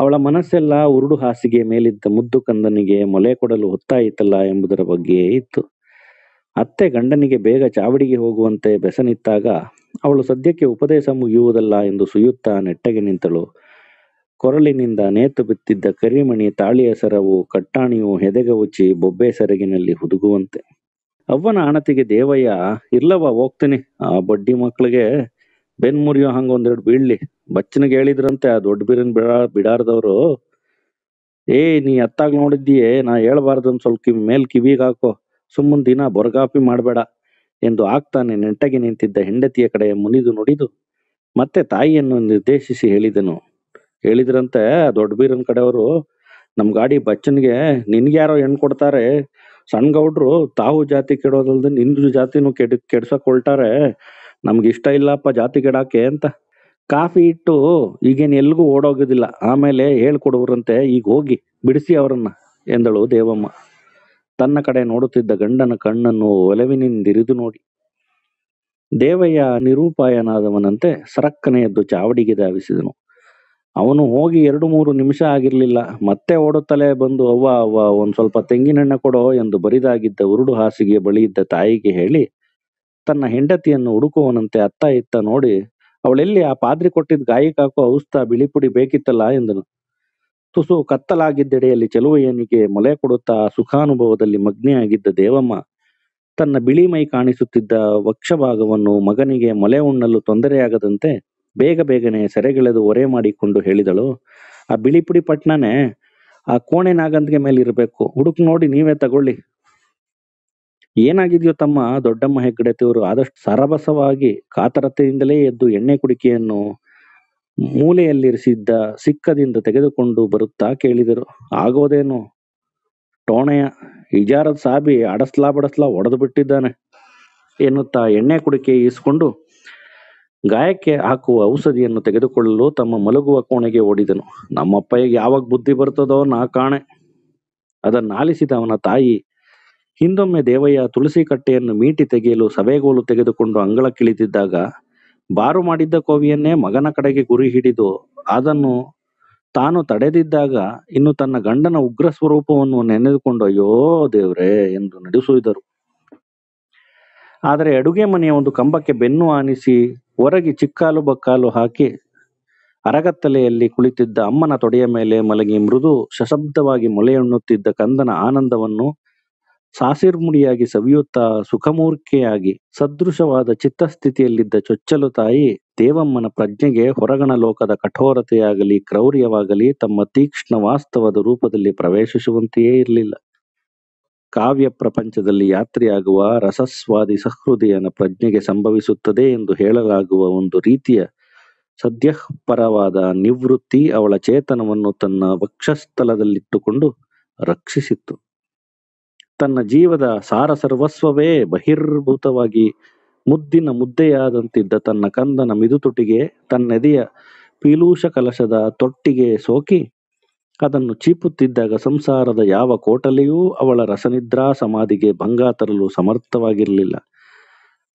ಅವಳ ಮನಸ್ಸೆಲ್ಲ ಉರುಡು ಹಾಸಿಗೆ ಮೇಲಿದ್ದ ಮುದ್ದು ಕಂದನಿಗೆ ಮೊಲೆ ಕೊಡಲು ಹೊತ್ತಾಯಿತಲ್ಲ ಎಂಬುದರ ಬಗ್ಗೆಯೇ ಇತ್ತು ಅತ್ತೆ ಗಂಡನಿಗೆ ಬೇಗ ಚಾವಡಿಗೆ ಹೋಗುವಂತೆ ಬೆಸನಿತ್ತಾಗ ಅವಳು ಸದ್ಯಕ್ಕೆ ಉಪದೇಶ ಮುಗಿಯುವುದಲ್ಲ ಎಂದು ಸುಯುತ್ತಾ ನೆಟ್ಟಗೆ ನಿಂತಳು ಕೊರಳಿನಿಂದ ನೇತು ಬಿತ್ತಿದ್ದ ಕರಿಮಣಿ ತಾಳಿಯ ಸರವು ಕಟ್ಟಾಣಿಯು ಉಚ್ಚಿ ಬೊಬ್ಬೆ ಸೆರಗಿನಲ್ಲಿ ಹುದುಗುವಂತೆ ಅವ್ವನ ಆಣತಿಗೆ ದೇವಯ್ಯ ಇರ್ಲವ ಹೋಗ್ತೀನಿ ಆ ಬಡ್ಡಿ ಮಕ್ಳಿಗೆ ಬೆನ್ ಮುರಿಯೋ ಹಂಗೊಂದೆರಡು ಬೀಳ್ಲಿ ಬಚ್ಚನಿಗೆ ಹೇಳಿದ್ರಂತೆ ಆ ದೊಡ್ಡ ಬೀರನ್ ಬಿಡ ಬಿಡಾರದವರು ಏ ನೀ ಅತ್ತಾಗ್ ನೋಡಿದ್ದೀಯೇ ನಾ ಹೇಳ್ಬಾರ್ದು ಸ್ವಲ್ಪ ಮೇಲ್ ಕಿವಿಗೆ ಹಾಕೋ ಸುಮ್ಮನ್ ದಿನ ಬೊರಗಾಪಿ ಮಾಡಬೇಡ ಎಂದು ಆಗ್ತಾನೆ ನೆಂಟಗೆ ನಿಂತಿದ್ದ ಹೆಂಡತಿಯ ಕಡೆ ಮುನಿದು ನುಡಿದು ಮತ್ತೆ ತಾಯಿಯನ್ನು ನಿರ್ದೇಶಿಸಿ ಹೇಳಿದನು ಹೇಳಿದ್ರಂತೆ ದೊಡ್ಡ ಬೀರನ್ ಕಡೆಯವರು ನಮ್ ಗಾಡಿ ಬಚ್ಚನ್ಗೆ ಯಾರೋ ಹೆಣ್ ಕೊಡ್ತಾರೆ ಸಣ್ಣ ಗೌಡ್ರು ತಾವು ಜಾತಿ ಕೆಡೋದಲ್ದ ನಿಂದು ಜಾತಿನೂ ಕೆಡ್ ಕೆಡ್ಸಕ್ ಹೊಲ್ಟಾರೆ ನಮ್ಗೆ ಇಷ್ಟ ಇಲ್ಲಪ್ಪ ಜಾತಿ ಕೆಡಾಕೆ ಅಂತ ಕಾಫಿ ಇಟ್ಟು ಈಗೇನು ಎಲ್ಗೂ ಓಡೋಗೋದಿಲ್ಲ ಆಮೇಲೆ ಹೇಳ್ಕೊಡುವರಂತೆ ಈಗ ಹೋಗಿ ಬಿಡಿಸಿ ಅವರನ್ನ ಎಂದಳು ದೇವಮ್ಮ ತನ್ನ ಕಡೆ ನೋಡುತ್ತಿದ್ದ ಗಂಡನ ಕಣ್ಣನ್ನು ಒಲವಿನಿಂದಿರಿದು ನೋಡಿ ದೇವಯ್ಯ ನಿರೂಪಾಯನಾದವನಂತೆ ಸರಕ್ಕನೆ ಎದ್ದು ಚಾವಡಿಗೆ ಧಾವಿಸಿದನು ಅವನು ಹೋಗಿ ಎರಡು ಮೂರು ನಿಮಿಷ ಆಗಿರಲಿಲ್ಲ ಮತ್ತೆ ಓಡುತ್ತಲೇ ಬಂದು ಅವ್ವ ಅವ್ವ ಒಂದು ಸ್ವಲ್ಪ ತೆಂಗಿನೆಣ್ಣೆ ಕೊಡೋ ಎಂದು ಬರಿದಾಗಿದ್ದ ಉರುಡು ಹಾಸಿಗೆ ಬಳಿಯಿದ್ದ ತಾಯಿಗೆ ಹೇಳಿ ತನ್ನ ಹೆಂಡತಿಯನ್ನು ಹುಡುಕುವನಂತೆ ಅತ್ತ ಇತ್ತ ನೋಡಿ ಅವಳೆಲ್ಲಿ ಆ ಪಾದ್ರಿ ಕೊಟ್ಟಿದ್ದ ಗಾಯಕ್ಕೆ ಹಾಕೋ ಬಿಳಿಪುಡಿ ಬೇಕಿತ್ತಲ್ಲ ಎಂದನು. ತುಸು ಕತ್ತಲಾಗಿದ್ದೆಡೆಯಲ್ಲಿ ಚೆಲುವಯ್ಯನಿಗೆ ಮೊಲೆ ಕೊಡುತ್ತಾ ಸುಖಾನುಭವದಲ್ಲಿ ಮಗ್ನೆಯಾಗಿದ್ದ ದೇವಮ್ಮ ತನ್ನ ಬಿಳಿ ಮೈ ಕಾಣಿಸುತ್ತಿದ್ದ ವಕ್ಷಭಾಗವನ್ನು ಮಗನಿಗೆ ಮೊಲೆ ಉಣ್ಣಲು ತೊಂದರೆಯಾಗದಂತೆ ಬೇಗ ಬೇಗನೆ ಸೆರೆಗೆಳೆದು ಒರೆ ಮಾಡಿಕೊಂಡು ಹೇಳಿದಳು ಆ ಬಿಳಿಪುಡಿ ಪುಡಿ ಆ ಕೋಣೆ ನಾಗಂದ್ಗೆ ಇರಬೇಕು ಹುಡುಕ್ ನೋಡಿ ನೀವೇ ತಗೊಳ್ಳಿ ಏನಾಗಿದೆಯೋ ತಮ್ಮ ದೊಡ್ಡಮ್ಮ ಹೆಗ್ಗಡೆತಿಯವರು ಆದಷ್ಟು ಸರಬಸವಾಗಿ ಕಾತರತೆಯಿಂದಲೇ ಎದ್ದು ಎಣ್ಣೆ ಕುಡಿಕೆಯನ್ನು ಮೂಲೆಯಲ್ಲಿರಿಸಿದ್ದ ಸಿಕ್ಕದಿಂದ ತೆಗೆದುಕೊಂಡು ಬರುತ್ತಾ ಕೇಳಿದರು ಆಗೋದೇನು ಟೋಣೆಯ ಇಜಾರದ ಸಾಬಿ ಅಡಸ್ಲಾ ಬಡಸ್ಲಾ ಒಡೆದು ಬಿಟ್ಟಿದ್ದಾನೆ ಎನ್ನುತ್ತಾ ಎಣ್ಣೆ ಕುಡಿಕೆ ಇಸ್ಕೊಂಡು ಗಾಯಕ್ಕೆ ಹಾಕುವ ಔಷಧಿಯನ್ನು ತೆಗೆದುಕೊಳ್ಳಲು ತಮ್ಮ ಮಲಗುವ ಕೋಣೆಗೆ ಓಡಿದನು ನಮ್ಮಪ್ಪ ಯಾವಾಗ ಬುದ್ಧಿ ಬರ್ತದೋ ನಾ ಕಾಣೆ ಅದನ್ನಾಲಿಸಿದ ಅವನ ತಾಯಿ ಹಿಂದೊಮ್ಮೆ ದೇವಯ್ಯ ತುಳಸಿ ಕಟ್ಟೆಯನ್ನು ಮೀಟಿ ತೆಗೆಯಲು ಸವೆಗೋಲು ತೆಗೆದುಕೊಂಡು ಅಂಗಳಕ್ಕಿಳಿದಿದ್ದಾಗ ಬಾರು ಮಾಡಿದ್ದ ಕೋವಿಯನ್ನೇ ಮಗನ ಕಡೆಗೆ ಗುರಿ ಹಿಡಿದು ಅದನ್ನು ತಾನು ತಡೆದಿದ್ದಾಗ ಇನ್ನು ತನ್ನ ಗಂಡನ ಉಗ್ರ ಸ್ವರೂಪವನ್ನು ನೆನೆದುಕೊಂಡು ಅಯ್ಯೋ ದೇವ್ರೆ ಎಂದು ನಡೆಸಿದರು ಆದರೆ ಅಡುಗೆ ಮನೆಯ ಒಂದು ಕಂಬಕ್ಕೆ ಬೆನ್ನು ಆನಿಸಿ ಹೊರಗೆ ಚಿಕ್ಕಾಲು ಬಕ್ಕಾಲು ಹಾಕಿ ಅರಗತ್ತಲೆಯಲ್ಲಿ ಕುಳಿತಿದ್ದ ಅಮ್ಮನ ತೊಡೆಯ ಮೇಲೆ ಮಲಗಿ ಮೃದು ಸಶಬ್ದವಾಗಿ ಮೊಲೆಯಣ್ಣುತ್ತಿದ್ದ ಕಂದನ ಆನಂದವನ್ನು ಸಾಸಿರ್ಮುಡಿಯಾಗಿ ಸವಿಯುತ್ತಾ ಸುಖಮೂರ್ಖೆಯಾಗಿ ಸದೃಶವಾದ ಚಿತ್ತಸ್ಥಿತಿಯಲ್ಲಿದ್ದ ಚೊಚ್ಚಲು ತಾಯಿ ದೇವಮ್ಮನ ಪ್ರಜ್ಞೆಗೆ ಹೊರಗಣ ಲೋಕದ ಕಠೋರತೆಯಾಗಲಿ ಕ್ರೌರ್ಯವಾಗಲಿ ತಮ್ಮ ತೀಕ್ಷ್ಣ ವಾಸ್ತವದ ರೂಪದಲ್ಲಿ ಪ್ರವೇಶಿಸುವಂತೆಯೇ ಇರಲಿಲ್ಲ ಕಾವ್ಯ ಪ್ರಪಂಚದಲ್ಲಿ ಯಾತ್ರೆಯಾಗುವ ರಸಸ್ವಾದಿ ಸಹೃದಯನ ಪ್ರಜ್ಞೆಗೆ ಸಂಭವಿಸುತ್ತದೆ ಎಂದು ಹೇಳಲಾಗುವ ಒಂದು ರೀತಿಯ ಸದ್ಯಪರವಾದ ನಿವೃತ್ತಿ ಅವಳ ಚೇತನವನ್ನು ತನ್ನ ವಕ್ಷಸ್ಥಲದಲ್ಲಿಟ್ಟುಕೊಂಡು ರಕ್ಷಿಸಿತ್ತು ತನ್ನ ಜೀವದ ಸಾರ ಸರ್ವಸ್ವವೇ ಬಹಿರ್ಭೂತವಾಗಿ ಮುದ್ದಿನ ಮುದ್ದೆಯಾದಂತಿದ್ದ ತನ್ನ ಕಂದನ ಮಿದುತುಟಿಗೆ ತನ್ನೆದೆಯ ಪೀಲೂಷ ಕಲಶದ ತೊಟ್ಟಿಗೆ ಸೋಕಿ ಅದನ್ನು ಚೀಪುತ್ತಿದ್ದಾಗ ಸಂಸಾರದ ಯಾವ ಕೋಟಲೆಯೂ ಅವಳ ರಸನಿದ್ರಾ ಸಮಾಧಿಗೆ ಭಂಗ ತರಲು ಸಮರ್ಥವಾಗಿರಲಿಲ್ಲ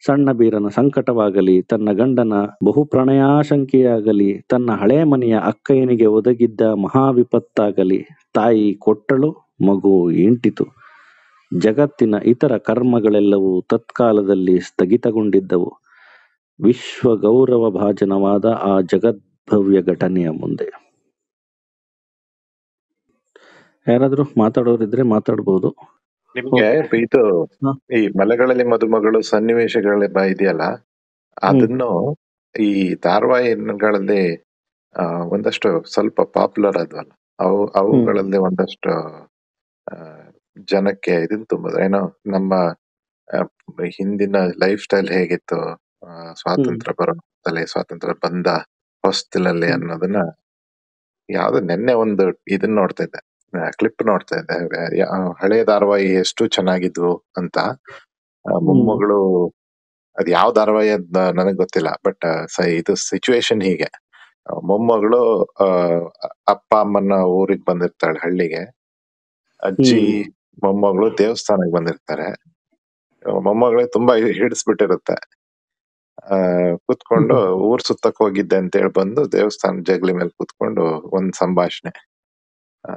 ಸಣ್ಣ ಬೀರನ ಸಂಕಟವಾಗಲಿ ತನ್ನ ಗಂಡನ ಬಹುಪ್ರಣಯಾಶಂಕೆಯಾಗಲಿ ತನ್ನ ಹಳೆ ಮನೆಯ ಅಕ್ಕಯ್ಯನಿಗೆ ಒದಗಿದ್ದ ಮಹಾವಿಪತ್ತಾಗಲಿ ತಾಯಿ ಕೊಟ್ಟಳು ಮಗು ಇಂಟಿತು ಜಗತ್ತಿನ ಇತರ ಕರ್ಮಗಳೆಲ್ಲವೂ ತತ್ಕಾಲದಲ್ಲಿ ಸ್ಥಗಿತಗೊಂಡಿದ್ದವು ವಿಶ್ವ ಗೌರವ ಭಾಜನವಾದ ಆ ಜಗದ್ಭವ್ಯ ಘಟನೆಯ ಮುಂದೆ ಯಾರಾದ್ರೂ ಮಾತಾಡೋರಿದ್ರೆ ಮಾತಾಡ್ಬೋದು ನಿಮ್ಗೆ ಇದು ಈ ಮಲೆಗಳಲ್ಲಿ ಮದುಮಗಳು ಸನ್ನಿವೇಶಗಳೆ ಇದೆಯಲ್ಲ ಅದನ್ನು ಈ ಧಾರಾವಾಹಿಗಳಲ್ಲಿ ಒಂದಷ್ಟು ಸ್ವಲ್ಪ ಪಾಪ್ಯುಲರ್ ಅದ್ವಲ್ಲ ಅವು ಅವುಗಳಲ್ಲಿ ಒಂದಷ್ಟು ಜನಕ್ಕೆ ಇದನ್ ತುಂಬಿದ್ರು ಏನೋ ನಮ್ಮ ಹಿಂದಿನ ಲೈಫ್ ಸ್ಟೈಲ್ ಹೇಗಿತ್ತು ಸ್ವಾತಂತ್ರ್ಯ ಬರೋದಲ್ಲಿ ಸ್ವಾತಂತ್ರ್ಯ ಬಂದ ಹೊಸ್ತಿಲಲ್ಲಿ ಅನ್ನೋದನ್ನ ಯಾವ್ದು ನಿನ್ನೆ ಒಂದು ಇದನ್ನ ನೋಡ್ತಾ ಇದ್ದೆ ಕ್ಲಿಪ್ ನೋಡ್ತಾ ಇದ್ದೆ ಹಳೆ ಧಾರಾವಾಹಿ ಎಷ್ಟು ಚೆನ್ನಾಗಿದ್ವು ಅಂತ ಮೊಮ್ಮಗಳು ಅದ್ ಯಾವ ಧಾರಾವಾಹಿ ಅಂತ ನನಗ್ ಗೊತ್ತಿಲ್ಲ ಬಟ್ ಇದು ಸಿಚುವೇಶನ್ ಹೀಗೆ ಮೊಮ್ಮಗಳು ಅಹ್ ಅಪ್ಪ ಅಮ್ಮನ ಊರಿಗೆ ಬಂದಿರ್ತಾಳೆ ಹಳ್ಳಿಗೆ ಅಜ್ಜಿ ಮೊಮ್ಮಗಳು ದೇವಸ್ಥಾನಕ್ಕೆ ಬಂದಿರ್ತಾರೆ ಮೊಮ್ಮಗಳೇ ತುಂಬಾ ಹಿಡಿಸ್ಬಿಟ್ಟಿರುತ್ತೆ ಆ ಕೂತ್ಕೊಂಡು ಊರ್ ಸುತ್ತಕ್ ಹೋಗಿದ್ದೆ ಅಂತ ಹೇಳಿ ಬಂದು ದೇವಸ್ಥಾನ ಜಗಲಿ ಮೇಲೆ ಕುತ್ಕೊಂಡು ಒಂದ್ ಸಂಭಾಷಣೆ ಆ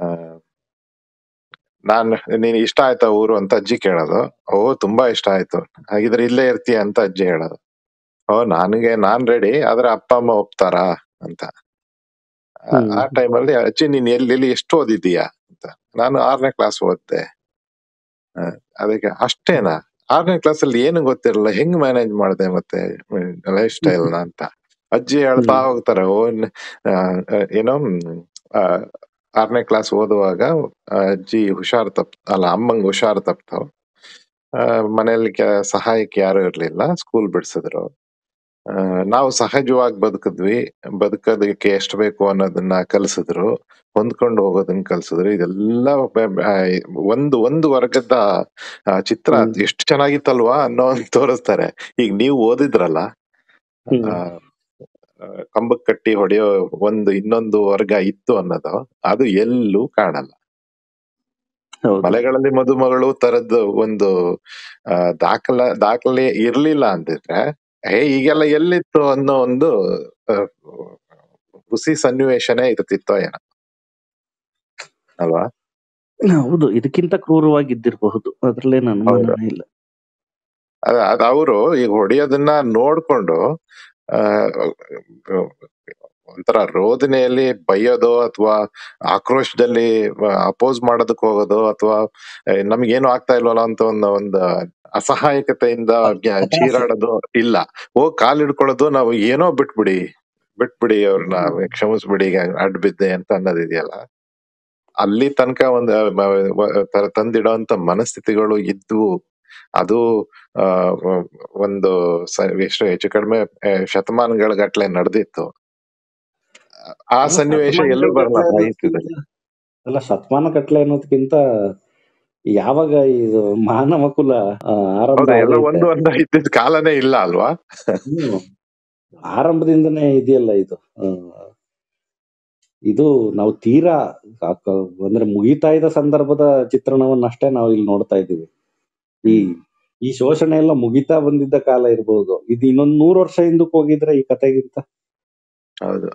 ನಾನ್ ನೀನ್ ಇಷ್ಟ ಆಯ್ತಾ ಊರು ಅಂತ ಅಜ್ಜಿ ಕೇಳೋದು ಓ ತುಂಬಾ ಇಷ್ಟ ಆಯ್ತು ಹಾಗಿದ್ರೆ ಇಲ್ಲೇ ಇರ್ತೀಯ ಅಂತ ಅಜ್ಜಿ ಹೇಳೋದು ಓ ನನ್ಗೆ ನಾನ್ ರೆಡಿ ಆದ್ರೆ ಅಪ್ಪ ಅಮ್ಮ ಒಪ್ತಾರಾ ಅಂತ ಆ ಟೈಮಲ್ಲಿ ಅಜ್ಜಿ ನೀನ್ ಎಲ್ಲಿ ಎಷ್ಟು ಓದಿದ್ದೀಯಾ ಅಂತ ನಾನು ಆರನೇ ಕ್ಲಾಸ್ ಓದ್ದೆ ಅದಕ್ಕೆ ಅಷ್ಟೇನಾ ಆರನೇ ಕ್ಲಾಸ್ ಅಲ್ಲಿ ಏನು ಗೊತ್ತಿರಲ್ಲ ಹೆಂಗ್ ಮ್ಯಾನೇಜ್ ಮಾಡಿದೆ ಮತ್ತೆ ಲೈಫ್ ಸ್ಟೈಲ್ ಅಂತ ಅಜ್ಜಿ ಹೇಳ್ತಾ ಹೋಗ್ತಾರೆ ಓನ್ ಏನೋ ಆರನೇ ಕ್ಲಾಸ್ ಓದುವಾಗ ಅಜ್ಜಿ ಹುಷಾರ್ ತಪ್ ಅಲ್ಲ ಅಮ್ಮಂಗ್ ಹುಷಾರ್ ತಪ್ತಾವ್ ಮನೇಲಿ ಸಹಾಯಕ್ಕೆ ಯಾರು ಇರ್ಲಿಲ್ಲ ಸ್ಕೂಲ್ ಬಿಡ್ಸಿದ್ರು ನಾವು ಸಹಜವಾಗಿ ಬದುಕಿದ್ವಿ ಬದುಕೋದಕ್ಕೆ ಎಷ್ಟು ಬೇಕು ಅನ್ನೋದನ್ನ ಕಲಿಸಿದ್ರು ಹೊಂದ್ಕೊಂಡು ಹೋಗೋದನ್ನ ಕಲ್ಸಿದ್ರು ಇದೆಲ್ಲ ಒಂದು ಒಂದು ವರ್ಗದ ಚಿತ್ರ ಎಷ್ಟು ಚೆನ್ನಾಗಿತ್ತಲ್ವಾ ಅನ್ನೋ ತೋರಿಸ್ತಾರೆ ಈಗ ನೀವು ಓದಿದ್ರಲ್ಲ ಕಂಬಕ್ ಕಟ್ಟಿ ಹೊಡೆಯೋ ಒಂದು ಇನ್ನೊಂದು ವರ್ಗ ಇತ್ತು ಅನ್ನೋದು ಅದು ಎಲ್ಲೂ ಕಾಣಲ್ಲ ಮಲೆಗಳಲ್ಲಿ ಮದುಮಗಳು ತರದ್ದು ಒಂದು ದಾಖಲ ದಾಖಲೆ ಇರ್ಲಿಲ್ಲ ಅಂದಿದ್ರೆ ಏ ಈಗೆಲ್ಲ ಎಲ್ಲಿತ್ತು ಅನ್ನೋ ಒಂದು ಹುಸಿ ಸನ್ನಿವೇಶನೇ ಇರ್ತಿತ್ತೋ ಏನೋ ಅಲ್ವಾ ಹೌದು ಇದಕ್ಕಿಂತ ಕ್ರೂರವಾಗಿದ್ದಿರಬಹುದು ಅದ್ರಲ್ಲೇ ನನ್ನ ಇಲ್ಲ ಅದ- ಅವರು ಈಗ ಹೊಡಿಯೋದನ್ನ ನೋಡ್ಕೊಂಡು ಆ, ಒಂಥರ ರೋದನೆಯಲ್ಲಿ ಬೈಯೋದು ಅಥವಾ ಆಕ್ರೋಶದಲ್ಲಿ ಅಪೋಸ್ ಮಾಡೋದಕ್ಕೆ ಹೋಗೋದು ಅಥವಾ ಏನು ಆಗ್ತಾ ಇಲ್ವಲ್ಲ ಅಂತ ಒಂದು ಒಂದು ಅಸಹಾಯಕತೆಯಿಂದ ಚೀರಾಡೋದು ಇಲ್ಲ ಓ ಕಾಲಿಡ್ಕೊಳ್ಳೋದು ನಾವು ಏನೋ ಬಿಟ್ಬಿಡಿ ಬಿಟ್ಬಿಡಿ ಅವ್ರನ್ನ ಕ್ಷಮಿಸ್ಬಿಡಿ ಈಗ ಅಡ್ ಬಿದ್ದೆ ಅಂತ ಅನ್ನೋದಿದೆಯಲ್ಲ ಅಲ್ಲಿ ತನಕ ಒಂದ್ ತಂದಿಡೋ ಅಂತ ಮನಸ್ಥಿತಿಗಳು ಇದ್ದು ಅದು ಒಂದು ಎಷ್ಟು ಹೆಚ್ಚು ಕಡಿಮೆ ಶತಮಾನಗಳ ಗಟ್ಲೆ ನಡೆದಿತ್ತು ಆ ಸನ್ನಿವೇಶ ಎಲ್ಲೂ ಬರಲ್ಲ ಅಲ್ಲ ಶತಮಾನ ಗಟ್ಲೆ ಅನ್ನೋದಕ್ಕಿಂತ ಯಾವಾಗ ಇದು ಮಾನವ ಕುಲ ಆರಂಭ ಇದ್ದಿದ್ ಕಾಲನೇ ಇಲ್ಲ ಅಲ್ವಾ ಆರಂಭದಿಂದನೇ ಇದೆಯಲ್ಲ ಇದು ಇದು ನಾವು ತೀರಾ ಅಂದ್ರೆ ಮುಗಿತಾ ಇದ್ದ ಸಂದರ್ಭದ ಅಷ್ಟೇ ನಾವು ಇಲ್ಲಿ ನೋಡ್ತಾ ಇದ್ದೀವಿ ಈ ಈ ಶೋಷಣೆ ಎಲ್ಲ ಮುಗಿತಾ ಬಂದಿದ್ದ ಕಾಲ ಇರಬಹುದು ಇದು ಇನ್ನೊಂದ್ ನೂರ್ ವರ್ಷ ಹಿಂದಕ್ಕೆ ಹೋಗಿದ್ರೆ ಈ ಕತೆಗಿಂತ ಹೌದು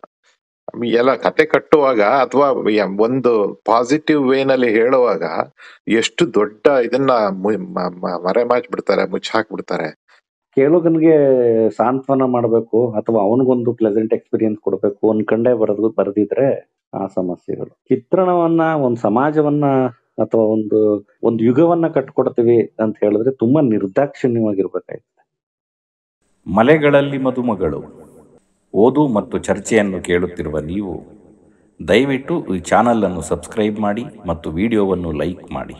ಎಲ್ಲ ಕತೆ ಕಟ್ಟುವಾಗ ಅಥವಾ ಒಂದು ಪಾಸಿಟಿವ್ ವೇ ನಲ್ಲಿ ಹೇಳುವಾಗ ಎಷ್ಟು ದೊಡ್ಡ ಇದನ್ನ ಮರೆ ಮಾಚ್ ಬಿಡ್ತಾರೆ ಹಾಕ್ಬಿಡ್ತಾರೆ ಕೇಳೋಗನ್ಗೆ ಸಾಂತ್ವನ ಮಾಡಬೇಕು ಅಥವಾ ಅವನಿಗೊಂದು ಪ್ಲೆಸೆಂಟ್ ಎಕ್ಸ್ಪೀರಿಯನ್ಸ್ ಕೊಡಬೇಕು ಅನ್ಕಂಡೇ ಬರೆದು ಬರೆದಿದ್ರೆ ಆ ಸಮಸ್ಯೆಗಳು ಚಿತ್ರಣವನ್ನ ಒಂದು ಸಮಾಜವನ್ನ ಅಥವಾ ಒಂದು ಒಂದು ಯುಗವನ್ನ ಕಟ್ಕೊಡ್ತೀವಿ ಅಂತ ಹೇಳಿದ್ರೆ ತುಂಬಾ ನಿರ್ದಾಕ್ಷಿಣ್ಯವಾಗಿರ್ಬೇಕಾಯ್ತದೆ ಮಲೆಗಳಲ್ಲಿ ಮದುಮಗಳು ಓದು ಮತ್ತು ಚರ್ಚೆಯನ್ನು ಕೇಳುತ್ತಿರುವ ನೀವು ದಯವಿಟ್ಟು ಈ ಚಾನಲನ್ನು ಸಬ್ಸ್ಕ್ರೈಬ್ ಮಾಡಿ ಮತ್ತು ವಿಡಿಯೋವನ್ನು ಲೈಕ್ ಮಾಡಿ